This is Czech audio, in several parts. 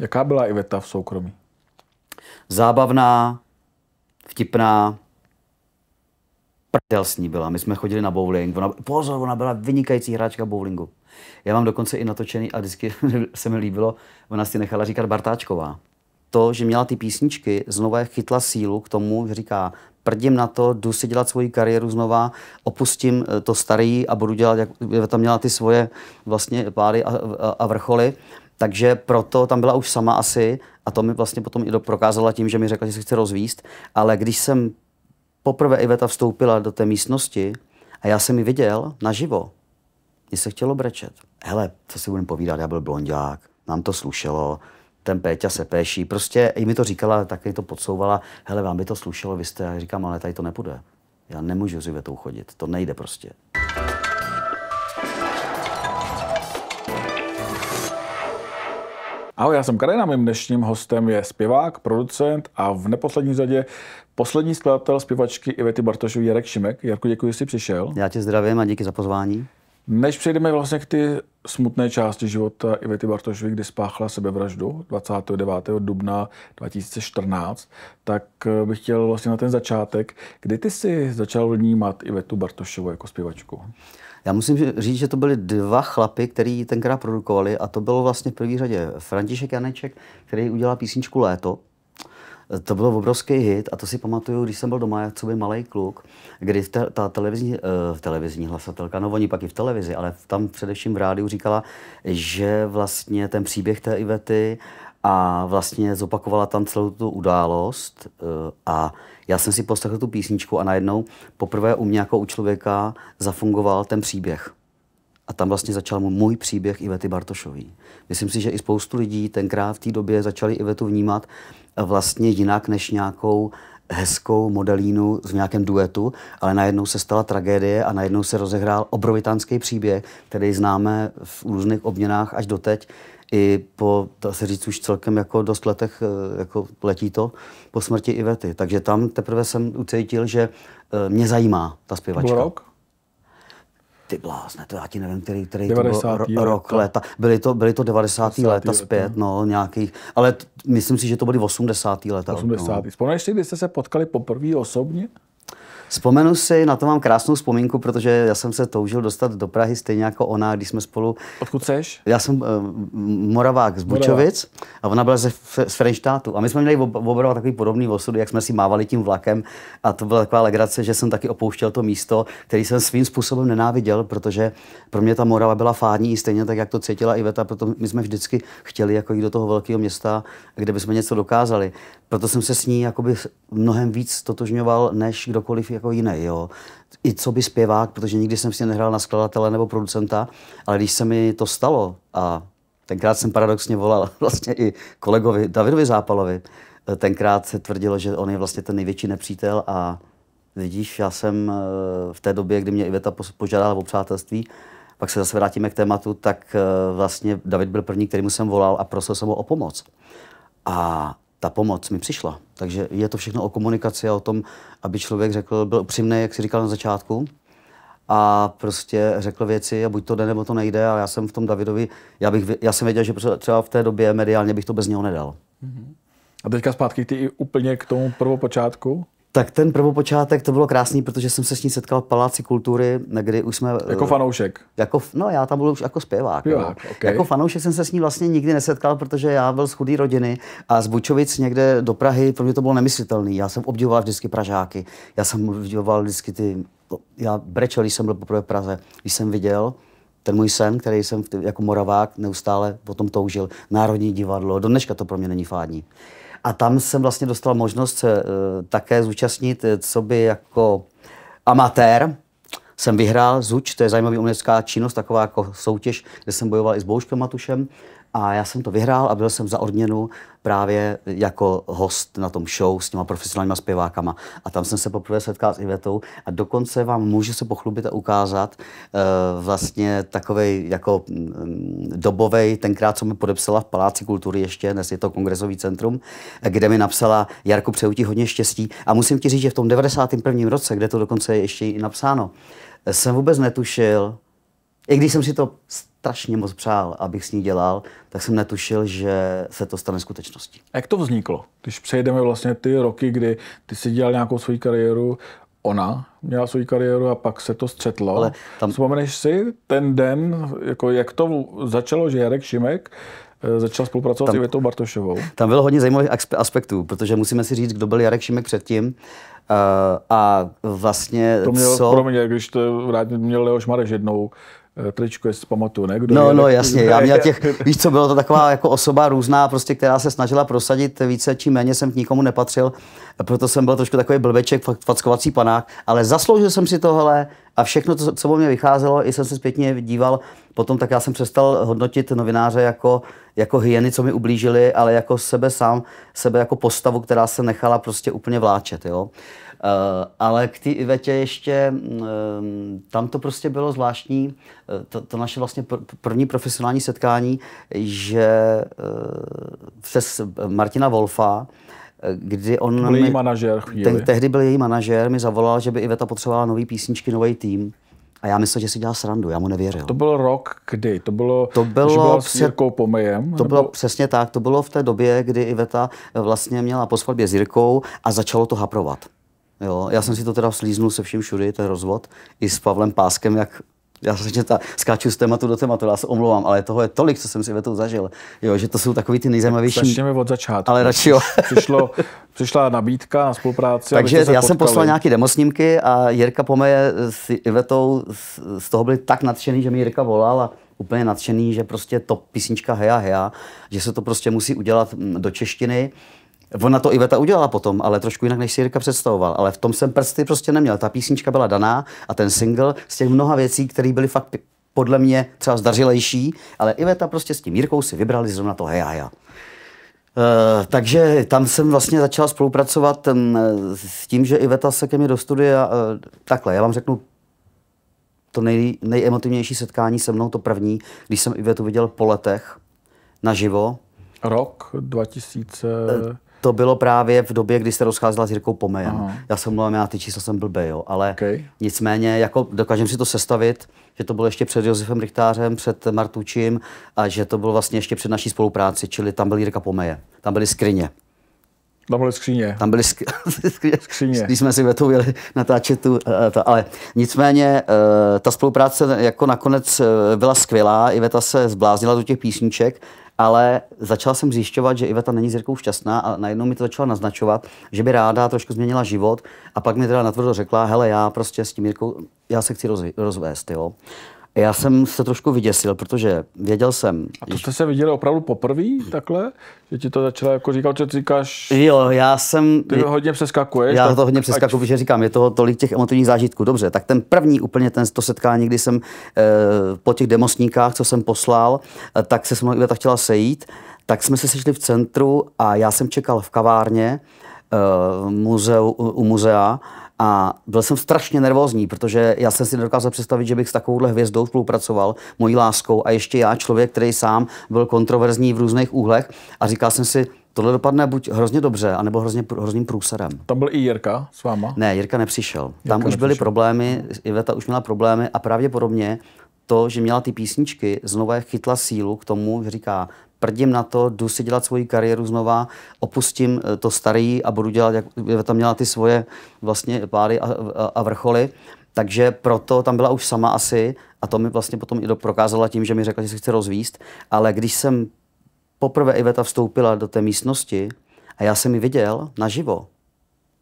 Jaká byla Iveta v soukromí? Zábavná, vtipná, prdel s ní byla. My jsme chodili na bowling. Ona, pozor, ona byla vynikající hráčka bowlingu. Já mám dokonce i natočený a vždycky se mi líbilo, ona si nechala říkat Bartáčková. To, že měla ty písničky, znova chytla sílu k tomu, že říká, prdím na to, jdu si dělat svoji kariéru znova, opustím eh, to starý a budu dělat, jak tam měla ty svoje vlastně pády a, a, a vrcholy. Takže proto tam byla už sama asi a to mi vlastně potom i prokázala tím, že mi řekla, že se chce rozvíst. Ale když jsem poprvé Iveta vstoupila do té místnosti a já jsem ji viděl naživo, mě se chtělo brečet. Hele, co si budeme povídat, já byl blondák, nám to slušelo, ten Péťa se péší. Prostě i mi to říkala, taky to podsouvala, hele, vám by to slušelo, vy jste, já říkám, ale tady to nepůjde. Já nemůžu s Ivetou chodit, to nejde prostě. Ahoj, já jsem Karina, mým dnešním hostem je zpěvák, producent a v neposlední řadě poslední skladatel zpěvačky Ivety Bartošový Jarek Šimek. Jarku, děkuji, že jsi přišel. Já tě zdravím a díky za pozvání. Než přejdeme vlastně k ty smutné části života Ivety Bartošovy, kdy spáchla sebevraždu 29. dubna 2014, tak eh, bych chtěl vlastně na ten začátek, kdy ty si začal vnímat Ivetu Bartošovou jako zpěvačku? Já musím říct, že to byli dva chlapy, který tenkrát produkovali a to bylo vlastně v první řadě František Janeček, který udělal písničku Léto, to byl obrovský hit a to si pamatuju, když jsem byl doma, jak co by malý kluk, kdy ta, ta televizní, uh, televizní hlasatelka, no oni pak i v televizi, ale tam především v rádiu říkala, že vlastně ten příběh té Ivety a vlastně zopakovala tam celou tu událost uh, a já jsem si poslechl tu písničku a najednou poprvé u mě jako u člověka zafungoval ten příběh. A tam vlastně začal můj příběh Ivety Bartošový. Myslím si, že i spoustu lidí tenkrát v té době začali Ivetu vnímat eh, vlastně jinak než nějakou hezkou modelínu v nějakém duetu, ale najednou se stala tragédie a najednou se rozehrál obrovitánský příběh, který známe v různých obměnách až doteď i po, dá se říct, už celkem jako dost letech, eh, jako letí to, po smrti Ivety. Takže tam teprve jsem ucítil, že eh, mě zajímá ta zpěvačka. rok? Ty blázne, to já ti nevím, který, který to byl ro- rok, léta. Byly to, byly to 90. 90. léta zpět, no. no, nějakých, ale t- myslím si, že to byly 80. léta. 80. No. Vzpomínáš si, kdy jste se potkali poprvé osobně? Vzpomenu si, na to mám krásnou vzpomínku, protože já jsem se toužil dostat do Prahy stejně jako ona, když jsme spolu... Odkud jsi? Já jsem uh, Moravák z Bučovic a ona byla ze, z Frenštátu. A my jsme měli oba takový podobný osud, jak jsme si mávali tím vlakem a to byla taková legrace, že jsem taky opouštěl to místo, který jsem svým způsobem nenáviděl, protože pro mě ta Morava byla fádní, stejně tak, jak to cítila Iveta, proto my jsme vždycky chtěli jako jít do toho velkého města, kde bychom něco dokázali proto jsem se s ní jakoby mnohem víc totožňoval než kdokoliv jako jiný. Jo. I co by zpěvák, protože nikdy jsem si nehrál na skladatele nebo producenta, ale když se mi to stalo a tenkrát jsem paradoxně volal vlastně i kolegovi Davidovi Zápalovi, eh, tenkrát se tvrdilo, že on je vlastně ten největší nepřítel a vidíš, já jsem eh, v té době, kdy mě Iveta požádala o přátelství, pak se zase vrátíme k tématu, tak eh, vlastně David byl první, kterému jsem volal a prosil jsem ho o pomoc. A ta pomoc mi přišla. Takže je to všechno o komunikaci a o tom, aby člověk řekl, byl upřímný, jak si říkal na začátku, a prostě řekl věci a buď to jde, nebo to nejde. A já jsem v tom Davidovi, já, bych, já jsem věděl, že třeba v té době mediálně bych to bez něho nedal. Mhm. A teďka zpátky ty úplně k tomu prvopočátku? Tak ten prvopočátek to bylo krásný, protože jsem se s ní setkal v Paláci kultury, kdy už jsme... Jako eh, fanoušek? Jako, no já tam byl už jako zpěvák. Jo, okay. Jako fanoušek jsem se s ní vlastně nikdy nesetkal, protože já byl z chudý rodiny a z Bučovic někde do Prahy, pro mě to bylo nemyslitelné. Já jsem obdivoval vždycky Pražáky, já jsem obdivoval vždycky ty... No, já brečel, když jsem byl poprvé v Praze, když jsem viděl, ten můj sen, který jsem jako Moravák neustále potom toužil, Národní divadlo, do dneška to pro mě není fádní. A tam jsem vlastně dostal možnost se eh, také zúčastnit, eh, co by jako amatér, jsem vyhrál ZUČ, to je zajímavý umělecká činnost, taková jako soutěž, kde jsem bojoval i s Bouškem Matušem a já jsem to vyhrál a byl jsem za odměnu právě jako host na tom show s těma profesionálníma zpěvákama. A tam jsem se poprvé setkal s Ivetou a dokonce vám můžu se pochlubit a ukázat uh, vlastně takový jako um, dobovej, tenkrát, co mi podepsala v Paláci kultury ještě, dnes je to kongresový centrum, kde mi napsala Jarku přeju ti hodně štěstí. A musím ti říct, že v tom 91. roce, kde to dokonce je ještě i napsáno, eh, jsem vůbec netušil, i když jsem si to strašně moc přál, abych s ní dělal, tak jsem netušil, že se to stane skutečností. A jak to vzniklo? Když přejdeme vlastně ty roky, kdy ty si dělal nějakou svoji kariéru, ona měla svoji kariéru a pak se to střetlo. Ale tam... Vzpomeneš si ten den, jako jak to začalo, že Jarek Šimek eh, začal spolupracovat tam, s Ivetou Bartošovou. Tam bylo hodně zajímavých aspektů, protože musíme si říct, kdo byl Jarek Šimek předtím. Uh, a vlastně to měl, co... Promiň, když to vrátím, měl Leoš Mareš jednou Eh, tričku, jestli pamatuju, ne? Kdo no, je, no, jasně. Já měl těch, víš co, bylo to taková jako osoba různá, prostě, která se snažila prosadit více či méně, jsem k nikomu nepatřil, proto jsem byl trošku takový blbeček, fackovací panák, ale zasloužil jsem si tohle, a všechno, co, co o mě vycházelo, i jsem se zpětně díval potom, tak já jsem přestal hodnotit novináře jako, jako hyeny, co mi ublížili, ale jako sebe sám, sebe jako postavu, která se nechala prostě úplně vláčet. Jo? Uh, ale k té Ivetě ještě, uh, tam to prostě bylo zvláštní, uh, to, to naše vlastně pr- první profesionální setkání, že uh, přes Martina Wolfa, kdy on... Byl mi, její manažer chvíli. Te, tehdy byl její manažer, mi zavolal, že by Iveta potřebovala nový písničky, nový tým. A já myslel, že si dělá srandu, já mu nevěřil. To byl rok kdy? To bylo, to bylo před, s Jirkou Pomejem? To nebo? bylo přesně tak, to bylo v té době, kdy Iveta eh, vlastně měla po svatbě s Jirkou a začalo to haprovat. Jo, já jsem si to teda slíznul se vším všudy, ten rozvod, i s Pavlem Páskem, jak já se ta, skáču z tématu do tématu, já se omlouvám, ale toho je tolik, co jsem si ve zažil, jo, že to jsou takový ty nejzajímavější. Začněme od začátku. Ale radši jo. Přišlo, přišla nabídka na spolupráci. Takže já potkali. jsem poslal nějaké demosnímky a Jirka Pomeje s Ivetou z toho byli tak nadšený, že mi Jirka volal a úplně nadšený, že prostě to písnička heja heja, že se to prostě musí udělat mm, do češtiny. Ona to Iveta udělala potom, ale trošku jinak, než si Jirka představoval. Ale v tom jsem prsty prostě neměl. Ta písnička byla daná a ten single z těch mnoha věcí, které byly fakt podle mě třeba zdařilejší, ale Iveta prostě s tím Jirkou si vybrali zrovna to hej, Uh, eh, takže tam jsem vlastně začal spolupracovat um, s tím, že Iveta se ke mně do studia, uh, takhle, já vám řeknu to nej, nejemotivnější setkání se mnou, to první, když jsem Ivetu viděl po letech naživo. Rok 2000... Uh, eh, to bylo právě v době, kdy jste rozcházela s Jirkou Pomejem. Aha. Já jsem mluvil, já ty čísla jsem blbý, jo, ale okay. nicméně jako dokážem si to sestavit, že to bylo ještě před Josefem Richtářem, před Martučím a že to bylo vlastně ještě před naší spolupráci, čili tam byl Jirka Pomeje, tam byly skrině. Tam byly skříně. Tam byly skříně, skříně. Když jsme si vetovili natáčet tu, eh, eh, to, ale nicméně eh, ta spolupráce jako nakonec byla skvělá, Iveta se zbláznila do těch písniček, ale začal jsem zjišťovat, že Iveta není s Jirkou šťastná a najednou mi to začala naznačovat, že by ráda trošku změnila život a pak mi teda natvrdo řekla, hele, já prostě s tím Jirkou, já se chci rozvést, jo. Já jsem se trošku vyděsil, protože věděl jsem... A to jste že... se viděli opravdu poprvé takhle? Že ti to začalo jako říkat, že říkáš... Jo, já jsem... Ty hodně přeskakuješ. Já tak... to hodně přeskakuju, protože říkám, je toho tolik těch emotivních zážitků. Dobře, tak ten první úplně ten, to setkání, kdy jsem eh, po těch demosníkách, co jsem poslal, eh, tak se se mnou Iveta chtěla sejít, tak jsme se sešli v centru a já jsem čekal v kavárně, eh, muzeu, u, u muzea a byl jsem strašně nervózní, protože já jsem si nedokázal představit, že bych s takovouhle hvězdou spolupracoval, mojí láskou a ještě já, člověk, který sám byl kontroverzní v různých úhlech a říkal jsem si, tohle dopadne buď hrozně dobře, anebo hrozně, hrozným průserem. Tam byl i Jirka s váma? Ne, Jirka nepřišel. Jirka Tam už nepřišel. byly problémy, Iveta už měla problémy a pravděpodobně to, že měla ty písničky, znovu chytla sílu k tomu, že říká, prdím na to, jdu si dělat svoji kariéru znova, opustím eh, to starý a budu dělat, jak tam měla ty svoje vlastně pády a, a, a vrcholy. Takže proto tam byla už sama asi a to mi vlastně potom i prokázala tím, že mi řekla, že se chce rozvíst. Ale když jsem poprvé Iveta vstoupila do té místnosti a já jsem ji viděl naživo,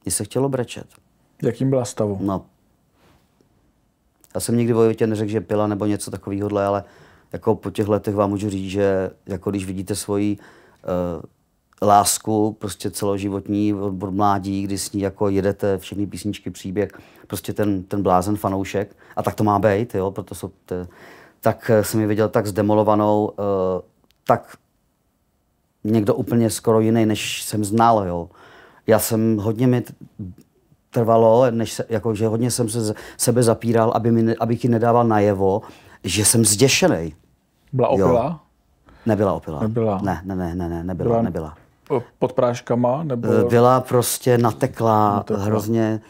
mi se chtělo brečet. Jakým byla stavu? No. Já jsem nikdy o Ivetě neřekl, že pila nebo něco takového, ale jako po těch letech vám můžu říct, že jako když vidíte svoji uh, lásku, prostě celoživotní od mládí, kdy s ní jako jedete všechny písničky, příběh, prostě ten, ten blázen fanoušek, a tak to má být, jo, proto jsou, t- tak eh, jsem ji viděl tak zdemolovanou, uh, tak někdo úplně skoro jiný, než jsem znal, jo. Já jsem hodně mi trvalo, než se, jako, že hodně jsem se sebe zapíral, aby mi, abych ji nedával najevo, že jsem zděšený. Byla opilá? Nebyla opilá. Nebyla. Ne, ne, ne, ne, ne nebyla, byla nebyla. Pod práškama? Nebo... Eh, byla prostě nateklá, nateklá. hrozně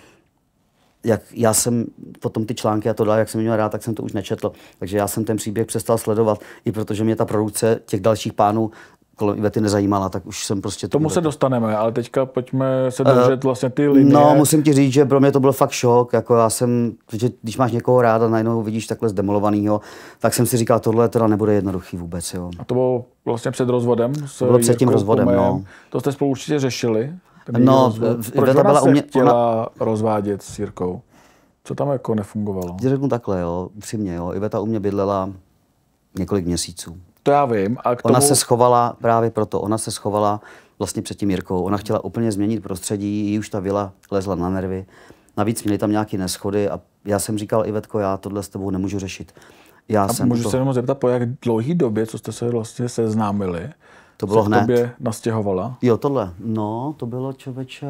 jak já jsem potom ty články a to dal, jak jsem měl rád, tak jsem to už nečetl. Takže já jsem ten příběh přestal sledovat, i protože mě ta produkce těch dalších pánů kolem Ivety nezajímala, tak už jsem prostě... Tomu se dostaneme, ale teďka pojďme se eh, držet uh, vlastně ty linie. No, musím ti říct, že pro mě to byl fakt šok. Jako já jsem, že když máš někoho rád a najednou ho vidíš takhle zdemolovanýho, tak jsem si říkal, tohle teda nebude jednoduchý vůbec. Jo. A to bylo vlastně před rozvodem? S to bylo před tím rozvodem, no. To jste spolu určitě řešili? No, eh, Proč Iveta byla u mě... chtěla ona... rozvádět s Jirkou? Co tam jako nefungovalo? Řeknu takhle, jo, přímě, jo. Iveta u mě bydlela několik měsíců. To já vím. A k tomu... Ona se schovala právě proto, ona se schovala vlastně před tím Jirkou. Ona chtěla úplně změnit prostředí, jí už ta vila lezla na nervy. Navíc měli tam nějaké neschody a já jsem říkal, Ivetko, já tohle s tebou nemůžu řešit. Já a jsem můžu to... se jenom zeptat, po jak dlouhý době, co jste se vlastně seznámili, to bylo se hned. tobě nastěhovala? Jo, tohle. No, to bylo čověče...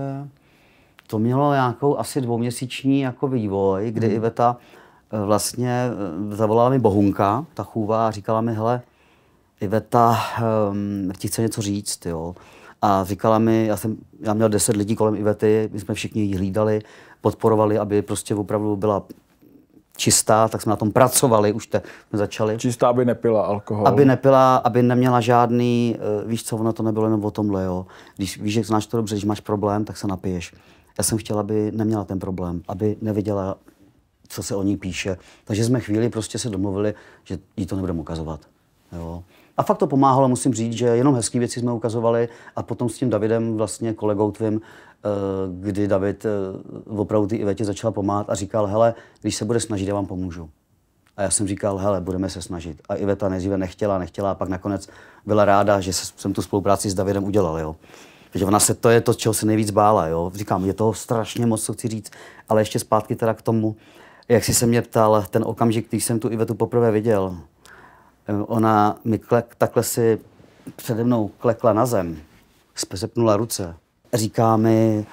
To mělo nějakou asi dvouměsíční jako vývoj, kdy hmm. Iveta eh, vlastně eh, zavolala mi Bohunka, ta chůva, a říkala mi, hele, Iveta um, ti chce něco říct, jo. A říkala mi, já, jsem, já měl deset lidí kolem Ivety, my jsme všichni ji hlídali, podporovali, aby prostě opravdu byla čistá, tak jsme na tom pracovali, už te, jsme začali. Čistá, aby nepila alkohol. Aby nepila, aby neměla žádný, uh, víš co, ono to nebylo jenom o tomhle, jo. Když víš, jak znáš to dobře, když máš problém, tak se napiješ. Já jsem chtěla, aby neměla ten problém, aby neviděla, co se o ní píše. Takže jsme chvíli prostě se domluvili, že jí to nebudeme ukazovat. Jo. A fakt to pomáhalo, musím říct, že jenom hezké věci jsme ukazovali a potom s tím Davidem, vlastně kolegou tvým, eh, kdy David eh, opravdu ty Ivetě začal pomáhat a říkal, hele, když se bude snažit, já vám pomůžu. A já jsem říkal, hele, budeme se snažit. A Iveta nejdříve nechtěla, nechtěla a pak nakonec byla ráda, že jsem tu spolupráci s Davidem udělal, jo. Takže ona se, to je to, čeho se nejvíc bála, jo. Říkám, je toho strašně moc, co chci říct, ale ještě zpátky teda k tomu, jak jsi se mě ptal, ten okamžik, když jsem tu Ivetu poprvé viděl, Eh, ona mi klek, takhle si přede mnou klekla na zem, spřepnula ruce. Říká mi,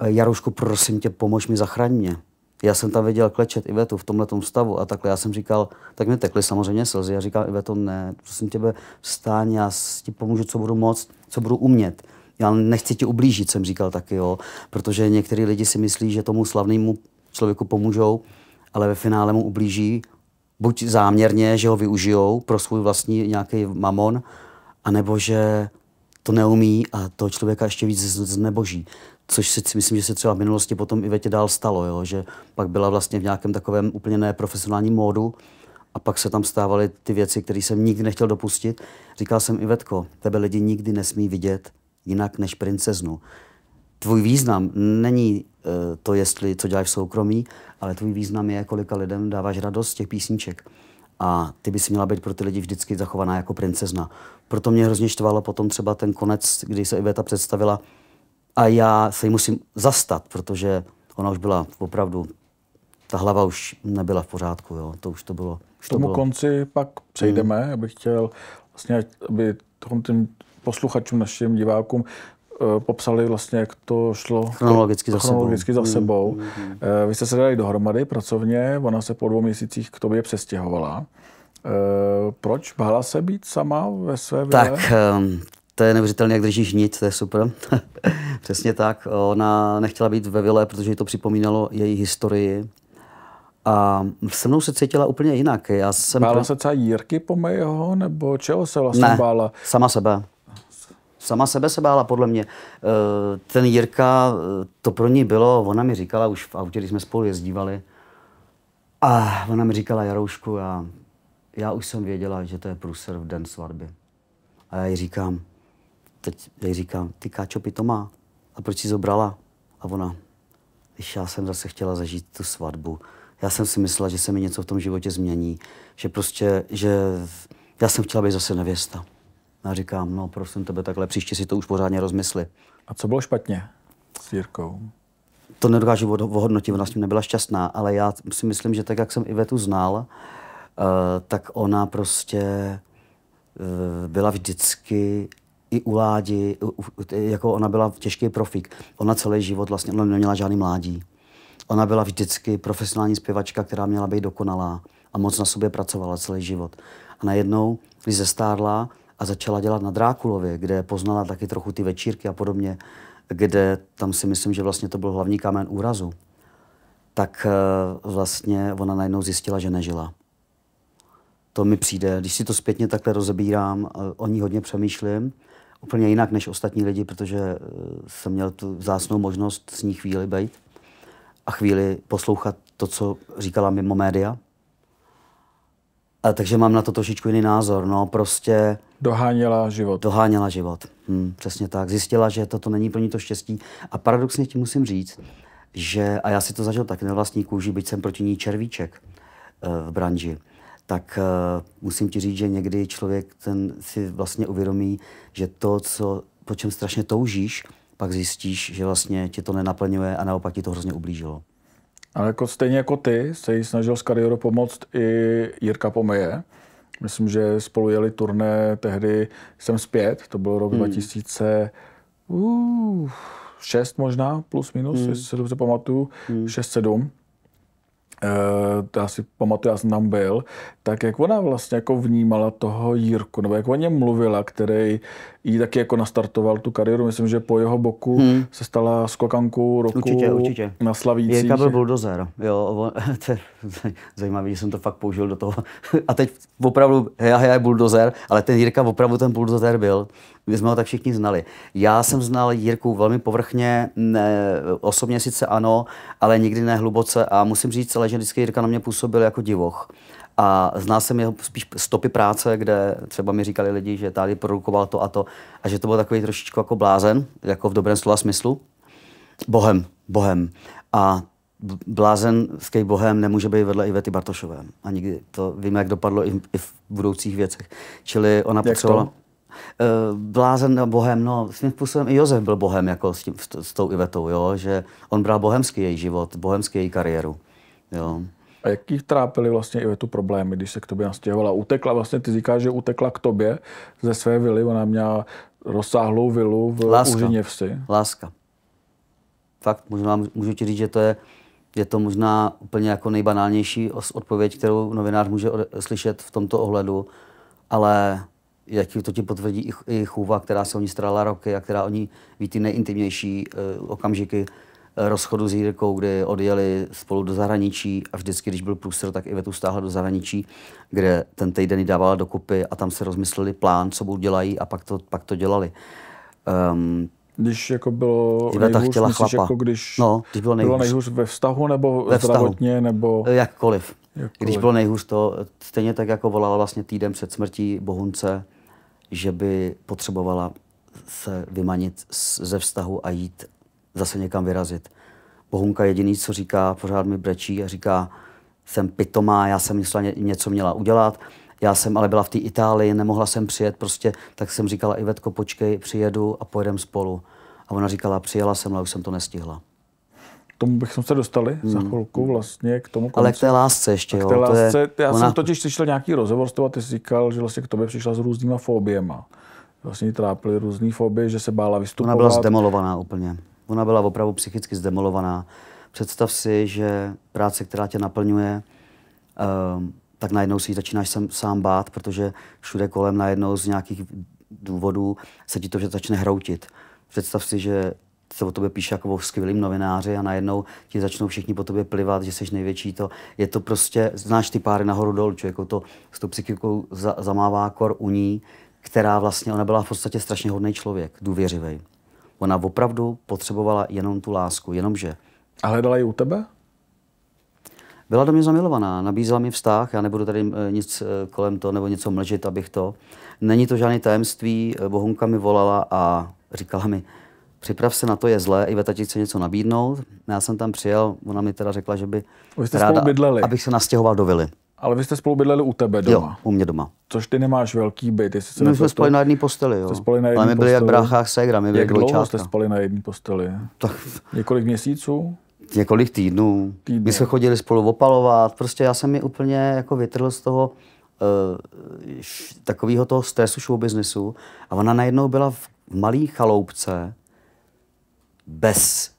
eh, Jarušku, prosím tě, pomož mi, zachraň mě. Já jsem tam viděl klečet Ivetu v tomhle stavu a takhle. Já jsem říkal, tak mi tekly samozřejmě slzy. Já říkal, Iveto, ne, prosím tě, vstáň, já ti pomůžu, co budu moc, co budu umět. Já nechci ti ublížit, jsem říkal taky, jo, protože některý lidi si myslí, že tomu slavnému člověku pomůžou, ale ve finále mu ublíží buď záměrně, že ho využijou pro svůj vlastní nějaký mamon, anebo že to neumí a to člověka ještě víc zneboží. Což si myslím, že se třeba v minulosti potom i větě dál stalo, jo? že pak byla vlastně v nějakém takovém úplně neprofesionálním módu a pak se tam stávaly ty věci, které jsem nikdy nechtěl dopustit. Říkal jsem Ivetko, tebe lidi nikdy nesmí vidět jinak než princeznu. Tvůj význam není Eh, to, jestli co děláš v soukromí, ale tvůj význam je, kolika lidem dáváš radost z těch písniček. A ty bys měla být pro ty lidi vždycky zachovaná jako princezna. Proto mě hrozně štvalo potom třeba ten konec, kdy se Iveta představila a já se jí musím zastat, protože ona už byla opravdu, ta hlava už nebyla v pořádku, jo. to už to bylo. Už K tomu to bylo. konci pak přejdeme, hmm. abych chtěl, vlastně, aby tom tím posluchačům, našim divákům Eh, popsali vlastně, jak to šlo chronologicky, za, chronologicky hmm, sebou. za sebou. Mm-hmm. Vy jste se dali dohromady pracovně, ona se po dvou měsících k tobě přestěhovala. Eh, proč? Bála se být sama ve své vile? Tak, ehm, to je neuvěřitelné, jak držíš nic, to je super. Přesně tak. Ona nechtěla být ve vile, protože jí to připomínalo její historii. A se mnou se cítila úplně jinak. Já jsem bála pro... se třeba Jirky mého, nebo čeho se vlastně ne, bála? sama sebe sama sebe se bála, podle mě. Eh, ten Jirka, eh, to pro ní bylo, ona mi říkala už v autě, když jsme spolu jezdívali, a ona mi říkala, Jaroušku, já, já už jsem věděla, že to je průser v den svatby. A já jí říkám, teď já jí říkám, ty káčopy to má. A proč jsi zobrala? A ona, když já jsem zase chtěla zažít tu svatbu, já jsem si myslela, že se mi něco v tom životě změní, že prostě, že já jsem chtěla být zase nevěsta. A říkám, no prosím tebe, takhle příště si to už pořádně rozmysli. A co bylo špatně s Jirkou? To nedokážu ohodnotit, ona s tím nebyla šťastná, ale já si myslím, že tak, jak jsem Ivetu znal, eh, tak ona prostě eh, byla vždycky i u Ládi, jako ona byla těžký profik. Ona celý život vlastně, ona neměla žádný mládí. Ona byla vždycky profesionální zpěvačka, která měla být dokonalá a moc na sobě pracovala celý život. A najednou, když zestárla, a začala dělat na Drákulově, kde poznala taky trochu ty večírky a podobně, kde tam si myslím, že vlastně to byl hlavní kámen úrazu, tak eh, vlastně ona najednou zjistila, že nežila. To mi přijde, když si to zpětně takhle rozebírám, eh, o ní hodně přemýšlím, úplně jinak než ostatní lidi, protože eh, jsem měl tu zásnou možnost s ní chvíli být a chvíli poslouchat to, co říkala mimo média, a takže mám na to trošičku jiný názor. No, prostě... Doháněla život. Doháněla život. Hm, přesně tak. Zjistila, že toto není pro ní to štěstí. A paradoxně ti musím říct, že, a já si to zažil tak na vlastní kůži, byť jsem proti ní červíček eh, v branži, tak e, musím ti říct, že někdy člověk ten si vlastně uvědomí, že to, co, po čem strašně toužíš, pak zjistíš, že vlastně tě to nenaplňuje a naopak ti to hrozně ublížilo. Ale jako stejně jako ty se jí snažil s kariérou pomoct i Jirka Pomeje. Myslím, že spolu jeli turné tehdy jsem zpět, to bylo rok hmm. 2000, uh, 6 možná, plus minus, hmm. jestli se dobře pamatuju, hmm. 6-7. Eh, to já si pamatuju, já jsem tam byl, tak jak ona vlastně jako vnímala toho Jirku, nebo jak o něm mluvila, který jí taky jako nastartoval tu kariéru, myslím, že po jeho boku hmm. se stala skokankou roku určitě, určitě. na Slavících. Jirka byl buldozer, jo, on, to je zajímavé, že jsem to fakt použil do toho. A teď opravdu, já, já je buldozer, ale ten Jirka opravdu ten buldozer byl. My jsme ho tak všichni znali. Já jsem znal Jirku velmi povrchně, ne, osobně sice ano, ale nikdy ne hluboce a musím říct, celé, že vždycky Jirka na mě působil jako divoch. A znal jsem jeho spíš stopy práce, kde třeba mi říkali lidi, že tady produkoval to a to a že to byl takový trošičku jako blázen, jako v dobrém slova smyslu. Bohem, bohem. A blázen s kej bohem nemůže být vedle Ivety Bartošové. A nikdy to víme, jak dopadlo i, i v budoucích věcech. Čili ona jak potřebovala... To? Eh, blázen na bohem, no svým způsobem i Josef byl bohem jako s, tím, s tou Ivetou, jo, že on bral bohemský její život, bohemský její kariéru, jo. A jaký trápili vlastně i tu problémy, když se k tobě nastěhovala? Utekla vlastně, ty říkáš, že utekla k tobě ze své vily, ona měla rozsáhlou vilu v Láska. Láska. Fakt, možná můžu ti říct, že to je, je to možná úplně jako nejbanálnější odpověď, kterou novinář může slyšet v tomto ohledu, ale jak to ti potvrdí i chůva, která se o ní starala roky a která o ní ví ty nejintimnější eh, okamžiky eh, rozchodu s Jirkou, kde odjeli spolu do zahraničí a vždycky, když byl průsr, tak i Ivetu stáhla do zahraničí, kde ten týden ji dávala dokupy a tam se rozmysleli plán, co budou dělají a pak to, pak to dělali. Um, když jako bylo nejhůř, chtěla myslíš, chlapa. Jako když, no, když bylo nejhůř. Bylo nejhůř ve vztahu nebo ve vztahu. zdravotně? Nebo... Jakkoliv. Eh, jakkoliv. Když bylo nejhůř to, stejně tak jako volala vlastně týden před smrtí Bohunce, že by potřebovala se vymanit ze vztahu a jít zase někam vyrazit. Bohunka jediný, co říká, pořád mi brečí a říká, jsem pitomá, já jsem myslela, něco měla udělat, já jsem ale byla v té Itálii, nemohla jsem přijet prostě, tak jsem říkala, Ivetko, počkej, přijedu a pojedem spolu. A ona říkala, přijela jsem, ale už jsem to nestihla tomu bychom se dostali hmm. za chvilku vlastně k tomu konci. Ale k té lásce ještě, jo. K té lásce, je, já ona... jsem totiž slyšel nějaký rozhovor s tebou a ty jsi říkal, že vlastně k tobě přišla s různýma fóbiema. Vlastně trápily různé fobie, že se bála vystupovat. Ona byla zdemolovaná úplně. Ona byla opravdu psychicky zdemolovaná. Představ si, že práce, která tě naplňuje, ehm, tak najednou si ji začínáš sam, sám bát, protože všude kolem najednou z nějakých důvodů se ti to že začne hroutit. Představ si, že se o tobě píše jako o skvělým novináři a najednou ti začnou všichni po tobě plivat, že jsi největší to. Je to prostě, znáš ty páry nahoru dolů, člověk jako to s tou psychikou za, zamává kor u ní, která vlastně, ona byla v podstatě strašně hodný člověk, důvěřivý. Ona opravdu potřebovala jenom tu lásku, jenomže. A hledala ji u tebe? Byla do mě zamilovaná, nabízela mi vztah, já nebudu tady eh, nic eh, kolem toho nebo něco mlžit, abych to. Není to žádné tajemství, eh, Bohunka mi volala a říkala mi, připrav se na to, je zlé, ve ti chce něco nabídnout. Já jsem tam přijel, ona mi teda řekla, že by Vy jste ráda, spolu abych se nastěhoval do vily. Ale vy jste spolu bydleli u tebe doma. Jo, u mě doma. Což ty nemáš velký byt, jestli se My jsme spali na jedné posteli, jo. Spali na jedný Ale my byli posteli. jak bráchách ségra, my byli Jak dlouho jste spali na jedné posteli? Tak Několik měsíců? několik týdnů. Týdnů. My jsme chodili spolu opalovat, prostě já jsem mi úplně jako vytrhl z toho uh, takového toho stresu show businessu a ona najednou byla v malý chaloupce, bez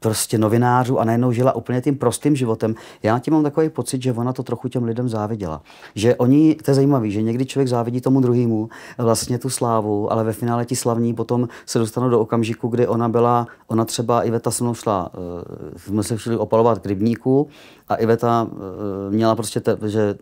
prostě novinářů a najednou žila úplně tím prostým životem. Já tím mám takový pocit, že ona to trochu těm lidem záviděla. Že oni, to je zajímavé, že někdy člověk závidí tomu druhému vlastně tu slávu, ale ve finále ti slavní potom se dostanou do okamžiku, kdy ona byla, ona třeba Iveta se mnou šla, eh, jsme se šli opalovat k rybníku a Iveta eh, měla prostě, te, že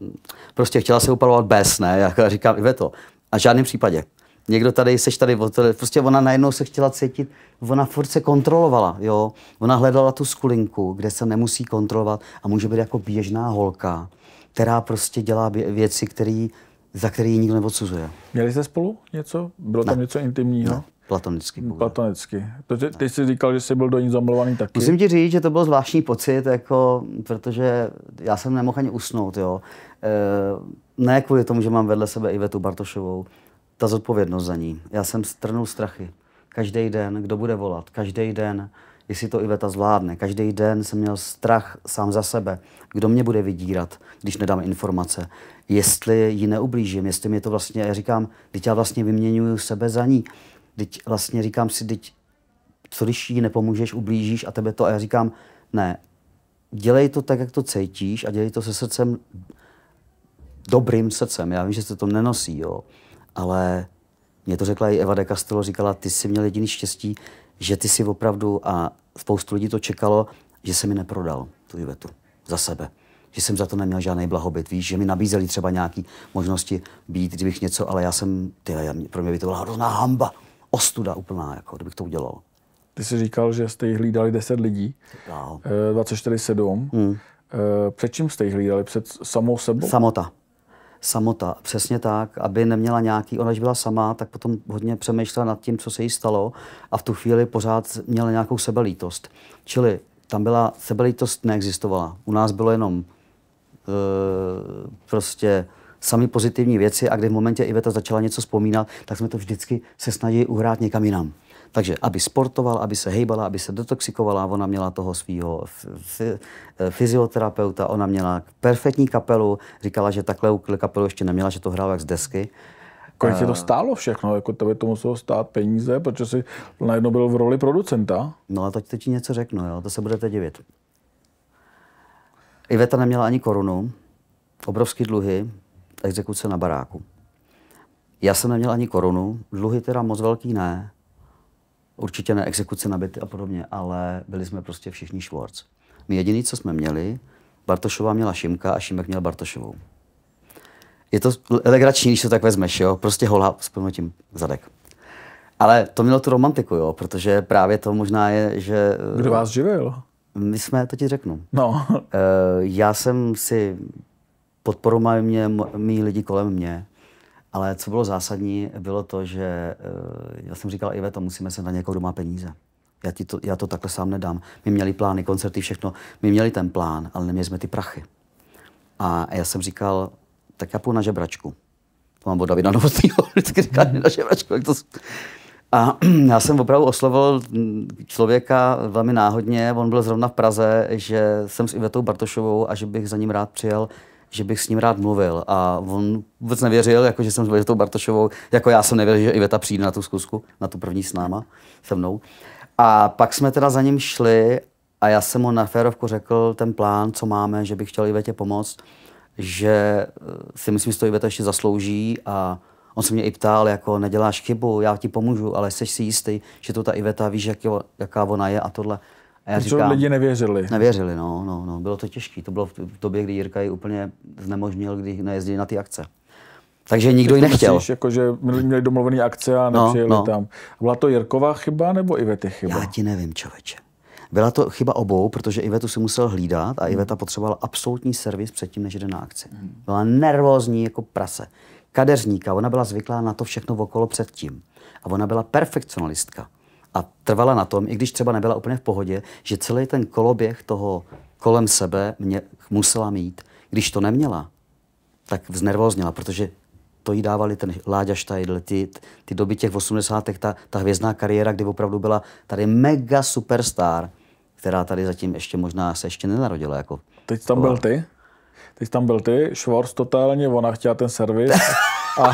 prostě chtěla se opalovat bez, ne? Já říkám, Iveto, a v žádném případě někdo tady, seš tady, prostě ona najednou se chtěla cítit, ona furt se kontrolovala, jo. Ona hledala tu skulinku, kde se nemusí kontrolovat a může být jako běžná holka, která prostě dělá věci, který, za které ji nikdo neodsuzuje. Měli jste spolu něco? Bylo tam ne. něco intimního? Ne. Platonicky. Hm, Původ. Platonicky. To ty, ty jsi říkal, že jsi byl do ní zamilovaný taky. Musím ti říct, že to byl zvláštní pocit, jako, protože já jsem nemohl ani usnout. Jo. E, ne kvůli tomu, že mám vedle sebe Ivetu Bartošovou, ta zodpovědnost za ní. Já jsem strnul strachy. Každý den, kdo bude volat, každý den, jestli to Iveta zvládne. Každý den jsem měl strach sám za sebe, kdo mě bude vydírat, když nedám informace, jestli ji neublížím, jestli mi to vlastně, já říkám, teď já vlastně vyměňuju sebe za ní, teď vlastně říkám si, teď co když jí nepomůžeš, ublížíš a tebe to, a já říkám, ne, dělej to tak, jak to cítíš a dělej to se srdcem, dobrým srdcem, já vím, že se to nenosí, jo, ale mě to řekla i Eva de Castello, říkala, ty jsi měl jediný štěstí, že ty si opravdu, a spoustu lidí to čekalo, že se mi neprodal tu Juvetu za sebe. Že jsem za to neměl žádný blahobyt, víš, že mi nabízeli třeba nějaké možnosti být, kdybych něco, ale já jsem, ty, pro mě by to byla hrozná hamba, ostuda úplná, jako, kdybych to udělal. Ty jsi říkal, že jste jich hlídali 10 lidí, no. 24-7. Eh, hmm. Eh, před čím jste jich hlídali? Před samou sebou? Samota samota. Přesně tak, aby neměla nějaký, ona když byla sama, tak potom hodně přemýšlela nad tím, co se jí stalo a v tu chvíli pořád měla nějakou sebelítost. Čili tam byla, sebelítost neexistovala. U nás bylo jenom e, prostě sami pozitivní věci a kdy v momentě Iveta začala něco vzpomínat, tak jsme to vždycky se snažili uhrát někam jinam. Takže aby sportovala, aby se hejbala, aby se detoxikovala, ona měla toho svého eh, fyzioterapeuta, ona měla perfektní kapelu, říkala, že takhle kapelu ještě neměla, že to hrála jak z desky. Kolik ti to eh, stálo všechno? Jako by to muselo stát peníze, protože jsi najednou byl v roli producenta. No a teď, teď ti něco řeknu, jo? to se budete divit. Iveta neměla ani korunu, obrovský dluhy, exekuce na baráku. Já jsem neměl ani korunu, dluhy teda moc velký ne, Určitě ne exekuce na byty a podobně, ale byli jsme prostě všichni Schwarz. My jediný, co jsme měli, Bartošová měla Šimka a Šimek měl Bartošovou. Je to legrační, když to tak vezmeš, jo? Prostě holá s tím zadek. Ale to mělo tu romantiku, jo? Protože právě to možná je, že... Eh, Kdo vás živil? My jsme, to ti řeknu. No. Eh, já jsem si Podporu mají mě, mý lidi kolem mě. Ale co bylo zásadní, bylo to, že eh, já jsem říkal, Ive, to musíme se na někoho, kdo má peníze. Já, ti to, já to takhle sám nedám. My měli plány, koncerty, všechno. My měli ten plán, ale neměli jsme ty prachy. A já jsem říkal, tak já půjdu na žebračku. To mám od Davida Novotnýho, vždycky říká, na žebračku, jak to... A já jsem opravdu oslovil mm, člověka velmi náhodně, on byl zrovna v Praze, že jsem s Ivetou Bartošovou a že bych za ním rád přijel že bych s ním rád mluvil. A on vůbec nevěřil, jako že jsem s tou Bartošovou, jako já jsem nevěřil, že Iveta přijde na tu zkusku, na tu první s náma, se mnou. A pak jsme teda za ním šli a já jsem mu na férovku řekl ten plán, co máme, že bych chtěl Ivetě pomoct, že eh, si myslím, že to Iveta ještě zaslouží a On se mě i ptal, jako neděláš chybu, já ti pomůžu, ale jsi si jistý, že to ta Iveta, víš, jak jo, jaká ona je a tohle. A já říkám, lidi nevěřili. Nevěřili, no, no, no. Bylo to těžké. To bylo v době, kdy Jirka ji úplně znemožnil, když nejezdí na ty akce. Takže nikdo ji nechtěl. Myslíš, jako, že měli domluvený akce a no, nepřijeli no, no. tam. Byla to Jirková chyba nebo Ivety chyba? Já ti nevím, člověče. Byla to chyba obou, protože Ivetu si musel hlídat a hmm. Iveta potřebovala absolutní servis předtím, než jde na akci. Hmm. Byla nervózní jako prase. Kadeřníka, ona byla zvyklá na to všechno okolo předtím. A ona byla perfekcionalistka a trvala na tom, i když třeba nebyla úplně v pohodě, že celý ten koloběh toho kolem sebe mě musela mít. Když to neměla, tak vznervozněla, protože to jí dávali ten Láďa Štajdl, ty, ty doby těch 80. Ta, ta hvězdná kariéra, kdy opravdu byla tady mega superstar, která tady zatím ještě možná se ještě nenarodila. Jako Teď tam byl ty? Teď tam byl ty, Schwarz totálně, ona chtěla ten servis. A,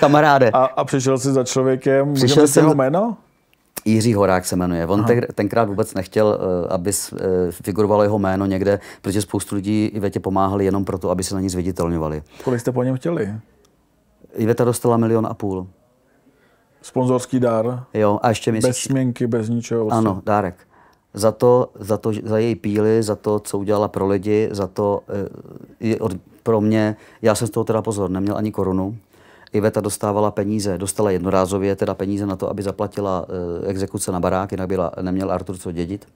Kamaráde. A, a přišel jsi za člověkem, přišel můžeme jsem, jeho jméno? Jiří Horák se jmenuje. On te, tenkrát vůbec nechtěl, eh, aby eh, figurovalo jeho jméno někde, protože spoustu lidí Ivetě pomáhali jenom proto, aby se na ní zviditelňovali. Kolik jste po něm chtěli? Iveta dostala milion a půl. Sponzorský dar? Jo, a ještě měsíc. Bez směnky, bez ničeho. Vlastně. Ano, dárek. Za to, za to, za její píly, za to, co udělala pro lidi, za to, eh, pro mě, já jsem z toho teda pozor, neměl ani korunu, Iveta dostávala peníze, dostala jednorázově teda peníze na to, aby zaplatila eh, exekuce na barák, jinak byla, neměl Artur co dědit.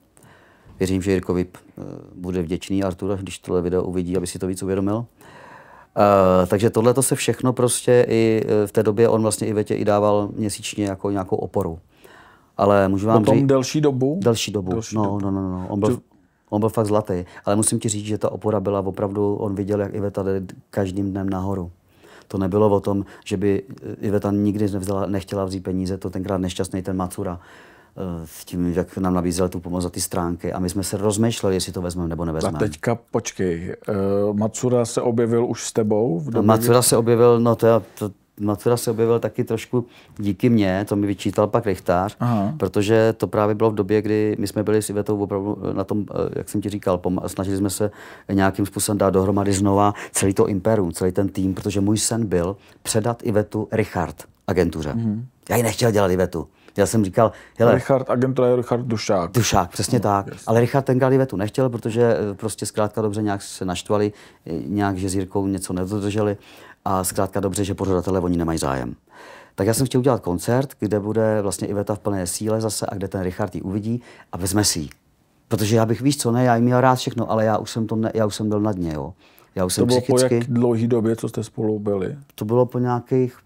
Věřím, že Jirkovi eh, bude vděčný Artur, když tohle video uvidí, aby si to víc uvědomil. Uh, takže tohle to se všechno prostě i v té době on vlastně Ivetě i dával měsíčně jako nějakou oporu. Ale můžu vám Potom říct... delší dobu? Delší dobu, delší no, dobu. no, no, no. no. On byl, to... on byl fakt zlatý. Ale musím ti říct, že ta opora byla opravdu, on viděl, jak Iveta jde každým dnem nahoru. To nebylo o tom, že by eh, Iveta nikdy nevzala, nechtěla vzít peníze, to tenkrát nešťastný ten Macura eh, s tím, jak nám nabízel tu pomoc za ty stránky a my jsme se rozmýšleli, jestli to vezmeme nebo nevezmeme. A teďka počkej, uh, Macura se objevil už s tebou? V době, Macura kdy... se objevil, no to, to, Matura se objevil taky trošku díky mně, to mi vyčítal pak Richtář, Aha. protože to právě bylo v době, kdy my jsme byli s Ivetou opravdu na tom, eh, jak jsem ti říkal, snažili jsme se nějakým způsobem dát dohromady znova celý to imperium, celý ten tým, protože můj sen byl předat Ivetu Richard agentuře. Mhm. Já ji nechtěl dělat Ivetu. Já jsem říkal, hele, Richard, agentura je Richard Dušák. Dušák, přesně no, tak. Yes. Ale Richard tenkrát Ivetu nechtěl, protože eh, prostě zkrátka dobře nějak se naštvali, eh, nějak, že s Jirkou něco nedodrželi a zkrátka dobře, že pořadatelé oni nemají zájem. Tak já jsem chtěl udělat koncert, kde bude vlastně Iveta v plné síle zase a kde ten Richard ji uvidí a vezme si ji. Protože já bych, víš co, ne, já jim měl rád všechno, ale já už jsem, to ne, já už jsem byl na dně, jo. Já už to jsem bylo psychicky, po jak dlouhý době, co jste spolu byli? To bylo po nějakých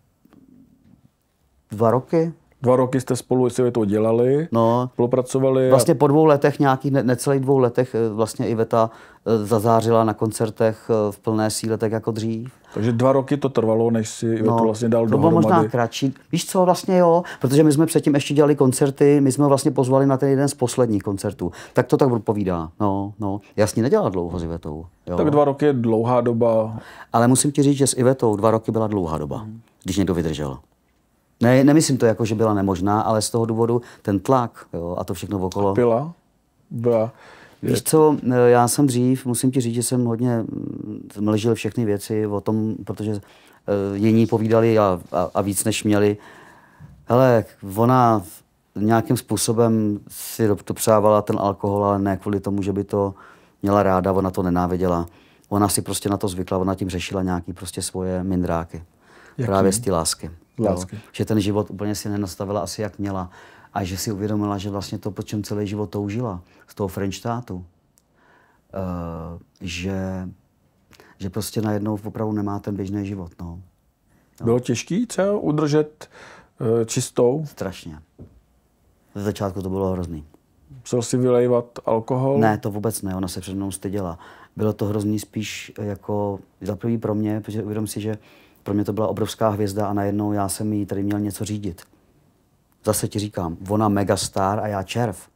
dva roky, Dva roky jste spolu s to dělali, no, spolupracovali. Vlastně po dvou letech, nějakých ne, necelých dvou letech, eh, vlastně Iveta eh, zazářila na koncertech eh, v plné síle, tak jako dřív. Takže dva roky to trvalo, než si Ivetu no, vlastně dal do. To bylo možná kratší. Víš co, vlastně jo, protože my jsme předtím ještě dělali koncerty, my jsme vlastně pozvali na ten jeden z posledních koncertů. Tak to tak povídá. No, no. jasně nedělala dlouho s Ivetou. Jo. Tak dva roky je dlouhá doba. Ale musím ti říct, že s Ivetou dva roky byla dlouhá doba, hmm. když někdo vydržel. Ne, nemyslím to jako, že byla nemožná, ale z toho důvodu ten tlak jo, a to všechno okolo. Byla? Byla. Víš co, já jsem dřív, musím ti říct, že jsem hodně mlžil mm, všechny věci o tom, protože eh, jiní povídali a, a, a víc než měli. Hele, ona nějakým způsobem si dopřávala ten alkohol, ale ne kvůli tomu, že by to měla ráda, ona to nenáviděla. Ona si prostě na to zvykla, ona tím řešila nějaký prostě svoje mindráky. Jaký? Právě z té lásky. Lásky. Jo, že ten život úplně si nenastavila asi jak měla a že si uvědomila, že vlastně to, po čem celý život toužila, z toho Frenchtátu, uh, eh, že, že prostě najednou opravdu nemá ten běžný život. No. Jo. Bylo těžký třeba udržet uh, čistou? Strašně. Ze začátku to bylo hrozný. Musel si vylejvat alkohol? Ne, to vůbec ne, ona se před mnou styděla. Bylo to hrozný spíš jako za prvý pro mě, protože uvědom si, že pro mě to byla obrovská hvězda a najednou já jsem jí tady měl něco řídit. Zase ti říkám, ona megastar a já červ.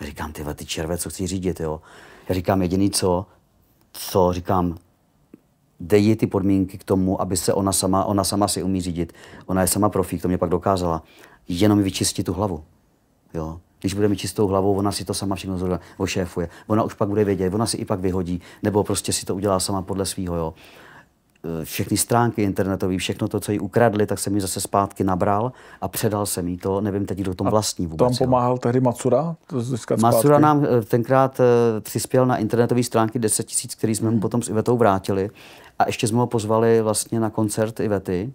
A říkám, ty ty červe, co chci řídit, jo. Já říkám, jediný co, co říkám, dej jí ty podmínky k tomu, aby se ona sama, ona sama si umí řídit. Ona je sama profík, to mě pak dokázala. Jenom vyčistit tu hlavu. Jo. Když bude mít čistou hlavu, ona si to sama všechno zhodla, ošéfuje. Ona už pak bude vědět, ona si i pak vyhodí, nebo prostě si to udělá sama podle svého. Jo. Eh, všechny stránky internetové, všechno to, co jí ukradli, tak jsem ji zase zpátky nabral a předal jsem jí to. Nevím teď, kdo tom vlastní vůbec. Tam pomáhal jo. tehdy Matsura Matsura nám eh, tenkrát eh, přispěl na internetové stránky 10 tisíc, který jsme hmm. mu potom s Ivetou vrátili. A ještě jsme ho pozvali vlastně na koncert Ivety.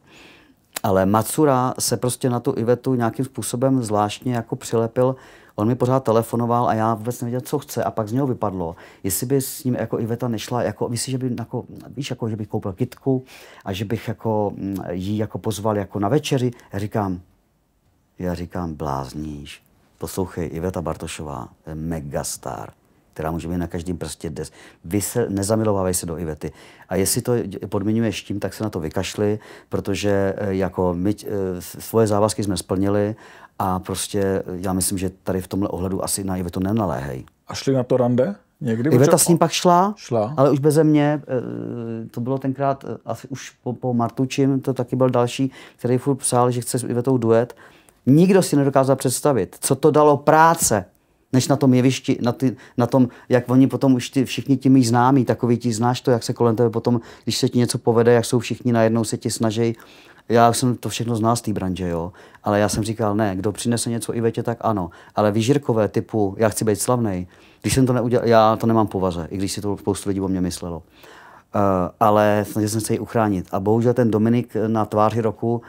Ale Matsura se prostě na tu Ivetu nějakým způsobem zvláštně jako přilepil, on mi pořád telefonoval a já vůbec nevěděl, co chce a pak z něho vypadlo. Jestli by s ním jako Iveta nešla, jako, myslíš, že by jako, víš, jako, že bych koupil kitku a že bych jako, mm, jí jako pozval jako na večeři. Já říkám, já říkám, blázníš. Poslouchej, Iveta Bartošová, je megastar která může být na každém prstě des. Vy se nezamilovávej se do Ivety. A jestli to podmiňuješ tím, tak se na to vykašli, protože eh, jako my eh, svoje závazky jsme splnili a prostě eh, já myslím, že tady v tomhle ohledu asi na to nenaléhej. A šli na to rande? Někdy Iveta může... s ním pak šla, šla, ale už beze mě. Eh, to bylo tenkrát eh, asi už po, po Martučím, to taky byl další, který furt psal, že chce s Ivetou duet. Nikdo si nedokázal představit, co to dalo práce, než na tom jevišti, na, ty, na tom, jak oni potom už ty, všichni ti mý známí, takový ti znáš to, jak se kolem tebe potom, když se ti něco povede, jak jsou všichni najednou se ti snaží já jsem to všechno znal z té branže, jo. Ale já jsem říkal, ne, kdo přinese něco i větě, tak ano. Ale výžirkové typu, já chci být slavný, když jsem to neudělal, já to nemám povaze, i když si to spoustu lidí o mě myslelo. Uh, ale snažil jsem se ji uchránit. A bohužel ten Dominik na tváři roku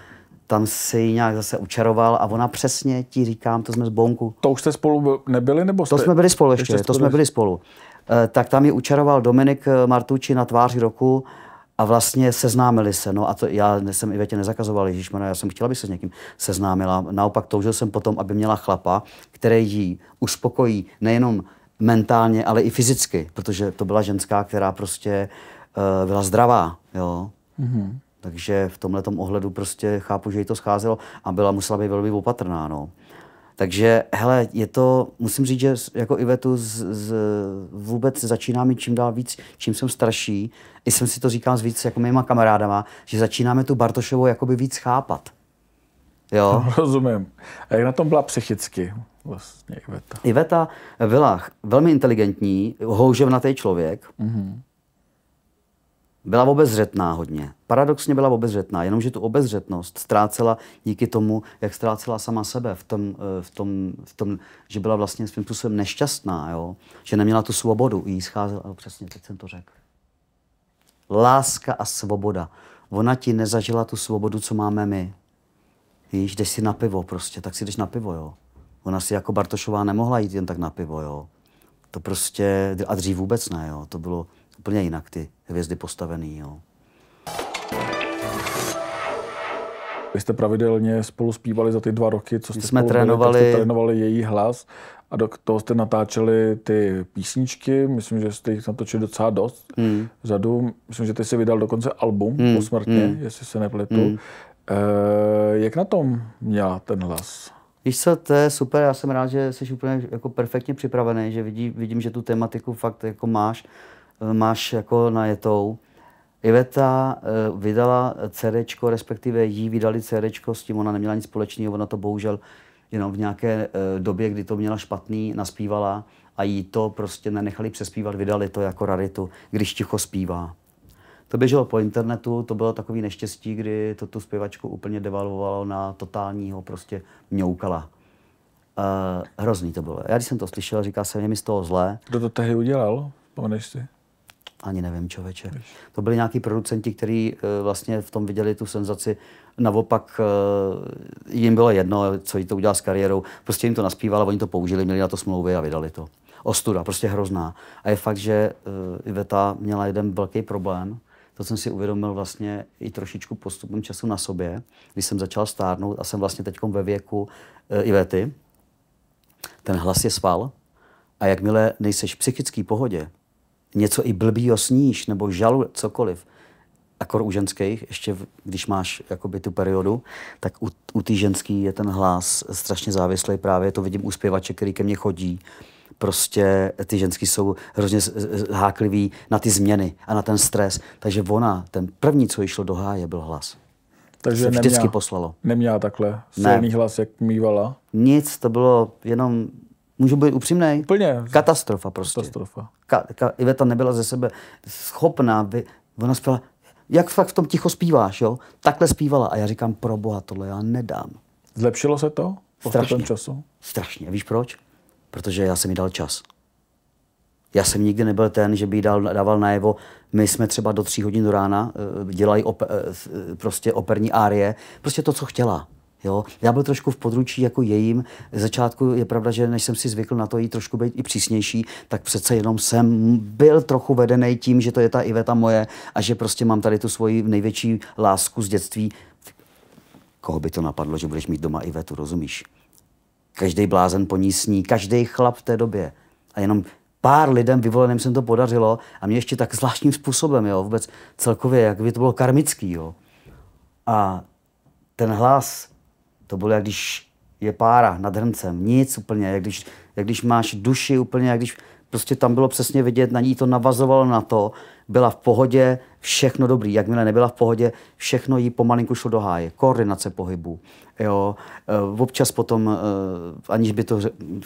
tam si ji nějak zase učaroval a ona přesně ti říkám, to jsme z Bonku. To už jste spolu nebyli? Nebo jste... To jsme byli spolu ještě, ještě spolu to jsme byli spolu. Uh, tak tam ji učaroval Dominik eh, Martuči na tváři roku a vlastně seznámili se. No a to já jsem Ivetě nezakazoval, Ježíš, já jsem chtěla, aby se s někým seznámila. Naopak toužil jsem potom, aby měla chlapa, který jí uspokojí nejenom mentálně, ale i fyzicky, protože to byla ženská, která prostě uh, byla zdravá. Jo? Mm-hmm. Takže v tomhle ohledu prostě chápu, že jí to scházelo a byla musela být velmi opatrná. No. Takže hele, je to, musím říct, že jako Ivetu z, z, vůbec začínáme čím dál víc, čím jsem starší, i jsem si to říkal s víc jako mýma kamarádama, že začínáme tu Bartošovou jakoby víc chápat. Jo? Rozumím. A jak na tom byla psychicky? Vlastně Iveta. Iveta byla velmi inteligentní, houževnatý člověk. Mm-hmm byla obezřetná hodně. Paradoxně byla obezřetná, jenomže tu obezřetnost ztrácela díky tomu, jak ztrácela sama sebe v tom, eh, v tom, v tom že byla vlastně svým způsobem nešťastná, jo? že neměla tu svobodu, jí scházela, ale přesně teď jsem to řekl. Láska a svoboda. Ona ti nezažila tu svobodu, co máme my. Víš, jdeš si na pivo prostě, tak si jdeš na pivo, jo. Ona si jako Bartošová nemohla jít jen tak na pivo, jo. To prostě, a dřív vůbec ne, jo. To bylo, úplně jinak ty hvězdy postavený. Jo. Vy jste pravidelně spolu zpívali za ty dva roky, co jste, jsme spolu trénovali... Byli, jste trénovali její hlas a do toho jste natáčeli ty písničky, myslím, že jste jich natočili docela dost, mm. řadu. Myslím, že ty si vydal dokonce album mm. posmrtně, mm. jestli se nepletu. Mm. E, jak na tom měla ten hlas? Víš co, to je super, já jsem rád, že jsi úplně jako perfektně připravený, že vidí, vidím, že tu tematiku fakt jako máš Eh, máš jako najetou. Iveta eh, vydala CD, respektive jí vydali CD, s tím ona neměla nic společného, ona to bohužel jenom v nějaké eh, době, kdy to měla špatný, naspívala a jí to prostě nenechali přespívat, vydali to jako raritu, když ticho zpívá. To běželo po internetu, to bylo takový neštěstí, kdy to tu zpěvačku úplně devalvovalo na totálního prostě mňoukala. Uh, hrozný to bylo. Já když jsem to slyšel, říkal jsem, je mi z toho zlé. Kdo to tehdy udělal? Pomeneš si? Ani nevím, člověče. To byli nějaký producenti, kteří eh, vlastně v tom viděli tu senzaci. Naopak eh, jim bylo jedno, co jí to udělá s kariérou. Prostě jim to naspívalo. oni to použili, měli na to smlouvy a vydali to. Ostuda, prostě hrozná. A je fakt, že eh, Iveta měla jeden velký problém, to jsem si uvědomil vlastně i trošičku postupem času na sobě, když jsem začal stárnout a jsem vlastně teď ve věku uh, Ivety. Ten hlas je sval a jakmile nejseš v psychické pohodě, něco i blbýho sníš, nebo žalu, cokoliv, akor u ženských, ještě když máš jakoby tu periodu, tak u, u té ženský je ten hlas strašně závislý právě, to vidím u zpěvače, který ke mně chodí, prostě ty ženský jsou hrozně hákliví na ty změny a na ten stres. Takže ona, ten první, co jí šlo do háje, byl hlas. Takže se vždycky neměla, poslalo. Neměla takhle silný ne. hlas, jak mývala? Nic, to bylo jenom Můžu být upřímný? Plně. Katastrofa prostě. Katastrofa. Ka- ka- Iveta nebyla ze sebe schopná, vy- ona zpěla, jak fakt v tom ticho zpíváš, jo? Takhle zpívala a já říkám, pro boha, tohle já nedám. Zlepšilo se to? Strašně. času? Strašně. Víš proč? Protože já jsem jí dal čas. Já jsem nikdy nebyl ten, že by jí dal, dával najevo, my jsme třeba do tří hodin do rána eh, dělali op, eh, prostě operní árie, prostě to, co chtěla. Jo? Já byl trošku v područí jako jejím. Začátku je pravda, že než jsem si zvykl na to jí trošku být i přísnější, tak přece jenom jsem byl trochu vedený tím, že to je ta Iveta moje a že prostě mám tady tu svoji největší lásku z dětství. Koho by to napadlo, že budeš mít doma Ivetu, rozumíš? Každý blázen po ní sní, každý chlap v té době. A jenom pár lidem vyvoleným jsem to podařilo a mě ještě tak zvláštním způsobem, jo, vůbec celkově, jak by to bylo karmický, jo. A ten hlas, to bylo, jak když je pára nad hrncem, nic úplně, jak když, jak když máš duši úplně, jak když prostě tam bylo přesně vidět, na ní to navazovalo na to, byla v pohodě, všechno dobrý. Jakmile nebyla v pohodě, všechno jí pomalinku šlo do háje. Koordinace pohybu. Jo. E, občas potom, e, aniž by to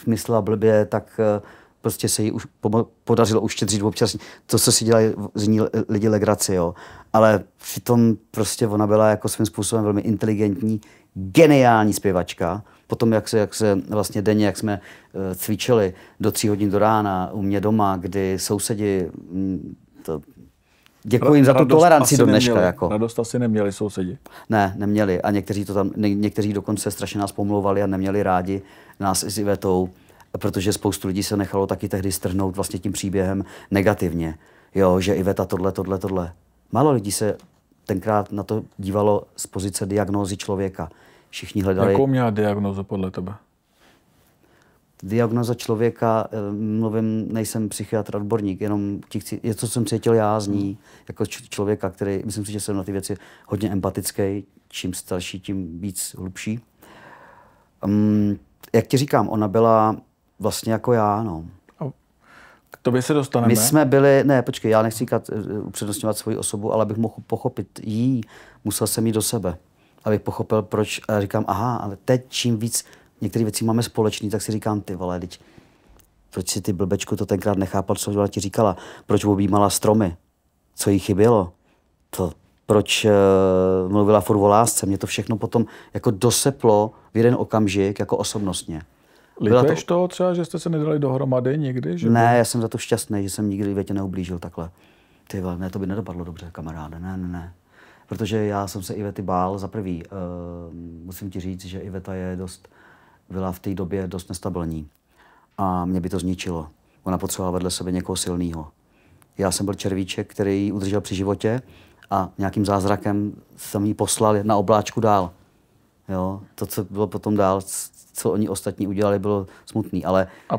myslela blbě, tak e, prostě se jí už podařilo uštědřit občas to, co si dělají z ní lidi legraci. Jo ale přitom prostě ona byla jako svým způsobem velmi inteligentní, geniální zpěvačka. Potom, jak se, jak se vlastně denně, jak jsme eh, cvičili do tří hodin do rána u mě doma, kdy sousedi, mm, to, děkuji jim za tu toleranci do dneška. Neměli, jako. Radost asi neměli sousedi. Ne, neměli. A někteří, to tam, ne, někteří dokonce strašně nás pomlouvali a neměli rádi nás s Ivetou, protože spoustu lidí se nechalo taky tehdy strhnout vlastně tím příběhem negativně. Jo, že Iveta tohle, tohle, tohle. Málo lidí se tenkrát na to dívalo z pozice diagnózy člověka. Všichni hledali... Jakou měla diagnózu podle tebe? Diagnoza člověka, eh, mluvím, nejsem psychiatr, odborník, jenom ti chci, je to, co jsem cítil já z ní, jako č- člověka, který, myslím si, že jsem na ty věci hodně empatický, čím starší, tím víc hlubší. Um, jak ti říkám, ona byla vlastně jako já, no by se dostaneme. My jsme byli, ne, počkej, já nechci říkat, eh, upřednostňovat svoji osobu, ale bych mohl pochopit jí, musel jsem jít do sebe. Abych pochopil, proč, a říkám, aha, ale teď čím víc některé věci máme společný, tak si říkám, ty vole, teď, proč si ty blbečku to tenkrát nechápal, co ti říkala, proč objímala stromy, co jí chybělo, to, proč uh, mluvila furt o lásce, mě to všechno potom jako doseplo v jeden okamžik jako osobnostně. Lituješ to... toho třeba, že jste se nedali dohromady nikdy? Že ne, by... já jsem za to šťastný, že jsem nikdy větě neublížil takhle. Ty vole, ne, to by nedopadlo dobře, kamaráde, ne, ne, ne. Protože já jsem se Ivety bál za prvý. Uh, musím ti říct, že Iveta je dost, byla v té době dost nestabilní. A mě by to zničilo. Ona potřebovala vedle sebe někoho silného. Já jsem byl červíček, který ji udržel při životě a nějakým zázrakem jsem ji poslal na obláčku dál. Jo, to, co bylo potom dál, co oni ostatní udělali, bylo smutný, ale... A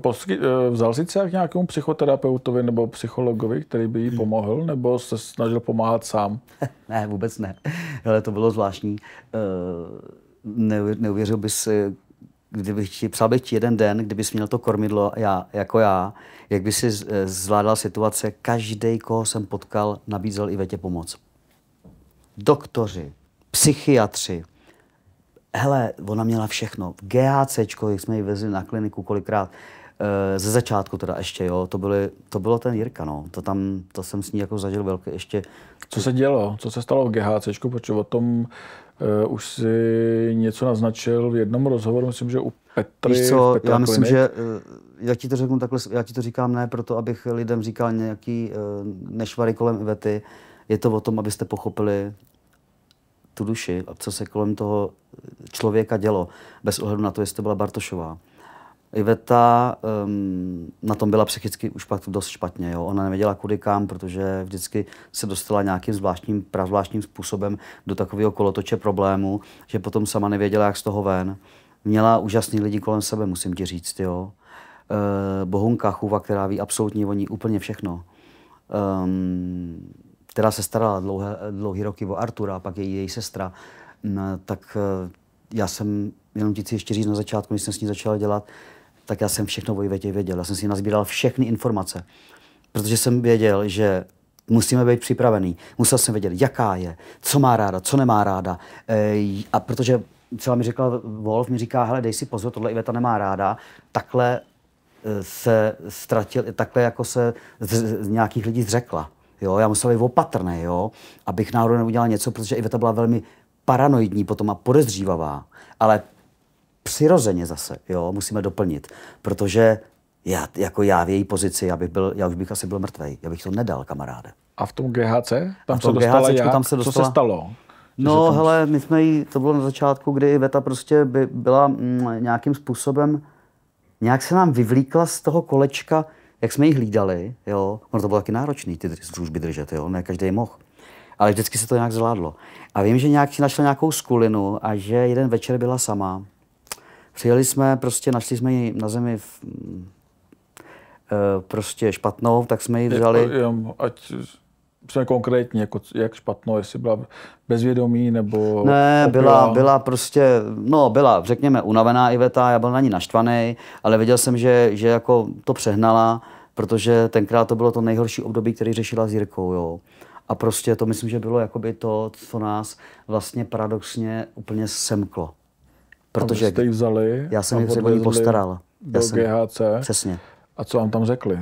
posky, eh, vzal si třeba k nějakému psychoterapeutovi nebo psychologovi, který by jí pomohl, nebo se snažil pomáhat sám? ne, vůbec ne. Ale to bylo zvláštní. Eh, neuvěřil bys, kdybych ti, psal bych ti jeden den, kdybys měl to kormidlo já, jako já, jak by si eh, zvládal situace, každý, koho jsem potkal, nabízel i vetě pomoc. Doktoři, psychiatři, hele, ona měla všechno. GHC, jak jsme ji vezli na kliniku kolikrát, eh, ze začátku teda ještě, jo, to, byly, to bylo ten Jirka, no. To tam, to jsem s ní jako zažil velké ještě. Co se dělo? Co se stalo v GHC? Protože o tom e, už si něco naznačil v jednom rozhovoru, myslím, že u Petry. Víš co, Petra já myslím, že eh, já ti to řeknu takhle, já ti to říkám ne proto, abych lidem říkal nějaký uh, nešvary kolem Ivety, je to o tom, abyste pochopili, tu duši, a co se kolem toho člověka dělo, bez ohledu na to, jestli to byla Bartošová. Iveta um, na tom byla psychicky už pak dost špatně. Jo. Ona nevěděla kudy kam, protože vždycky se dostala nějakým zvláštním, prazvláštním způsobem do takového kolotoče problému, že potom sama nevěděla, jak z toho ven. Měla úžasný lidi kolem sebe, musím ti říct. Jo. Eh, Bohunka Chuva, která ví absolutně o ní úplně všechno. Um, která se starala dlouhé, dlouhý roky o Artura a pak její, její sestra, mm, tak eh, já jsem, jenom ti chci ještě říct na začátku, když jsem s ní začal dělat, tak já jsem všechno o Ivetě věděl. Já jsem si nazbíral všechny informace, protože jsem věděl, že musíme být připravený. Musel jsem vědět, jaká je, co má ráda, co nemá ráda. E, a protože třeba mi řekla Wolf, mi říká, hele, dej si pozor, tohle Iveta nemá ráda, takhle eh, se ztratil, takhle jako se z, z nějakých lidí zřekla. Jo, já musel být opatrný, jo, abych náhodou neudělal něco, protože Iveta byla velmi paranoidní potom a podezřívavá. Ale přirozeně zase, jo, musíme doplnit, protože já, jako já v její pozici, já, bych byl, já už bych asi byl mrtvý, já bych to nedal, kamaráde. A v tom GHC? Tam, v tom se, dostala GHCčku, jak? tam se dostala Co se stalo? No, tam... hele, my jsme jí, to bylo na začátku, kdy Veta prostě by byla mm, nějakým způsobem, nějak se nám vyvlíkla z toho kolečka, jak jsme ji hlídali, jo, ono to bylo taky náročné ty služby držet, jo, ne každý mohl. Ale vždycky se to nějak zvládlo. A vím, že nějak našla nějakou skulinu a že jeden večer byla sama. Přijeli jsme, prostě našli jsme ji na zemi v, mm, e, prostě špatnou, tak jsme ji jako vzali. Jako, jem, ať jsme konkrétní, jako jak špatno, jestli byla bezvědomí nebo... Ne, byla, byla prostě, no byla, řekněme, unavená Iveta, já byl na ní naštvaný, ale viděl jsem, že, že jako to přehnala, protože tenkrát to bylo to nejhorší období, který řešila s Jirkou, jo. A prostě to myslím, že bylo jakoby to, co nás vlastně paradoxně úplně semklo. Protože a jste vzali? Já jsem o ní postaral. Do já jsem, GHC? Přesně. A co vám tam řekli?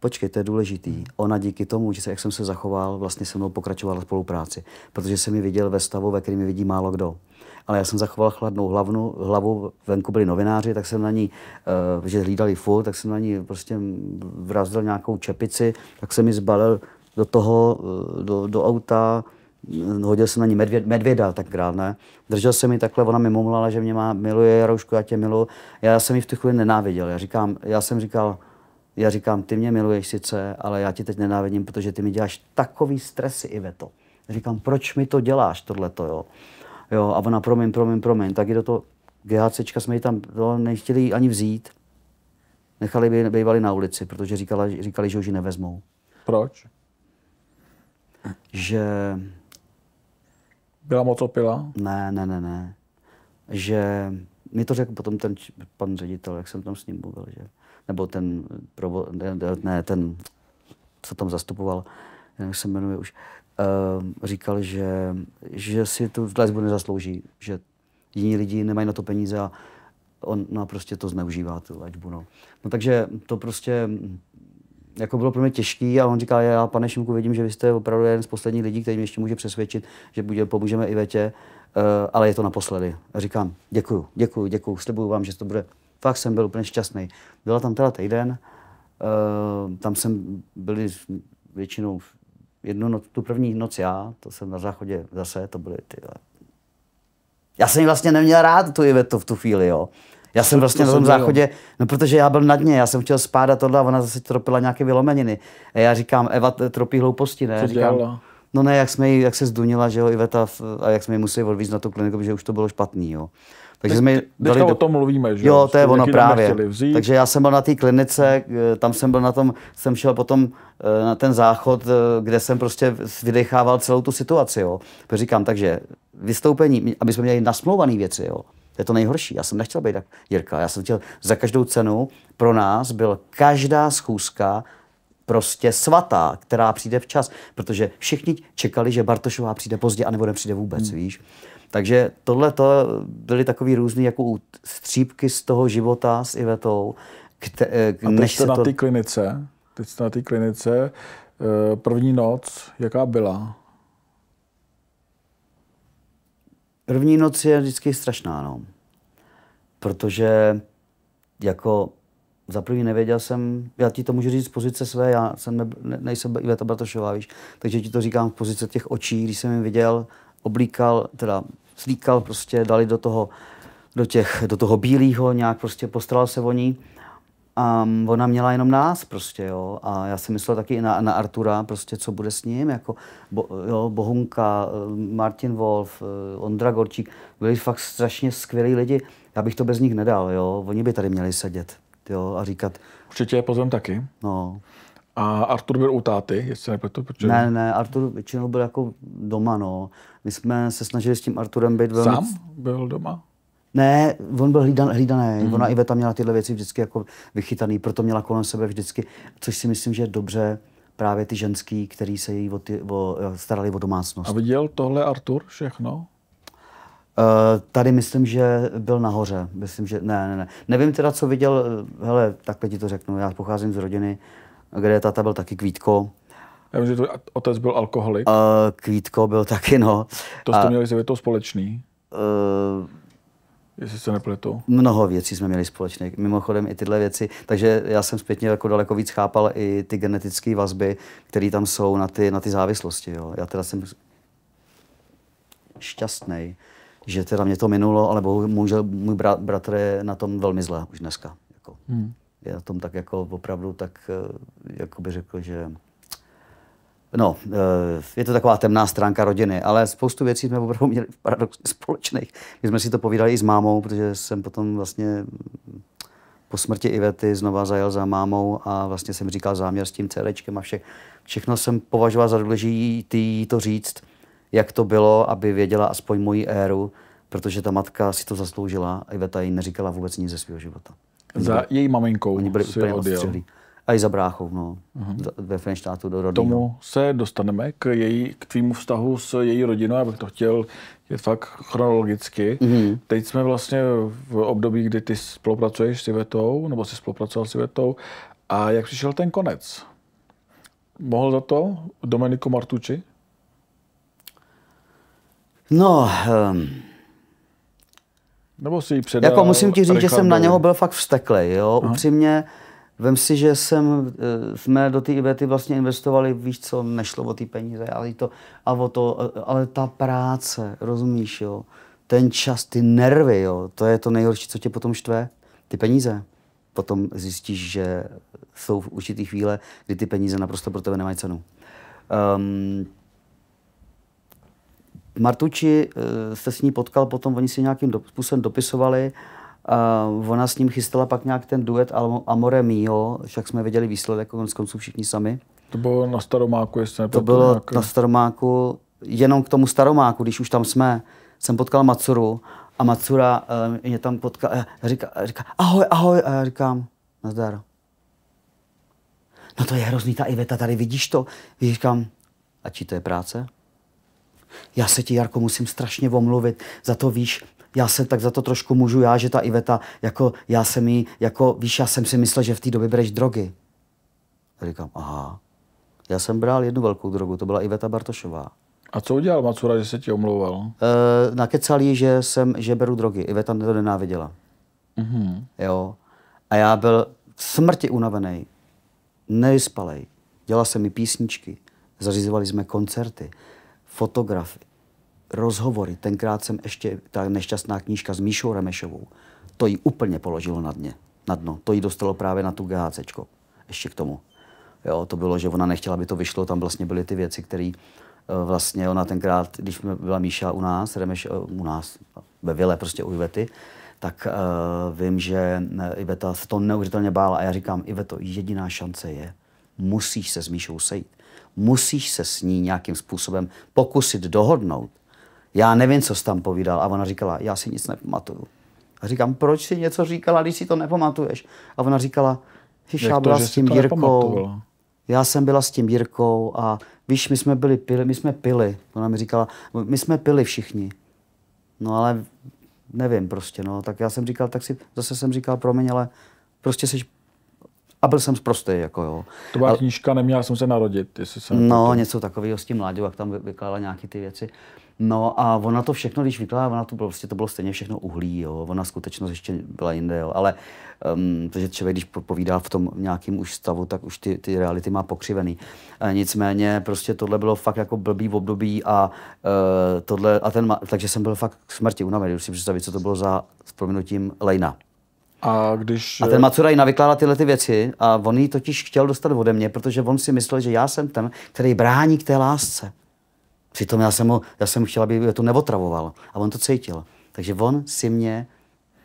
počkej, to je důležitý. Ona díky tomu, že se, jak jsem se zachoval, vlastně se mnou pokračovala spolupráci, protože jsem mi viděl ve stavu, ve kterém vidí málo kdo. Ale já jsem zachoval chladnou hlavnu, hlavu, venku byli novináři, tak jsem na ní, eh, že hlídali furt, tak jsem na ní prostě vrazil nějakou čepici, tak jsem mi zbalil do toho, eh, do, do auta, hodil jsem na ní medvěd, medvěda tenkrát, ne? Držel jsem mi takhle, ona mi mumlala, že mě má, miluje, Jaroušku, já tě miluji. Já jsem ji v tu chvíli nenáviděl. Já, říkám, já jsem říkal, já říkám, ty mě miluješ sice, ale já ti teď nenávidím, protože ty mi děláš takový stresy, Iveto. Já říkám, proč mi to děláš, tohleto, jo? Jo, a ona, promiň, promiň, promiň, tak i do toho GHCčka jsme ji tam, to nechtěli ani vzít. Nechali by bývali na ulici, protože říkala, říkali, že už ji nevezmou. Proč? Že... Byla moc opila? Ne, ne, ne, ne. Že mi to řekl potom ten pan ředitel, jak jsem tam s ním mluvil, že nebo ten, provo, ne, ten, co tam zastupoval, jak se jmenuje už, eh, říkal, že, že si tu lesbu nezaslouží, že jiní lidi nemají na to peníze a on no, prostě to zneužívá, tu léčbu. No. no takže to prostě mm, jako bylo pro mě těžký a on říkal já pane Šimku vidím, že vy jste opravdu jeden z posledních lidí, který mě ještě může přesvědčit, že bude, pomůžeme i Vetě, uh, eh, ale je to naposledy. A říkám, děkuju, děkuju, děkuju, slibuju vám, že to bude Fakt jsem byl úplně šťastný. Byla tam teda týden, uh, tam jsem byli většinou jednu noc, tu první noc já, to jsem na záchodě zase, to byly ty. Já jsem vlastně neměl rád tu Ivetu v tu chvíli, jo. Já jsem vlastně to na tom záchodě, no protože já byl na dně, já jsem chtěl spát a tohle a ona zase tropila nějaké vylomeniny. A já říkám, Eva tropí hlouposti, ne? Co říkám, dělala? No ne, jak, jsme jí, jak se zdunila, že jo, Iveta, a jak jsme ji museli odvízt na tu kliniku, že už to bylo špatný, jo. Takže jsme dali do... o tom mluvíme, že jo? to je prostě ono právě. Takže já jsem byl na té klinice, eh, tam jsem byl na tom, jsem šel potom eh, na ten záchod, eh, kde jsem prostě vydechával celou tu situaci, jo. Protože říkám, takže vystoupení, aby jsme měli nasmlouvané věci, jo. To je to nejhorší. Já jsem nechtěl být tak Jirka. Já jsem chtěl za každou cenu. Pro nás byl každá schůzka prostě svatá, která přijde včas, protože všichni čekali, že Bartošová přijde pozdě a nebo nepřijde vůbec, hmm. víš. Takže tohle to byly takový různý jako střípky z toho života s Ivetou. Kte, eh, a teď jste to... na té klinice, teď jste na té klinice, eh, první noc, jaká byla? První noc je vždycky strašná, no. Protože jako za první nevěděl jsem, já ti to můžu říct z pozice své, já jsem ne, nejsem Iveta Bartošová, víš, takže ti to říkám v pozice těch očí, když jsem jim viděl oblíkal, teda slíkal, prostě dali do toho, do, těch, do toho bílého, nějak prostě postaral se o ní. A ona měla jenom nás prostě, jo. A já jsem myslel taky na, na Artura, prostě, co bude s ním, jako bo, jo, Bohunka, eh, Martin Wolf, eh, Ondra Gorčík, byli fakt strašně skvělí lidi. Já bych to bez nich nedal, jo. Oni by tady měli sedět, jo, a říkat... Určitě je pozvem taky. No. A Artur byl u táty, jestli nepletu? Protože... Ne, ne, Artur většinou byl jako doma, no. My jsme se snažili s tím Arturem být velmi... Sám byl doma? Ne, on byl hlídan, hlídaný. Mm. Ona Iveta měla tyhle věci vždycky jako vychytaný, proto měla kolem sebe vždycky, což si myslím, že je dobře právě ty ženský, který se jí o ty, o, starali o domácnost. A viděl tohle Artur všechno? Eh, tady myslím, že byl nahoře. Myslím, že ne, ne, ne. Nevím teda, co viděl, eh, hele, takhle ti to řeknu, já pocházím z rodiny, kde tata byl taky kvítko. Já vím, že to otec byl alkoholik. Uh, kvítko byl taky, no. To jste A... měli s to společný? Uh, Jestli se nepletu. Mnoho věcí jsme měli společně, Mimochodem i tyhle věci. Takže já jsem zpětně jako daleko víc chápal i ty genetické vazby, které tam jsou na ty, na ty závislosti. Jo. Já teda jsem šťastný, že teda mě to minulo, ale bohu, můj, můj bratr je na tom velmi zlé už dneska. Jako. Hmm je na tom tak jako opravdu tak, eh, jako by řekl, že No, eh, je to taková temná stránka rodiny, ale spoustu věcí jsme opravdu měli paradoxně společných. My jsme si to povídali i s mámou, protože jsem potom vlastně po smrti Ivety znova zajel za mámou a vlastně jsem říkal záměr s tím CDčkem a vše, všechno jsem považoval za důležitý to říct, jak to bylo, aby věděla aspoň moji éru, protože ta matka si to zasloužila, Iveta jí neříkala vůbec nic ze svého života. Za byli, její maminkou Oni byli si odjel. A i za bráchou, no. Uh-huh. Ve Frenštátu do rodiny. tomu no. se dostaneme k, její, k tvýmu vztahu s její rodinou. Já bych to chtěl je fakt chronologicky. Uh-huh. Teď jsme vlastně v období, kdy ty spolupracuješ s Ivetou, nebo jsi spolupracoval s Ivetou. A jak přišel ten konec? Mohl za to Domenico Martucci? No, um, nebo si ji předal Jako musím ti říct, že jsem na něho byl fakt vsteklý. jo, Aha. upřímně. Vem si, že jsem, jsme eh, do té Ivety vlastně investovali, víš co, nešlo o ty peníze, ale to, a o to, eh, ale ta práce, rozumíš, jo, ten čas, ty nervy, jo, to je to nejhorší, co tě potom štve, ty peníze. Potom zjistíš, že jsou v určitý chvíle, kdy ty peníze naprosto pro tebe nemají cenu. Um, Martuči eh, se s ní potkal, potom oni si nějakým způsobem dopisovali. A ona s ním chystala pak nějak ten duet Amore Mio, však jsme viděli výsledek, konec konců všichni sami. To bylo na Staromáku, jestli To bylo nějaké. na Staromáku, jenom k tomu Staromáku, když už tam jsme, jsem potkal Macuru a Macura eh, mě tam potkal, eh, říká, říká, ahoj, ahoj, a já říkám, nazdar. No to je hrozný, ta Iveta, tady vidíš to? Říkám, a či to je práce? já se ti, Jarko, musím strašně omluvit, za to víš, já se tak za to trošku můžu já, že ta Iveta, jako já jsem jí, jako víš, já jsem si myslel, že v té době bereš drogy. A říkám, aha. Já jsem bral jednu velkou drogu, to byla Iveta Bartošová. A co udělal Macura, že se ti omlouval? E, eh, nakecali, že, jsem, že beru drogy. Iveta to nenáviděla. Mm-hmm. Jo. A já byl smrti unavený, nevyspalej. Dělal jsem mi písničky, zařizovali jsme koncerty fotografy, rozhovory, tenkrát jsem ještě, ta nešťastná knížka s Míšou Remešovou, to ji úplně položilo na dně, na dno. To ji dostalo právě na tu GHC. ještě k tomu. Jo, to bylo, že ona nechtěla, aby to vyšlo, tam vlastně byly ty věci, které eh, vlastně ona tenkrát, když byla Míša u nás, Remeš, eh, u nás, ve Vile, prostě u Ivety, tak uh, vím, že Iveta se to neuvěřitelně bála a já říkám, Iveto, jediná šance je, musíš se s Míšou sejít musíš se s ní nějakým způsobem pokusit dohodnout. Já nevím, co jsi tam povídal. A ona říkala, já si nic nepamatuju. A říkám, proč si něco říkala, když si to nepamatuješ? A ona říkala, že já byla to, s tím Jirkou. Já jsem byla s tím Jirkou a víš, my jsme byli pili, my jsme pili. Ona mi říkala, my jsme pili všichni. No ale nevím prostě, no. Tak já jsem říkal, tak si, zase jsem říkal, promiň, ale prostě jsi a byl jsem zprostý, jako jo. To byla knížka Neměla jsem se narodit, jestli jsem... No, to... něco takového s tím Láďou, jak tam vykládala nějaké ty věci. No a ona to všechno, když vykládala, ona to bylo, prostě to bylo stejně všechno uhlí, jo. Ona skutečnost ještě byla jinde, jo. Ale um, protože člověk, když povídá v tom nějakém už stavu, tak už ty, ty reality má pokřivený. E, nicméně prostě tohle bylo fakt jako blbý v období a e, tohle, a ten, takže jsem byl fakt k smrti unavený. Už si představit, co to bylo za s proměnutím, Lejna. A, když... a ten eh, Macura jí navykládá tyhle ty věci a on ji totiž chtěl dostat ode mě, protože on si myslel, že já jsem ten, který brání k té lásce. Přitom já jsem, ho, já jsem chtěl, aby to neotravoval. A on to cítil. Takže on si mě,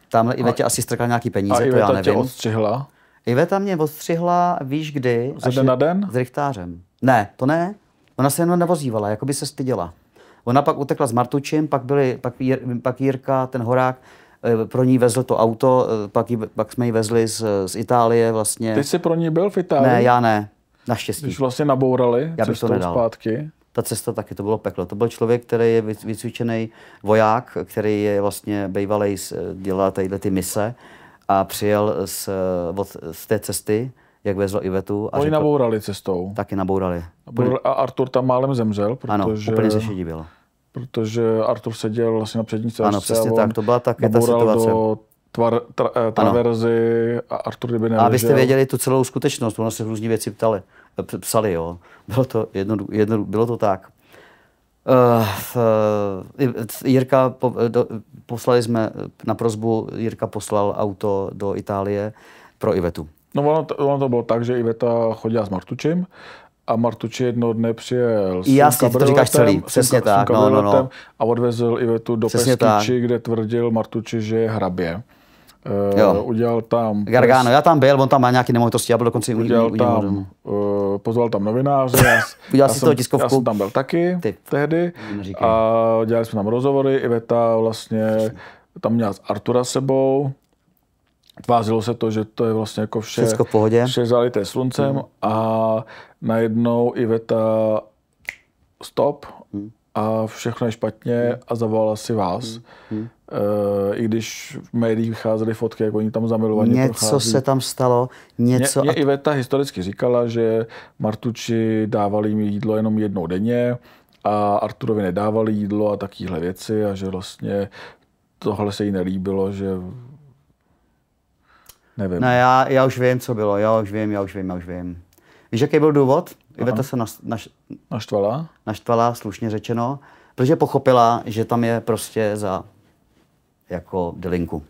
tamhle Ivetě asi strkal nějaký peníze, a to já nevím. A odstřihla? Iveta mě odstřihla, víš kdy? Ze den na den? S rychtářem. Ne, to ne. Ona se jenom nevozívala, jako by se styděla. Ona pak utekla s Martučím, pak, byli, pak, Jir, pak Jirka, ten horák, Eh, pro ní vezl to auto, eh, pak, jí, pak jsme ji vezli z, z Itálie vlastně. Ty jsi pro ní byl v Itálii? Ne, já ne. Naštěstí. Když vlastně nabourali já bych to nedal. zpátky. Ta cesta taky, to bylo peklo. To byl člověk, který je vycvičený voják, který je vlastně bývalý, eh, dělá tady ty mise a přijel z, od, z té cesty, jak vezl Ivetu. A Oni řekl, nabourali cestou. Taky nabourali. nabourali. A Artur tam málem zemřel, protože... Ano, úplně zešedivil protože Artur seděl vlastně na přední cestě. Ano, přesně tak, to byla také ta situace. Do tvar, tra, eh, traverzy ano. a Artur kdyby nevěděl. A abyste věděli tu celou skutečnost, ono se různé věci ptali, eh, psali, jo. Bylo to, jedno, jedno, bylo to tak. Uh, Jirka, po, do, poslali jsme na prozbu, Jirka poslal auto do Itálie pro Ivetu. No ono to, ono to bylo tak, že Iveta chodila s Martučím a Martuči jedno dne přijel s si to říkáš celý, přesně tak. no, no, no. A odvezl Ivetu do přesně tak. kde tvrdil Martuči, že je hrabě. Uh, jo. Udělal tam... Gargano, pres... já tam byl, on tam má nějaké nemovitosti, já byl dokonce u, udělal u, tam, uh, Pozval tam novináře, já, udělal já, si jsem, to tiskovku. já jsem tam byl taky Ty. tehdy Neříkej. a dělali jsme tam rozhovory, Iveta vlastně tam měla s Artura sebou, tvářilo se to, že to je vlastně jako vše, Všecko v pohodě. vše zalité sluncem mm. a najednou Iveta stop mm. a všechno je špatně mm. a zavolala si vás. Mm. Uh, I když v médiích vycházely fotky, jak oni tam zamilovaně Něco prochází. se tam stalo, něco... Mě, mě a... Iveta historicky říkala, že Martuči dávali jim jídlo jenom jednou denně a Arturovi nedávali jídlo a takovéhle věci a že vlastně tohle se jí nelíbilo, že Nevím. Ne, já, já už vím, co bylo, já už vím, já už vím, já už vím. Víš, jaký byl důvod? Aha. Iveta se naš, naš, naštvala? Naštvala, slušně řečeno, protože pochopila, že tam je prostě za jako delinku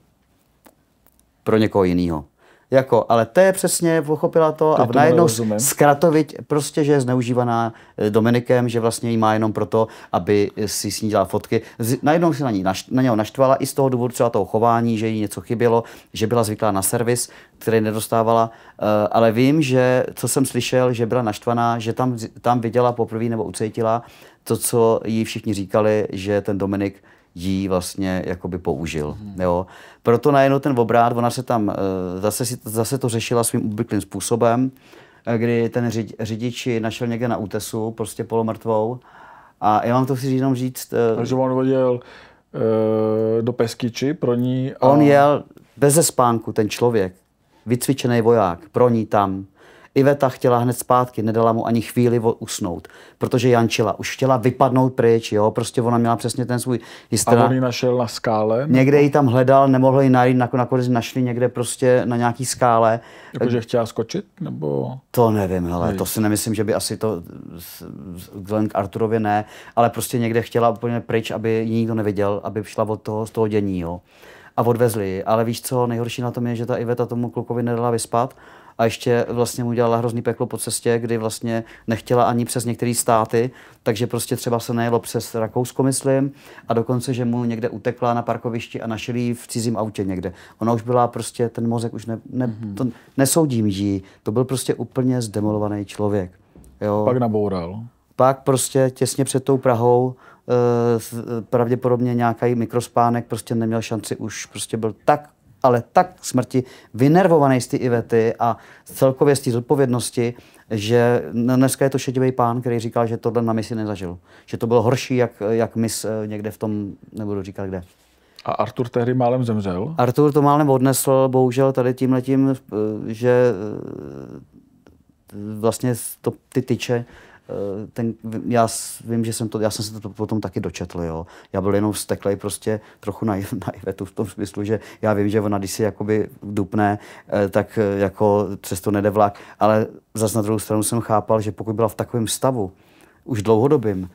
pro někoho jiného. Jako, ale to je přesně, pochopila to, to a najednou zkratovit prostě, že je zneužívaná eh, Dominikem, že vlastně jí má jenom proto, aby si s ní dělala fotky. Najednou se na, ní, na něho naštvala i z toho důvodu třeba toho chování, že jí něco chybělo, že byla zvyklá na servis, který nedostávala, eh, ale vím, že co jsem slyšel, že byla naštvaná, že tam, tam viděla poprvé nebo ucítila to, co jí všichni říkali, že ten Dominik jí vlastně jakoby použil. Mm. Jo. Proto najednou ten obrát, ona se tam eh, zase, zase to řešila svým obvyklým způsobem, eh, kdy ten řidič našel někde na útesu, prostě polomrtvou. A já vám to chci říct, jenom říct... Eh, Takže on odjel do Peskyči pro ní a... On jel bez spánku, ten člověk, vycvičený voják, pro ní tam. Iveta chtěla hned zpátky, nedala mu ani chvíli usnout, protože Jančila už chtěla vypadnout pryč, jo, prostě ona měla přesně ten svůj hysteria. A on ji našel na skále? Nebo? Někde ji tam hledal, nemohl ji najít, nakonec našli někde prostě na nějaký skále. Jakože chtěla skočit, nebo? To nevím, hele, to si nemyslím, že by asi to vzhledem k Arturově ne, ale prostě někde chtěla úplně pryč, aby ji nikdo neviděl, aby šla od toho, z toho dění, jo. A odvezli ji. Ale víš co, nejhorší na tom je, že ta Iveta tomu klukovi nedala vyspat a ještě vlastně mu dělala hrozný peklo po cestě, kdy vlastně nechtěla ani přes některé státy, takže prostě třeba se nejelo přes Rakousko, myslím, a dokonce, že mu někde utekla na parkovišti a našli ji v cizím autě někde. Ona už byla prostě, ten mozek už ne, ne, mhm. to, nesoudím jí, to byl prostě úplně zdemolovaný člověk. Jo. Pak naboural. Pak prostě těsně před tou Prahou eh, eh, pravděpodobně nějaký mikrospánek prostě neměl šanci, už prostě byl tak ale tak k smrti vynervovaný z ty Ivety a celkově z té zodpovědnosti, že dneska je to šedivý pán, který říkal, že tohle na misi nezažil. Že to bylo horší, jak, jak mis eh, někde v tom, nebudu říkat kde. A Artur tehdy málem zemřel? Artur to málem odnesl, bohužel tady tím letím, eh, že eh, vlastně to, ty tyče Eh, ten, já vím, že jsem to, já jsem se to potom taky dočetl, jo. Já byl jenom steklej prostě trochu na, na Ivetu v tom smyslu, že já vím, že ona když si jakoby dupne, eh, tak eh, jako přesto nede vlak, ale zas na druhou stranu jsem chápal, že pokud byla v takovém stavu, už dlouhodobým,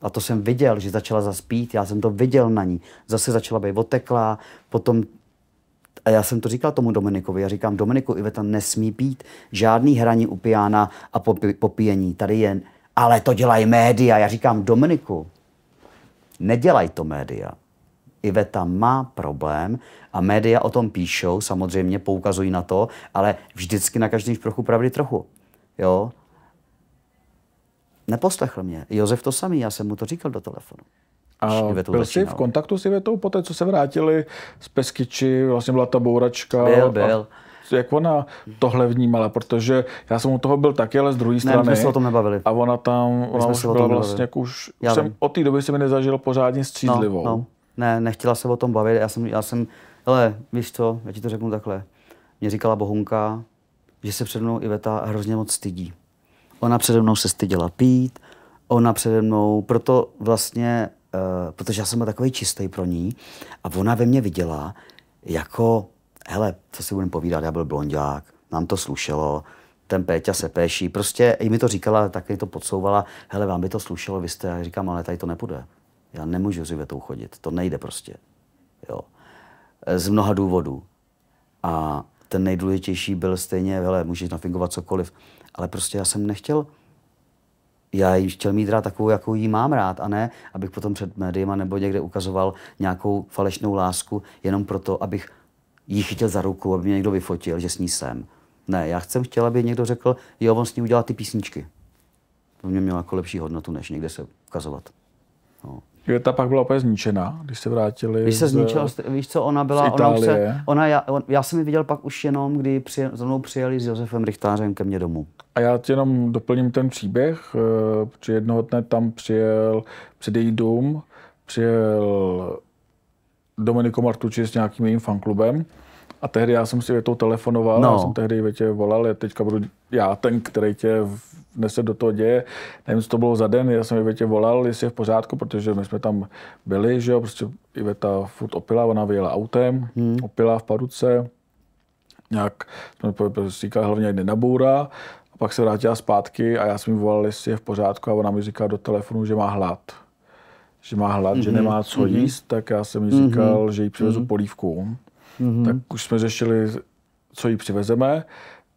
a to jsem viděl, že začala zaspít, já jsem to viděl na ní. Zase začala být oteklá, potom a já jsem to říkal tomu Dominikovi. Já říkám, Dominiku, Iveta nesmí pít žádný hraní u piana a popíjení. Tady jen, ale to dělají média. Já říkám, Dominiku, nedělají to média. Iveta má problém a média o tom píšou, samozřejmě poukazují na to, ale vždycky na každý trochu pravdy trochu. Jo? Neposlechl mě. Josef to samý, já jsem mu to říkal do telefonu. A Ivetou byl jsi v kontaktu s Ivetou po té, co se vrátili z Peskyči, vlastně byla ta bouračka. Byl, byl. jak ona tohle vnímala, protože já jsem u toho byl taky, ale z druhé strany. Ne, my jsme se o tom nebavili. A ona tam, ona už byla vlastně, jako už, já jsem, vím. od té doby se mi nezažil pořádně no, střízlivou. No, no. Ne, nechtěla se o tom bavit, já jsem, já jsem, ale víš co, já ti to řeknu takhle. Mě říkala Bohunka, že se přede mnou Iveta hrozně moc stydí. Ona přede mnou se styděla pít, ona přede mnou, proto vlastně Eh, protože já jsem byl takový čistý pro ní a ona ve mně viděla jako, hele, co si budeme povídat, já byl blondák, nám to slušelo, ten Péťa se péší, prostě i mi to říkala, taky to podsouvala, hele, vám by to slušelo, vy jste, já říkám, ale tady to nepůjde. Já nemůžu s Ivetou chodit, to nejde prostě. Jo. Eh, z mnoha důvodů. A ten nejdůležitější byl stejně, hele, můžeš nafingovat cokoliv, ale prostě já jsem nechtěl, já ji chtěl mít rád takovou, jakou ji mám rád, a ne, abych potom před médiima nebo někde ukazoval nějakou falešnou lásku jenom proto, abych ji chytil za ruku, aby mě někdo vyfotil, že s ní jsem. Ne, já jsem chtěl, aby někdo řekl, jo, on s ní udělal ty písničky. To mě mělo jako lepší hodnotu, než někde se ukazovat. No. Ta pak byla úplně zničená, když se vrátili. Když se zničila, víš co, ona byla, ona, se, ona já, on, já jsem ji viděl pak už jenom, kdy při, za mnou přijeli s Josefem Richtářem ke mně domů. A já ti jenom doplním ten příběh, eh, protože jednoho dne tam přijel, před její dům, přijel Domenico Martucci s nějakým jejím fanklubem. A tehdy já jsem si větou telefonoval, no. já jsem tehdy větě volal, já teďka budu já ten, který tě v dnes se do toho děje. Nevím, co to bylo za den, já jsem Ivetě volal, jestli je v pořádku, protože my jsme tam byli, že jo, prostě Iveta furt opila, ona vyjela autem, hmm. opila v paruce, nějak jsme říkali hlavně bůra, a pak se vrátila zpátky a já jsem jí volal, jestli je v pořádku a ona mi říká do telefonu, že má hlad. Že má hlad, mm-hmm. že nemá mhm. co mm-hmm. jíst, tak já jsem jí říkal, mm-hmm. že jí přivezu mm-hmm. polívku. Mm-hmm. Tak už jsme řešili, co jí přivezeme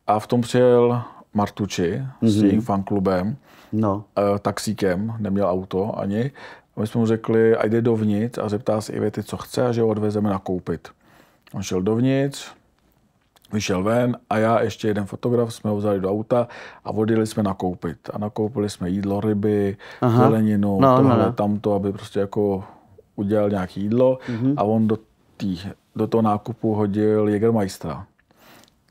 a v tom přijel Martuči mm-hmm. s mhm. jejím fanklubem, no. Eh, taxíkem, neměl auto ani. A my jsme mu řekli, a jde dovnitř a zeptá se Ivety, co chce a že ho odvezeme nakoupit. On šel dovnitř, vyšel ven a já ještě jeden fotograf jsme ho vzali do auta a odjeli jsme nakoupit. A nakoupili jsme jídlo, ryby, Aha. zeleninu, no, no tohle, no. tamto, aby prostě jako udělal nějaké jídlo mm-hmm. a on do, tý, do toho nákupu hodil Jägermeistera.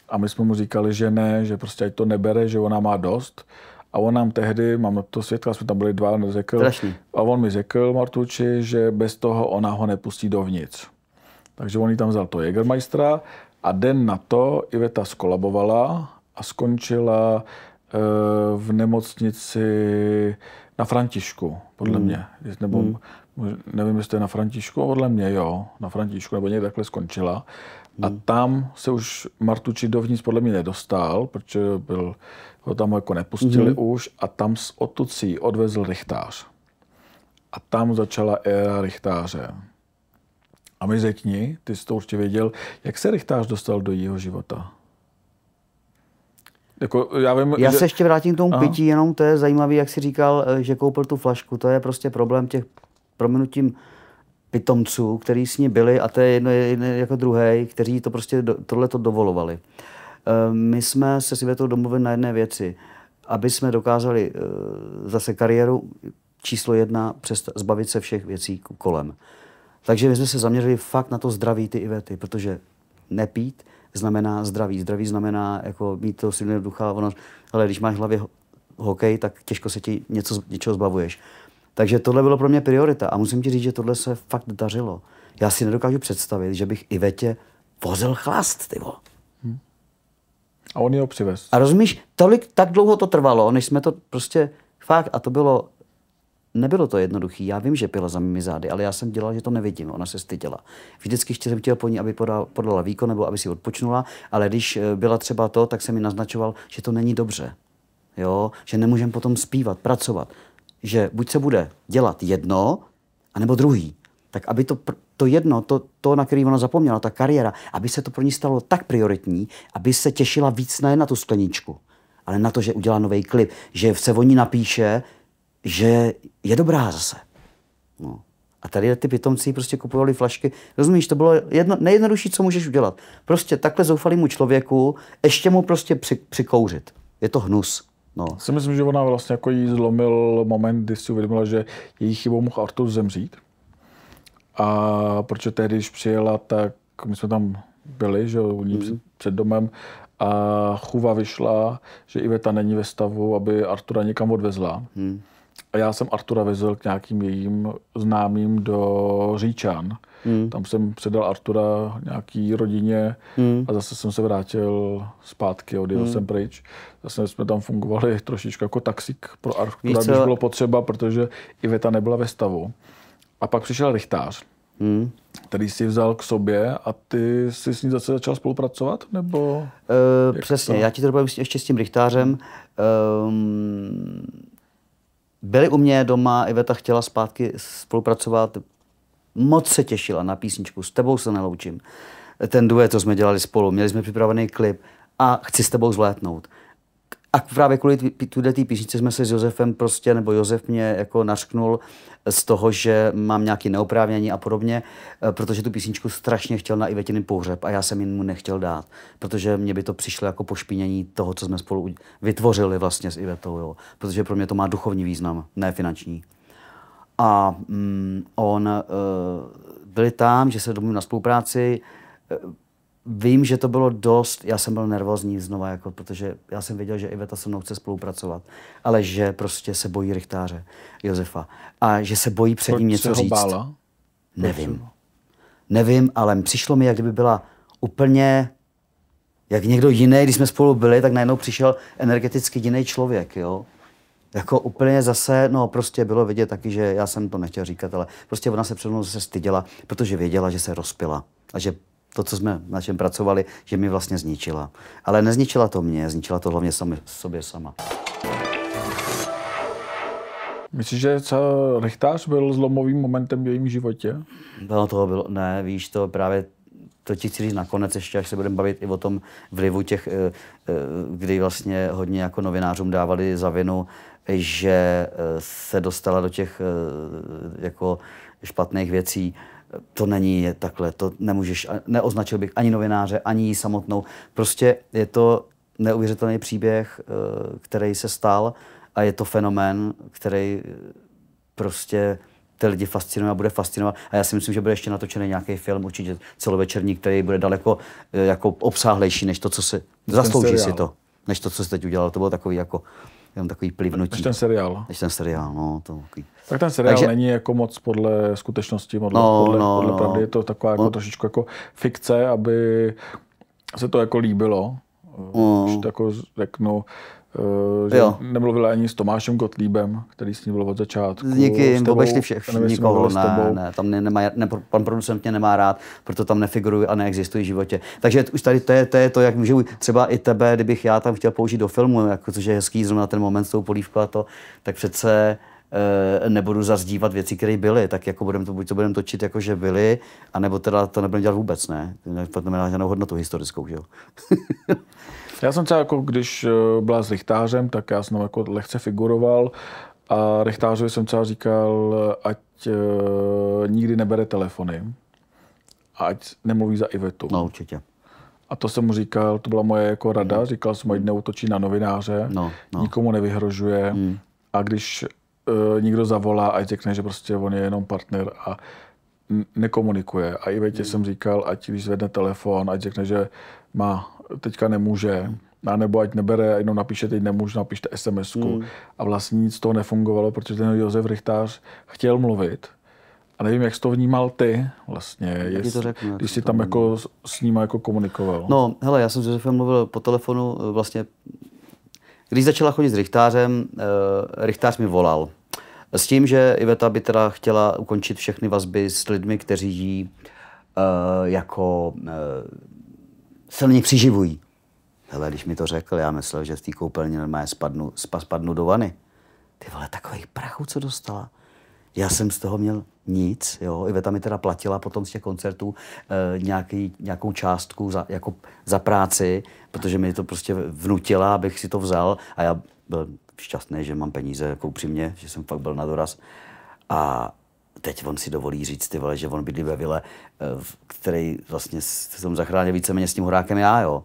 A my jsme mu říkali, že ne, že prostě ať to nebere, že ona má dost. A on nám tehdy, mám to světla, jsme tam byli dva, on řekl, a on mi řekl, Martuči, že bez toho ona ho nepustí dovnitř. Takže on jí tam vzal to Jägermeistera a den na to Iveta skolabovala a skončila e, v nemocnici na Františku, podle mm. mě. Nebo mm. nevím, jestli je na Františku, podle mě jo, na Františku, nebo někde takhle skončila. A hmm. tam se už Martuči dovnitř podle mě nedostal, protože byl, ho tam jako nepustili mm-hmm. už a tam s otucí odvezl Richtář. A tam začala éra Richtáře. A my řekni, ty jsi to určitě věděl, jak se Richtář dostal do jeho života? Jako, já vím, já že... se ještě vrátím k tomu Aha. pití, jenom to je zajímavé, jak jsi říkal, eh, že koupil tu flašku. To je prostě problém těch prominutím pitomců, který s ní byli a to je jedno, jedno jako druhý, kteří to prostě do, tohle to dovolovali. Ehm, my jsme se s to domluvili na jedné věci. Aby jsme dokázali eh, zase kariéru číslo jedna přesta- zbavit se všech věcí kolem. Takže my jsme se zaměřili fakt na to zdraví ty Ivety, protože nepít znamená zdraví. Zdraví znamená jako mít to silného ducha. Ono, ale když máš v hlavě hokej, tak těžko se ti něco, něčeho zbavuješ. Takže tohle bylo pro mě priorita a musím ti říct, že tohle se fakt dařilo. Já si nedokážu představit, že bych Ivetě vozil chlast, ty vole. Hm. A on ho přivez. A rozumíš, tolik, tak dlouho to trvalo, než jsme to prostě fakt, a to bylo, nebylo to jednoduché. Já vím, že pila za mými zády, ale já jsem dělal, že to nevidím. Ona se styděla. Vždycky jsem chtěl po ní, aby podala, podala výkon nebo aby si odpočnula, ale když eh, byla třeba to, tak jsem mi naznačoval, že to není dobře. Jo, že nemůžeme potom zpívat, pracovat že buď se bude dělat jedno, anebo druhý. Tak aby to, to jedno, to, to, na který ona zapomněla, ta kariéra, aby se to pro ní stalo tak prioritní, aby se těšila víc ne na tu skleničku, ale na to, že udělá nový klip, že se o ní napíše, že je dobrá zase. No. A tady ty pitomci prostě kupovali flašky. Rozumíš, to bylo jedno, nejjednodušší, co můžeš udělat. Prostě takhle zoufalýmu člověku ještě mu prostě při, přikouřit. Je to hnus. No. Si myslím, že ona vlastně jako jí zlomil moment, kdy si uvědomila, že její chybou mohl Artur zemřít. A proč tehdy, když přijela, tak my jsme tam byli, že u ní mm. před domem a chuva vyšla, že Iveta není ve stavu, aby Artura někam odvezla. Mm. A já jsem Artura vezl k nějakým jejím známým do Říčan. Hmm. Tam jsem předal Artura nějaký rodině hmm. a zase jsem se vrátil zpátky, odjel hmm. jsem pryč. Zase jsme tam fungovali trošičku jako taxík pro Artura, když bylo potřeba, protože Iveta nebyla ve stavu. A pak přišel Richtář, hmm. který si vzal k sobě a ty jsi s ní zase začal spolupracovat? Nebo e, přesně, to? já ti to ještě s tím Richtářem. Um, ehm, byli u mě doma, Iveta chtěla zpátky spolupracovat, moc se těšila na písničku, s tebou se neloučím. Ten duet, co jsme dělali spolu, měli jsme připravený klip a chci s tebou zvlétnout a právě kvůli tuhle té písnice jsme se s Josefem prostě, nebo Josef mě jako nařknul z toho, že mám nějaké neoprávnění a podobně, eh, protože tu písničku strašně chtěl na Ivetiny pohřeb a já jsem jim mu nechtěl dát, protože mě by to přišlo jako pošpinění toho, co jsme spolu vytvořili vlastně s Ivetou, jo. protože pro mě to má duchovní význam, ne finanční. A mm, on, uh, eh, byli tam, že se domluvil na spolupráci, eh, vím, že to bylo dost, já jsem byl nervózní znova, jako, protože já jsem věděl, že Iveta se mnou chce spolupracovat, ale že prostě se bojí rychtáře Josefa a že se bojí před ním něco říct. Bála? Nevím. Nevím, ale přišlo mi, jak kdyby byla úplně jak někdo jiný, když jsme spolu byli, tak najednou přišel energeticky jiný člověk, jo. Jako úplně zase, no prostě bylo vidět taky, že já jsem to nechtěl říkat, ale prostě ona se před mnou zase styděla, protože věděla, že se rozpila a že to, co jsme na čem pracovali, že mi vlastně zničila. Ale nezničila to mě, zničila to hlavně sami, sobě sama. Myslíš, že co Richtář byl zlomovým momentem v jejím životě? No toho bylo, ne, víš to, právě to ti chci říct nakonec ještě, až se budeme bavit i o tom vlivu těch, eh, eh, kdy vlastně hodně jako novinářům dávali za vinu, že eh, se dostala do těch jako špatných věcí to není takhle, to nemůžeš, neoznačil bych ani novináře, ani samotnou. Prostě je to neuvěřitelný příběh, eh, který se stal a je to fenomén, který eh, prostě ty lidi fascinuje a bude fascinovat. A já si myslím, že bude ještě natočený nějaký film, určitě celovečerní, který bude daleko eh, jako obsáhlejší než to, co si... Zaslouží si to, než to, co jsi teď udělal. To bylo takový jako jenom takový plivnutí. Než ten seriál. Než ten seriál, no. To takový. Tak ten seriál Takže, není jako moc podle skutečnosti, podle, no, podle, no, podle no, pravdy. Je to taková jako no. trošičku jako fikce, aby se to jako líbilo. No. Už to jako řeknu, Eh, že jo. nemluvila ani s Tomášem Gottliebem, který s ní byl od začátku. S nikým, tebou, obešli všech, nikoho, ne, ne, tam ne, nemá, ne, pan producent mě nemá rád, proto tam nefiguruji a neexistují v životě. Takže už tady to je to, je to jak můžu třeba i tebe, kdybych já tam chtěl použít do filmu, jako, což je hezký zrovna ten moment s tou polívkou a to, tak přece eh, nebudu zazdívat věci, které byly, tak jako budem to, buď to budeme točit jako, že byly, anebo teda to nebudeme dělat vůbec, ne? To znamená žádnou hodnotu historickou, že jo? Já jsem třeba jako, když eh, byla s lichtářem, tak já jsem jako lehce figuroval a lichtářovi jsem třeba říkal, ať eh, nikdy nebere telefony, ať nemluví za Ivetu. No určitě. A to jsem mu říkal, to byla moje jako rada, mm. říkal jsem, ať mm. neutočí na novináře, no, no. nikomu nevyhrožuje mm. a když uh, někdo zavolá, ať řekne, že prostě on je jenom partner a nekomunikuje. A i větě mm. jsem říkal, ať když zvedne telefon, ať řekne, že má teďka nemůže, a nebo ať nebere, jenom napíše, teď nemůžu, napíšte sms hmm. A vlastně nic z toho nefungovalo, protože ten Josef Richtář chtěl mluvit. A nevím, jak jsi to vnímal ty vlastně, jest, to řeknu, když jsi tam jako s ním jako komunikoval. No, hele, já jsem s Josefem mluvil po telefonu e, vlastně, když začala chodit s Richtářem, eh, Richtář mi volal. S tím, že Iveta by teda chtěla ukončit všechny vazby s lidmi, kteří jí eh, jako eh, silně přiživují. Hele, když mi to řekl, já myslel, že v té koupelně normálně spadnu, spa, spadnu do vany. Ty vole, takových prachů, co dostala. Já jsem z toho měl nic, jo. Iveta mi teda platila potom z těch koncertů e, nějaký, nějakou částku za, jako za práci, protože mi to prostě vnutila, abych si to vzal a já byl šťastný, že mám peníze jako upřímně, že jsem fakt byl na doraz. A teď on si dovolí říct, ty vole, že on bydlí ve vile, eh, který vlastně jsem zachránil víceméně s tím horákem já, jo.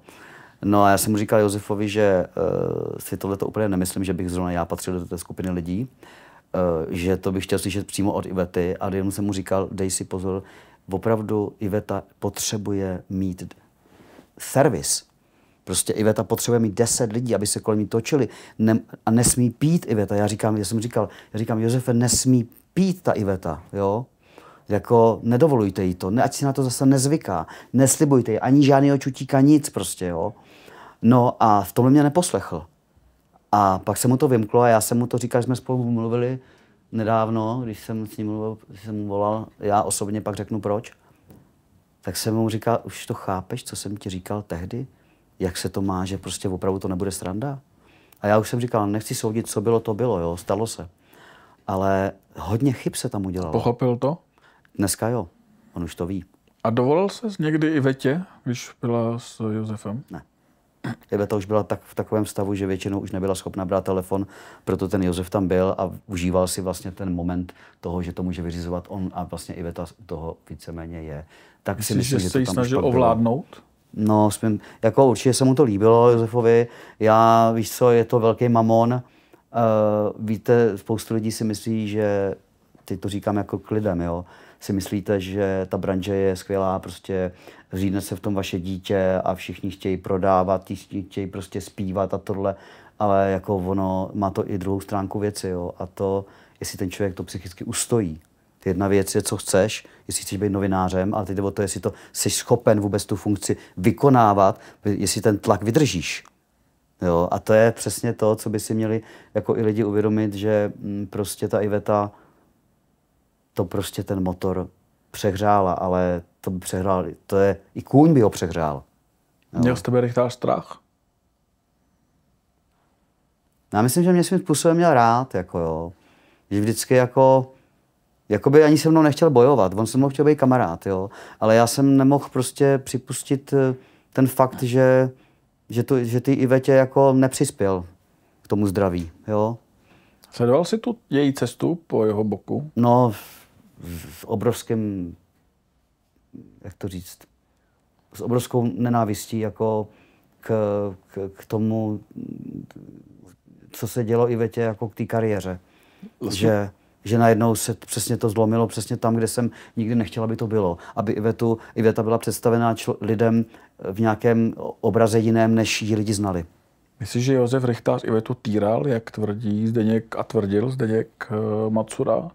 No a já jsem mu říkal Josefovi, že uh, si tohle to úplně nemyslím, že bych zrovna já patřil do té skupiny lidí, uh, že to bych chtěl slyšet přímo od Ivety a jenom jsem mu říkal, dej si pozor, opravdu Iveta potřebuje mít servis. Prostě Iveta potřebuje mít deset lidí, aby se kolem ní točili ne, a nesmí pít Iveta. Já říkám, já jsem říkal, já říkám, Josefe nesmí pít ta Iveta, jo? Jako nedovolujte jí to, ne, ať si na to zase nezvyká, neslibujte jí, ani žádného čutíka, nic prostě, jo? No a v tomhle mě neposlechl. A pak se mu to vymklo a já jsem mu to říkal, že jsme spolu mluvili nedávno, když jsem s ním mluvil, když jsem mu volal, já osobně pak řeknu proč. Tak jsem mu říkal, už to chápeš, co jsem ti říkal tehdy? Jak se to má, že prostě opravdu to nebude sranda? A já už jsem říkal, nechci soudit, co bylo, to bylo, jo, stalo se ale hodně chyb se tam udělalo. Pochopil to? Dneska jo, on už to ví. A dovolil se někdy i Vetě, když byla s Josefem? Ne. Věta už byla tak, v takovém stavu, že většinou už nebyla schopna brát telefon, proto ten Josef tam byl a užíval si vlastně ten moment toho, že to může vyřizovat on a vlastně I Věta toho víceméně je. Tak Myslíš, si myslím, že, že se tam snažil ovládnout? No, No, jako určitě se mu to líbilo Josefovi. Já, víš co, je to velký mamon, Uh, víte, spoustu lidí si myslí, že, teď to říkám jako klidem, lidem, jo, si myslíte, že ta branže je skvělá, prostě řídne se v tom vaše dítě a všichni chtějí prodávat, všichni chtějí prostě zpívat a tohle, ale jako ono má to i druhou stránku věci, jo, a to, jestli ten člověk to psychicky ustojí. Jedna věc je, co chceš, jestli chceš být novinářem, ale teď o to, jestli to jsi schopen vůbec tu funkci vykonávat, jestli ten tlak vydržíš. Jo, a to je přesně to, co by si měli jako i lidi uvědomit, že mm, prostě ta Iveta to prostě ten motor přehřála, ale to by přehrál, to je, i kůň by ho přehřál. Jo. Měl z tebe rychtář strach? No, já myslím, že mě svým způsobem měl rád, jako jo. Že vždycky jako, jako by ani se mnou nechtěl bojovat, on se mnou chtěl být kamarád, jo. Ale já jsem nemohl prostě připustit eh, ten fakt, že že, to, že ty Ivetě jako nepřispěl k tomu zdraví, jo. Sledoval jsi tu její cestu po jeho boku? No, s obrovským, jak to říct, s obrovskou nenávistí jako k, k, k tomu, co se dělo Ivetě jako k té kariéře. Vlastně. Že, že najednou se přesně to zlomilo, přesně tam, kde jsem nikdy nechtěla, aby to bylo. Aby Ivetu, Iveta byla představená člo, lidem v nějakém obraze jiném, než ji lidi znali. Myslíš, že Josef Richtář to týral, jak tvrdí Zdeněk a tvrdil Zdeněk eh, Macura?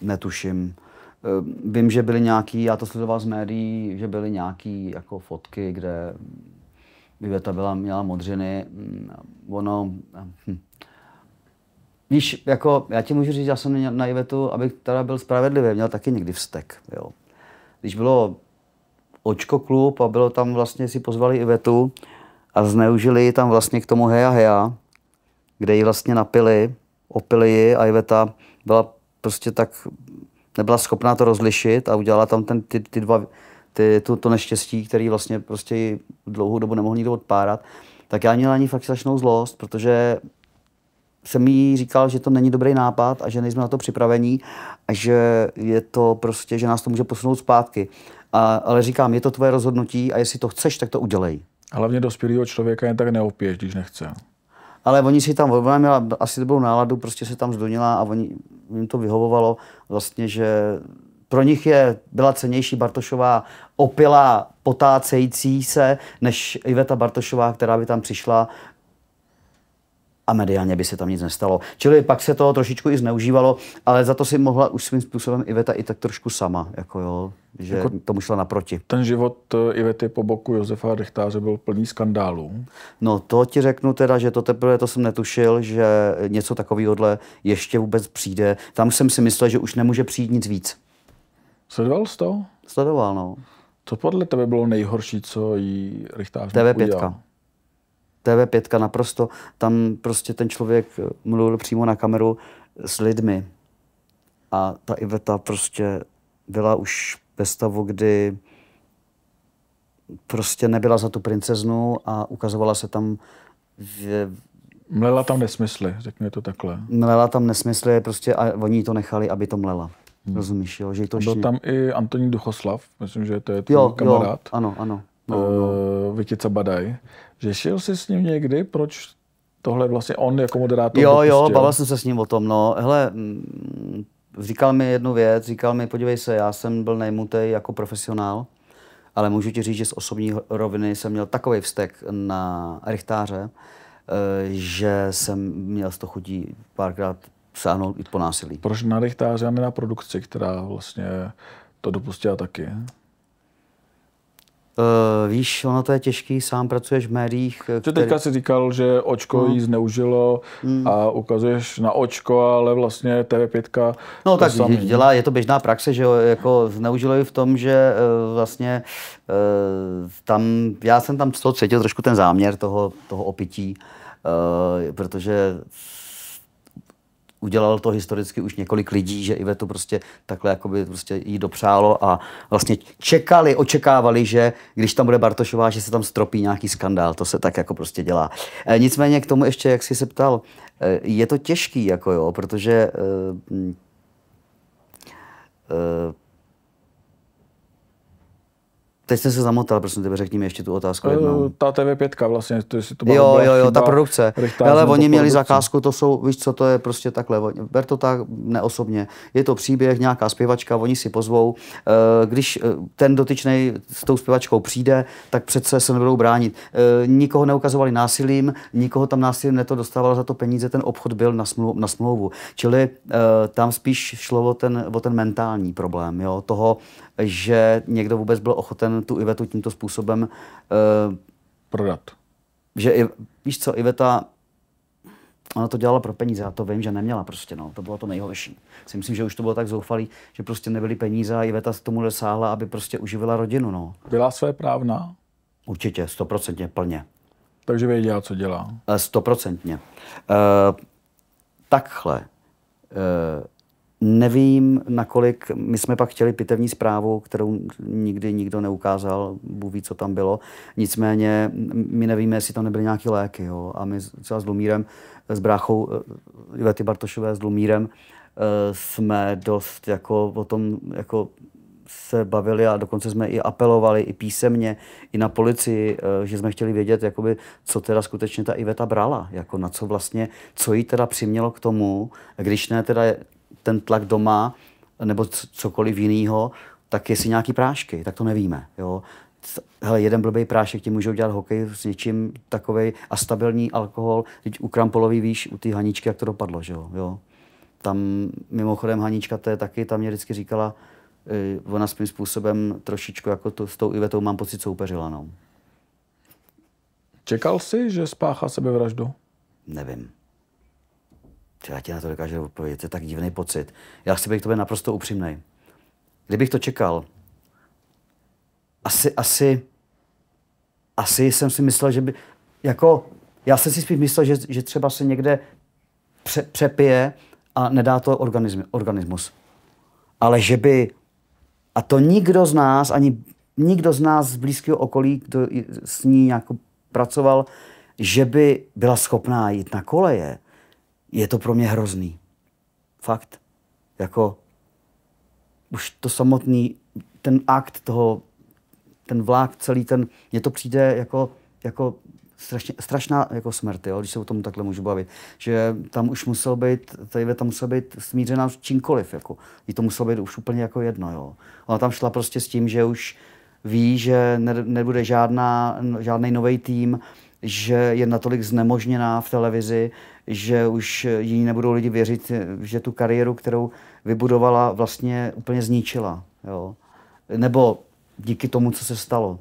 Netuším. Eh, vím, že byly nějaký, já to sledoval z médií, že byly nějaký jako fotky, kde Iveta byla, měla modřiny. Mm, ono, hm, Víš, jako já ti můžu říct, já jsem na Ivetu, abych teda byl spravedlivý, měl taky někdy vztek. Jo. Když bylo očko klub a bylo tam vlastně, si pozvali Ivetu a zneužili ji tam vlastně k tomu heja heja, kde ji vlastně napili, opili ji a Iveta byla prostě tak, nebyla schopná to rozlišit a udělala tam ten, ty, ty dva, ty, tu, to neštěstí, který vlastně prostě dlouhou dobu nemohl nikdo odpárat, tak já měl ani fakt strašnou zlost, protože jsem jí říkal, že to není dobrý nápad a že nejsme na to připravení a že je to prostě, že nás to může posunout zpátky. A, ale říkám, je to tvoje rozhodnutí a jestli to chceš, tak to udělej. Hlavně dospělého člověka jen tak neopěš, když nechce. Ale oni si tam, ona měla asi dobrou náladu, prostě se tam zdonila a oni, jim to vyhovovalo vlastně, že pro nich je, byla cenější Bartošová opila potácející se, než Iveta Bartošová, která by tam přišla a mediálně by se tam nic nestalo. Čili pak se to trošičku i zneužívalo, ale za to si mohla už svým způsobem Iveta i tak trošku sama, jako jo, že jako tomu šla naproti. Ten život eh, Ivety po boku Josefa Rechtáře byl plný skandálů. No to ti řeknu teda, že to teprve to jsem netušil, že něco takového ještě vůbec přijde. Tam jsem si myslel, že už nemůže přijít nic víc. Sledoval jsi to? Sledoval, no. Co podle tebe bylo nejhorší, co jí Richtář TV5. Udělal? TV5 naprosto, tam prostě ten člověk eh, mluvil přímo na kameru s lidmi. A ta Iveta prostě byla už ve stavu, kdy prostě nebyla za tu princeznu a ukazovala se tam že... Mlela tam nesmysly, řekněme to takhle. Mlela tam nesmysly prostě a oni to nechali, aby to mlela. Hmm. Rozumíš, jo? Že to a byl ještě... tam i Antonín Duchoslav, myslím, že to je tvůj kamarád. Jo, ano, ano no, uh, eh, no. Vitica Badaj. Řešil jsi s ním někdy, proč tohle vlastně on jako moderátor Jo, dopustil? jo, bavil jsem se s ním o tom, no. Hele, mm, říkal mi jednu věc, říkal mi, podívej se, já jsem byl nejmutej jako profesionál, ale můžu ti říct, že z osobní roviny jsem měl takový vztek na Richtáře, eh, že jsem měl z toho chutí párkrát sáhnout i po násilí. Proč na Richtáře a ne na produkci, která vlastně to dopustila taky? Uh, víš, ono to je těžký, sám pracuješ v médiích. Eh, který... teďka si říkal, že očko hmm. jí zneužilo hmm. a ukazuješ na očko, ale vlastně TV5. No tak samý. dělá, je to běžná praxe, že jako zneužilo ji v tom, že uh, vlastně uh, tam, já jsem tam z toho cítil trošku ten záměr toho, toho opití, protože udělal to historicky už několik lidí, že to prostě takhle by prostě jí dopřálo a vlastně čekali, očekávali, že když tam bude Bartošová, že se tam stropí nějaký skandál, to se tak jako prostě dělá. E, nicméně k tomu ještě, jak jsi se ptal, e, je to těžký, jako jo, protože e, e Teď jsem se zamotal, prosím tebe, řekni mi ještě tu otázku eh, jednou. Ta TV5 vlastně, to jestli to Jo, jo, jo, ta produkce. Ale oni měli produkce. zakázku, to jsou, víš co, to je prostě takhle, ber to tak neosobně. Je to příběh, nějaká zpěvačka, oni si pozvou. Eh, když eh, ten dotyčný s tou zpěvačkou přijde, tak přece se nebudou bránit. Nikoho neukazovali násilím, nikoho tam násilím neto dostával za to peníze, ten obchod byl na, na smlouvu. Čili tam spíš šlo o ten, o ten mentální problém, jo, toho, že někdo vůbec byl ochoten tu Ivetu tímto způsobem uh, prodat. Že, i, víš co, Iveta Ona to dělala pro peníze, já to vím, že neměla prostě, no, to bylo to nejhorší. Si myslím, že už to bylo tak zoufalý, že prostě nebyly peníze a Iveta se tomu dosáhla, aby prostě uživila rodinu, no. Byla své právna? Určitě, stoprocentně, plně. Takže věděla, co dělá? Eh, stoprocentně. Uh, takhle. Uh, Nevím, nakolik, my jsme pak chtěli pitevní zprávu, kterou nikdy nikdo neukázal, Bůh ví, co tam bylo. Nicméně my nevíme, jestli tam nebyly nějaké léky. Jo. A my třeba s Lumírem, s bráchou eh, Ivety Bartošové, s Lumírem, eh, jsme dost jako o tom jako se bavili a dokonce jsme i apelovali i písemně, i na policii, eh, že jsme chtěli vědět, jakoby, co teda skutečně ta Iveta brala, jako na co vlastně, co jí teda přimělo k tomu, když ne teda ten tlak doma nebo cokoliv jiného, tak jestli nějaký prášky, tak to nevíme. Jo? Hele, jeden blbý prášek ti může udělat hokej s něčím takový a stabilní alkohol. Teď u Krampolový víš, u té Haničky, jak to dopadlo, že jo? jo? Tam mimochodem Hanička to je taky, tam mě vždycky říkala, eh, ona svým způsobem trošičku jako to, s tou Ivetou mám pocit soupeřila. No. Čekal jsi, že spáchá sebevraždu? Nevím. Ty, já ti na to dokážu odpovědět, to je tak divný pocit. Já chci být k tobě naprosto upřímný. Kdybych to čekal, asi, asi, asi jsem si myslel, že by, jako, já jsem si spíš myslel, že, že třeba se někde pře, přepije a nedá to organism, organismus. Ale že by, a to nikdo z nás, ani nikdo z nás z blízkého okolí, kdo s ní nějak pracoval, že by byla schopná jít na koleje, je to pro mě hrozný. Fakt. Jako už to samotný, ten akt toho, ten vlák celý, ten, mně to přijde jako, jako strašně, strašná jako smrt, jo, když se o tom takhle můžu bavit. Že tam už musel být, tady tam musel být smířená čímkoliv, jako. Jí to muselo být už úplně jako jedno, jo. Ona tam šla prostě s tím, že už ví, že ne, nebude žádná, žádný nový tým, že je natolik znemožněná v televizi, že už jí nebudou lidi věřit, že tu kariéru, kterou vybudovala, vlastně úplně zničila. Jo? Nebo díky tomu, co se stalo.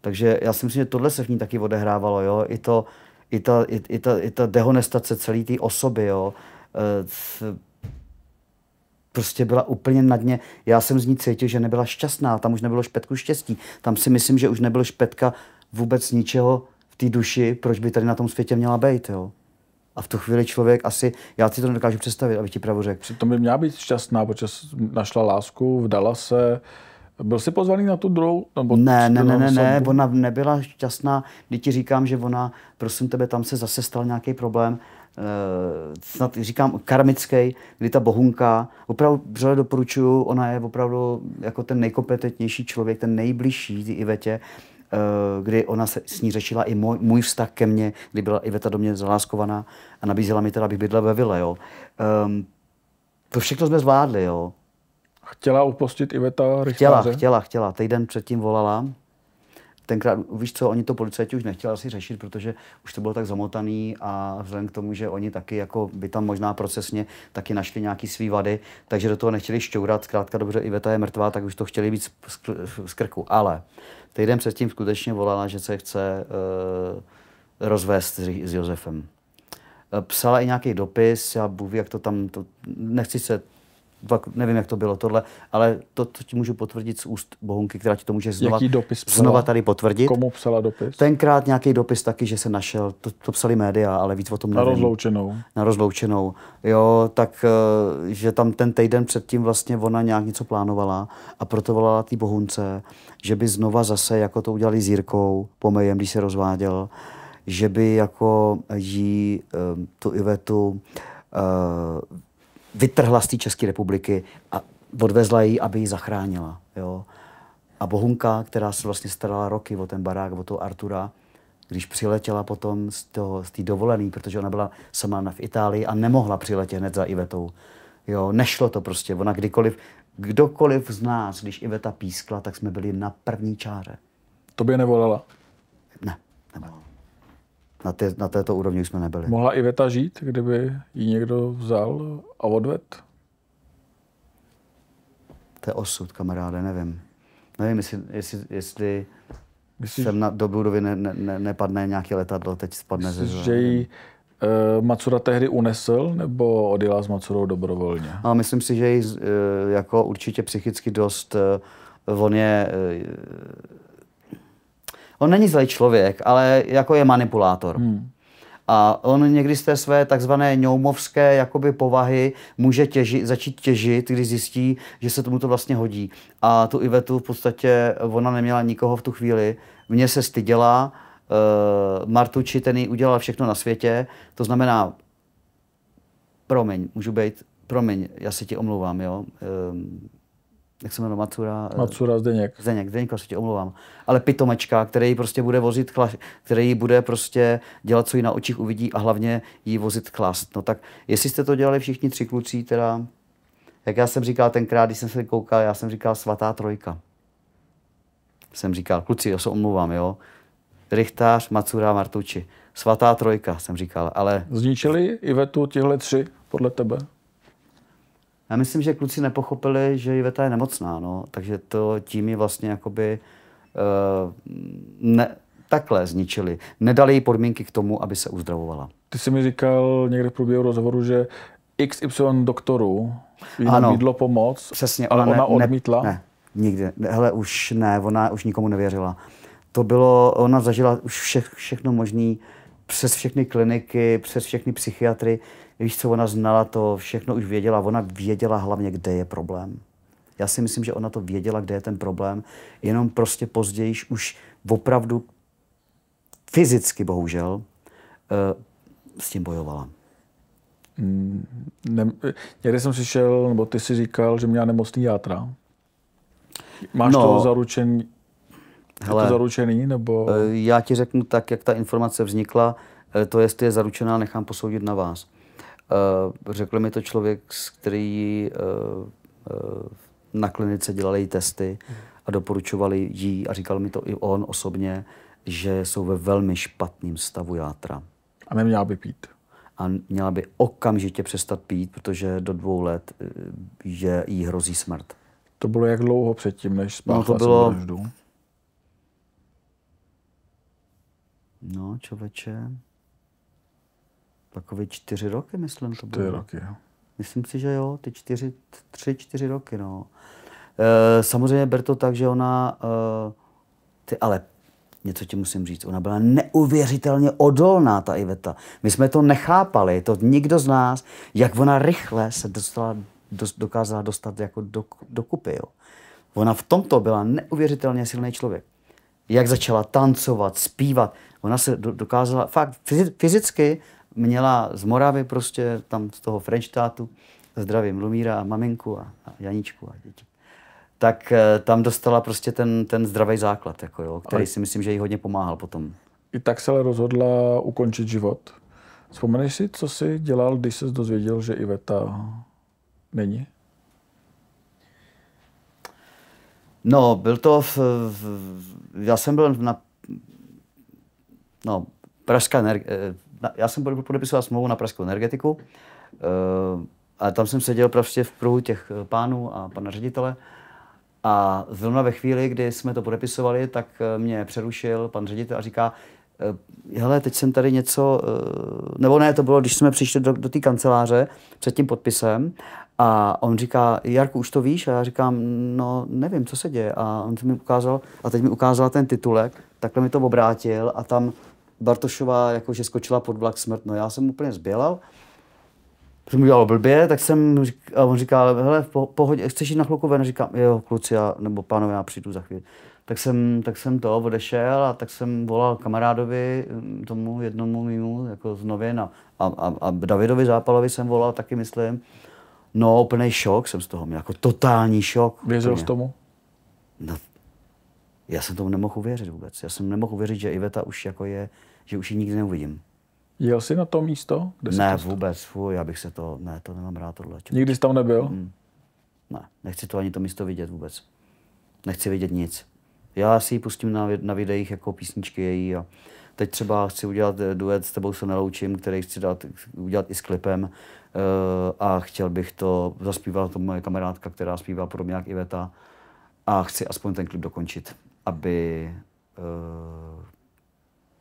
Takže já si myslím, že tohle se v ní taky odehrávalo. Jo? I, to, i, ta, i, i, ta, i ta dehonestace celé té osoby. Jo? Eh, prostě byla úplně na dně. Já jsem z ní cítil, že nebyla šťastná, tam už nebylo špetku štěstí. Tam si myslím, že už nebyl špetka vůbec ničeho té duši, proč by tady na tom světě měla být, jo. A v tu chvíli člověk asi, já si to nedokážu představit, aby ti pravdu řekl. To by měla být šťastná, protože našla lásku, vdala se, byl jsi pozvaný na tu druhou? Nebo ne, ne, ne, ne, ne, ona nebyla šťastná. Když ti říkám, že ona, prosím tebe, tam se zase stal nějaký problém, eh, snad říkám karmický, kdy ta bohunka, opravdu vřele doporučuju, ona je opravdu jako ten nejkompetentnější člověk, ten nejbližší ty Ivetě, Eh, kdy ona se, s ní řešila i můj, můj vztah ke mně, kdy byla Iveta do mě zaláskovaná a nabízela mi teda, abych bydlel ve vile. Jo. Um, to všechno jsme zvládli. Jo. Chtěla upustit Iveta Richtáře? Chtěla, chtěla, chtěla. Týden předtím volala, tenkrát, víš co, oni to policajti už nechtěli asi řešit, protože už to bylo tak zamotaný a vzhledem k tomu, že oni taky jako by tam možná procesně taky našli nějaký svý vady, takže do toho nechtěli šťourat, zkrátka dobře, Iveta je mrtvá, tak už to chtěli být z, krku. Ale týden předtím skutečně volala, že se chce uh, rozvést s, s Josefem eh, psala i nějaký dopis, já bůh jak to tam, to, nechci se Fakt nevím, jak to bylo tohle, ale to, to ti můžu potvrdit z úst Bohunky, která ti to může znova, Jaký dopis psala? znova tady potvrdit. Komu psala dopis? Tenkrát nějaký dopis taky, že se našel, to, to psali média, ale víc o tom nevím. Na rozloučenou. Na rozloučenou, jo, tak eh, že tam ten týden předtím vlastně ona nějak něco plánovala a proto volala té Bohunce, že by znova zase, jako to udělali s Jirkou Pomejem, když se rozváděl, že by jako jí eh, tu Ivetu eh, vytrhla z té České republiky a odvezla ji, aby ji zachránila. Jo? A Bohunka, která se vlastně starala roky o ten barák, o toho Artura, když přiletěla potom z té z dovolené, protože ona byla sama v Itálii a nemohla přiletět hned za Ivetou. Jo, nešlo to prostě. Ona kdykoliv, kdokoliv z nás, když Iveta pískla, tak jsme byli na první čáře. To by nevolala? Ne, nevolala na, té, na této úrovni jsme nebyli. Mohla i veta žít, kdyby ji někdo vzal a odvedl? To je osud, kamaráde, nevím. Nevím, jestli, jestli, jestli Myslíš, jsem na, do Bludovy ne, ne, ne, nepadne nějaké letadlo, teď spadne myslíš, ze že ji uh, Macura tehdy unesl, nebo odjela s Macurou dobrovolně? A myslím si, že ji eh, jako určitě psychicky dost... Uh, on je On není zlej člověk, ale jako je manipulátor. Hmm. A on někdy z té své takzvané ňoumovské jakoby povahy může těži, začít těžit, když zjistí, že se tomu to vlastně hodí. A tu Ivetu v podstatě, ona neměla nikoho v tu chvíli. Mně se styděla, uh, Martuči ten jí udělal všechno na světě, to znamená, promiň, můžu být, promiň, já se ti omlouvám, jo, uh, jak se jmenuje, Macura. Eh, Macura Zdeněk. Zdeněk, Zdeněk, prostě omlouvám. Ale pitomečka, který prostě bude vozit, který který bude prostě dělat, co ji na očích uvidí a hlavně jí vozit klast. No tak, jestli jste to dělali všichni tři kluci, teda, jak já jsem říkal tenkrát, když jsem se koukal, já jsem říkal svatá trojka. Jsem říkal, kluci, já se omlouvám, jo. Richtář, Macura, Martuči. Svatá trojka, jsem říkal, ale... Zničili Ivetu tihle tři, podle tebe? Já myslím, že kluci nepochopili, že Iveta je nemocná, no. Takže to tím je vlastně jakoby uh, ne, takhle zničili. Nedali jí podmínky k tomu, aby se uzdravovala. Ty jsi mi říkal někde v průběhu rozhovoru, že XY doktorů jí nabídlo pomoc, přesně, ale ona, ne, odmítla? Ne, ne, nikdy. Hele, už ne, ona už nikomu nevěřila. To bylo, ona zažila už vše, všechno možný, uh, přes všechny kliniky, přes všechny psychiatry. Víš co, ona znala to, všechno už věděla. Ona věděla hlavně, kde je problém. Já si myslím, že ona to věděla, kde je ten problém, jenom prostě později už opravdu fyzicky, bohužel, eh, s tím bojovala. Mm, ne, někde jsem slyšel, nebo ty si říkal, že měla nemocný játra. Máš no, to zaručení? Jako Hele, je to zaručený? Nebo... Eh, já ti řeknu tak, jak ta informace vznikla, eh, to jestli je zaručená, nechám posoudit na vás. Eh, řekl mi to člověk, který na klinice dělali testy a doporučovali jí, a říkal mi to i on osobně, že jsou ve velmi špatném stavu játra. A neměla by pít. A měla by okamžitě přestat pít, protože do dvou let je, jí hrozí smrt. To bylo jak dlouho předtím, než spáchala no to bylo, No, člověče, takové čtyři roky, myslím, to bylo. Čtyři roky, jo. Myslím si, že jo, ty čtyři, tři, čtyři roky, no. E, samozřejmě ber to tak, že ona, e, ty, ale něco ti musím říct, ona byla neuvěřitelně odolná, ta Iveta. My jsme to nechápali, to nikdo z nás, jak ona rychle se dostala, dokázala dostat jako do, do kupy, jo. Ona v tomto byla neuvěřitelně silný člověk. Jak začala tancovat, zpívat, Ona se do, dokázala, fakt fyzicky měla z Moravy prostě tam z toho French tátu zdravím Lumíra a maminku a, a Janíčku a děti. Tak eh, tam dostala prostě ten, ten zdravý základ, jako jo, který ale... si myslím, že jí hodně pomáhal potom. I tak se ale rozhodla ukončit život. Vzpomeneš si, co jsi dělal, když jsi dozvěděl, že Iveta není? No, byl to... V, v, já jsem byl na No, Pražská energe- eh, já jsem podepisoval smlouvu na Pražskou energetiku eh, a tam jsem seděl prostě v pruhu těch eh, pánů a pana ředitele a zrovna ve chvíli, kdy jsme to podepisovali, tak mě přerušil pan ředitel a říká, hele, teď jsem tady něco, nebo ne, to bylo, když jsme přišli do, do té kanceláře před tím podpisem a on říká, Jarku, už to víš? A já říkám, no nevím, co se děje. A on mi ukázal, a teď mi ukázal ten titulek, takhle mi to obrátil a tam Bartošová jakože skočila pod vlak smrt. No já jsem úplně zbělal. Jsem udělal blbě, tak jsem a on říká, hele, v pohodě, chceš jít na chvilku ven? Říkám, jo, kluci, já, nebo pánové, já přijdu za chvíli. Tak jsem, tak jsem to odešel a tak jsem volal kamarádovi, mm, tomu jednomu mimo, jako z novin a, a, a, Davidovi Zápalovi jsem volal taky, myslím. No, úplný šok jsem z toho měl, jako totální šok. Věřil z tomu? No, já jsem tomu nemohl uvěřit vůbec. Já jsem nemohl uvěřit, že Iveta už jako je že už ji nikdy neuvidím. Jel jsi na to místo? Kde ne, jsi vůbec, fuj, já bych se to, ne, to nemám rád tohle. Čo. Nikdy jsi tam nebyl? Hmm. Ne, nechci to ani to místo vidět vůbec. Nechci vidět nic. Já si ji pustím na, na videích jako písničky její a teď třeba chci udělat eh, duet s tebou se neloučím, který chci dát, udělat i s klipem uh, a chtěl bych to, zaspívala to moje kamarádka, která zpívá podobně jak Iveta a chci aspoň ten klip dokončit, aby uh,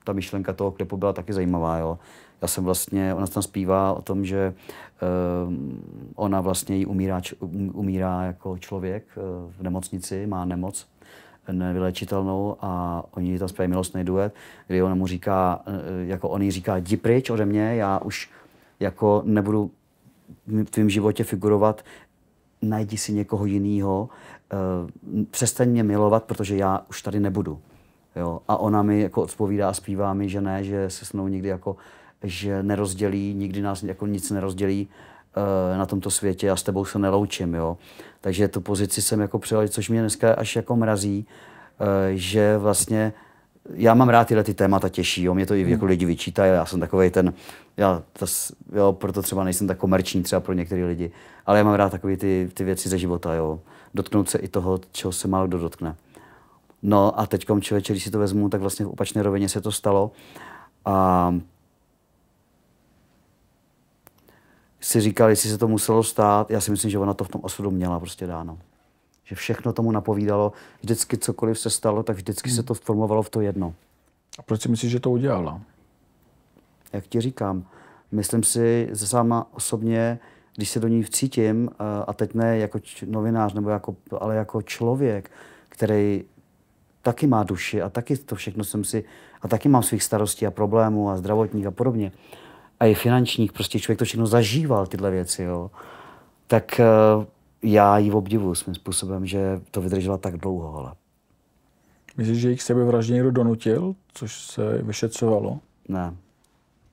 ta myšlenka toho klipu byla taky zajímavá. Jo. Já jsem vlastně, ona tam zpívá o tom, že uh, ona vlastně jí umírá, um, umírá jako člověk uh, v nemocnici, má nemoc nevylečitelnou a oni tam zpívají milostný duet, kdy ona mu říká, uh, jako on jí říká, jdi pryč ode mě, já už jako nebudu v tvém životě figurovat, najdi si někoho jiného, eh, přestaň mě milovat, protože já už tady nebudu. Jo. A ona mi jako odpovídá a zpívá mi, že ne, že se s mnou nikdy jako, že nerozdělí, nikdy nás jako nic nerozdělí eh, na tomto světě a s tebou se neloučím, jo. Takže tu pozici jsem jako přijal, což mě dneska až jako mrazí, eh, že vlastně já mám rád tyhle ty témata těžší, jo. mě to i hmm. jako lidi vyčítají, já jsem takový ten, já to jo, proto třeba nejsem tak komerční třeba pro některé lidi, ale já mám rád takové ty, ty věci ze života, jo. dotknout se i toho, čeho se málo kdo dotkne. No a teď člověče, když si to vezmu, tak vlastně v opačné rovině se to stalo. A si říkal, jestli se to muselo stát, já si myslím, že ona to v tom osudu měla prostě dáno. Že všechno tomu napovídalo, vždycky cokoliv se stalo, tak vždycky hmm. se to formovalo v to jedno. A proč si myslíš, že to udělala? Jak ti říkám, myslím si, že sama osobně, když se do ní vcítím, eh, a teď ne jako novinář, nebo jako, ale jako člověk, který taky má duši a taky to všechno jsem si, a taky mám svých starostí a problémů a zdravotních a podobně. A i finančních, prostě člověk to všechno zažíval, tyhle věci, jo. Tak eh, já ji obdivuju svým způsobem, že to vydržela tak dlouho, ale. Myslíš, že jich vraždě někdo donutil, což se vyšetřovalo? Ne,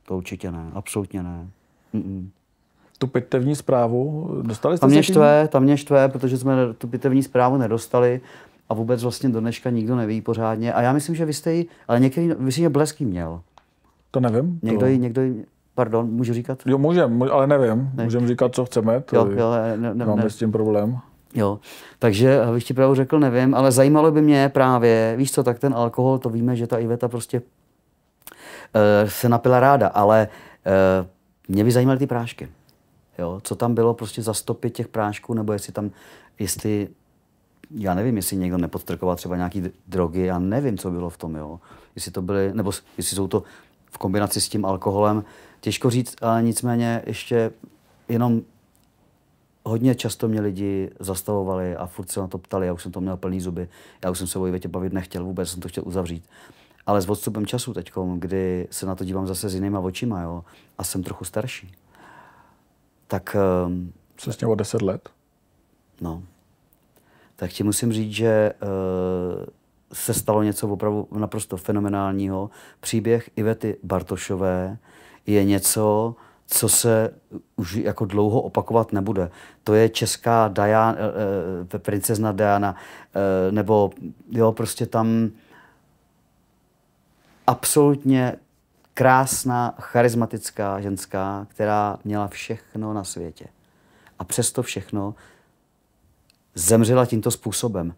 to určitě ne, absolutně ne. Mm-mm. Tu pitevní zprávu dostali jste? Tam mě štve, tam mě štve, protože jsme tu pitevní zprávu nedostali a vůbec vlastně do dneška nikdo neví pořádně. A já myslím, že vy jste ji, ale některý, vy jste blesky měl. To nevím. Někdo to... ji, někdo ji, pardon, můžu říkat? Jo, můžem, ale nevím. Ne. Můžem říkat, co chceme, to jo, jo, ne, ne, máme ne. s tím problém. Jo, takže bych ti pravdu řekl, nevím, ale zajímalo by mě právě, víš co, tak ten alkohol, to víme, že ta Iveta prostě uh, se napila ráda, ale uh, mě by zajímaly ty prášky. Jo, co tam bylo prostě za stopy těch prášků, nebo jestli tam, jestli já nevím, jestli někdo nepodstrkoval třeba nějaký drogy, já nevím, co bylo v tom, jo. Jestli to byly, nebo jestli jsou to v kombinaci s tím alkoholem, těžko říct, ale nicméně ještě jenom hodně často mě lidi zastavovali a furt se na to ptali, já už jsem to měl plný zuby, já už jsem se o Ivetě bavit nechtěl vůbec, jsem to chtěl uzavřít. Ale s odstupem času teď, kdy se na to dívám zase s jinýma očima, jo, a jsem trochu starší, tak... Přesně ehm, o deset let? No tak ti musím říct, že eh, se stalo něco opravdu naprosto fenomenálního. Příběh Ivety Bartošové je něco, co se už jako dlouho opakovat nebude. To je česká Diana, eh, eh, princezna Diana, eh, nebo jo, prostě tam absolutně krásná, charismatická ženská, která měla všechno na světě. A přesto všechno zemřela tímto způsobem.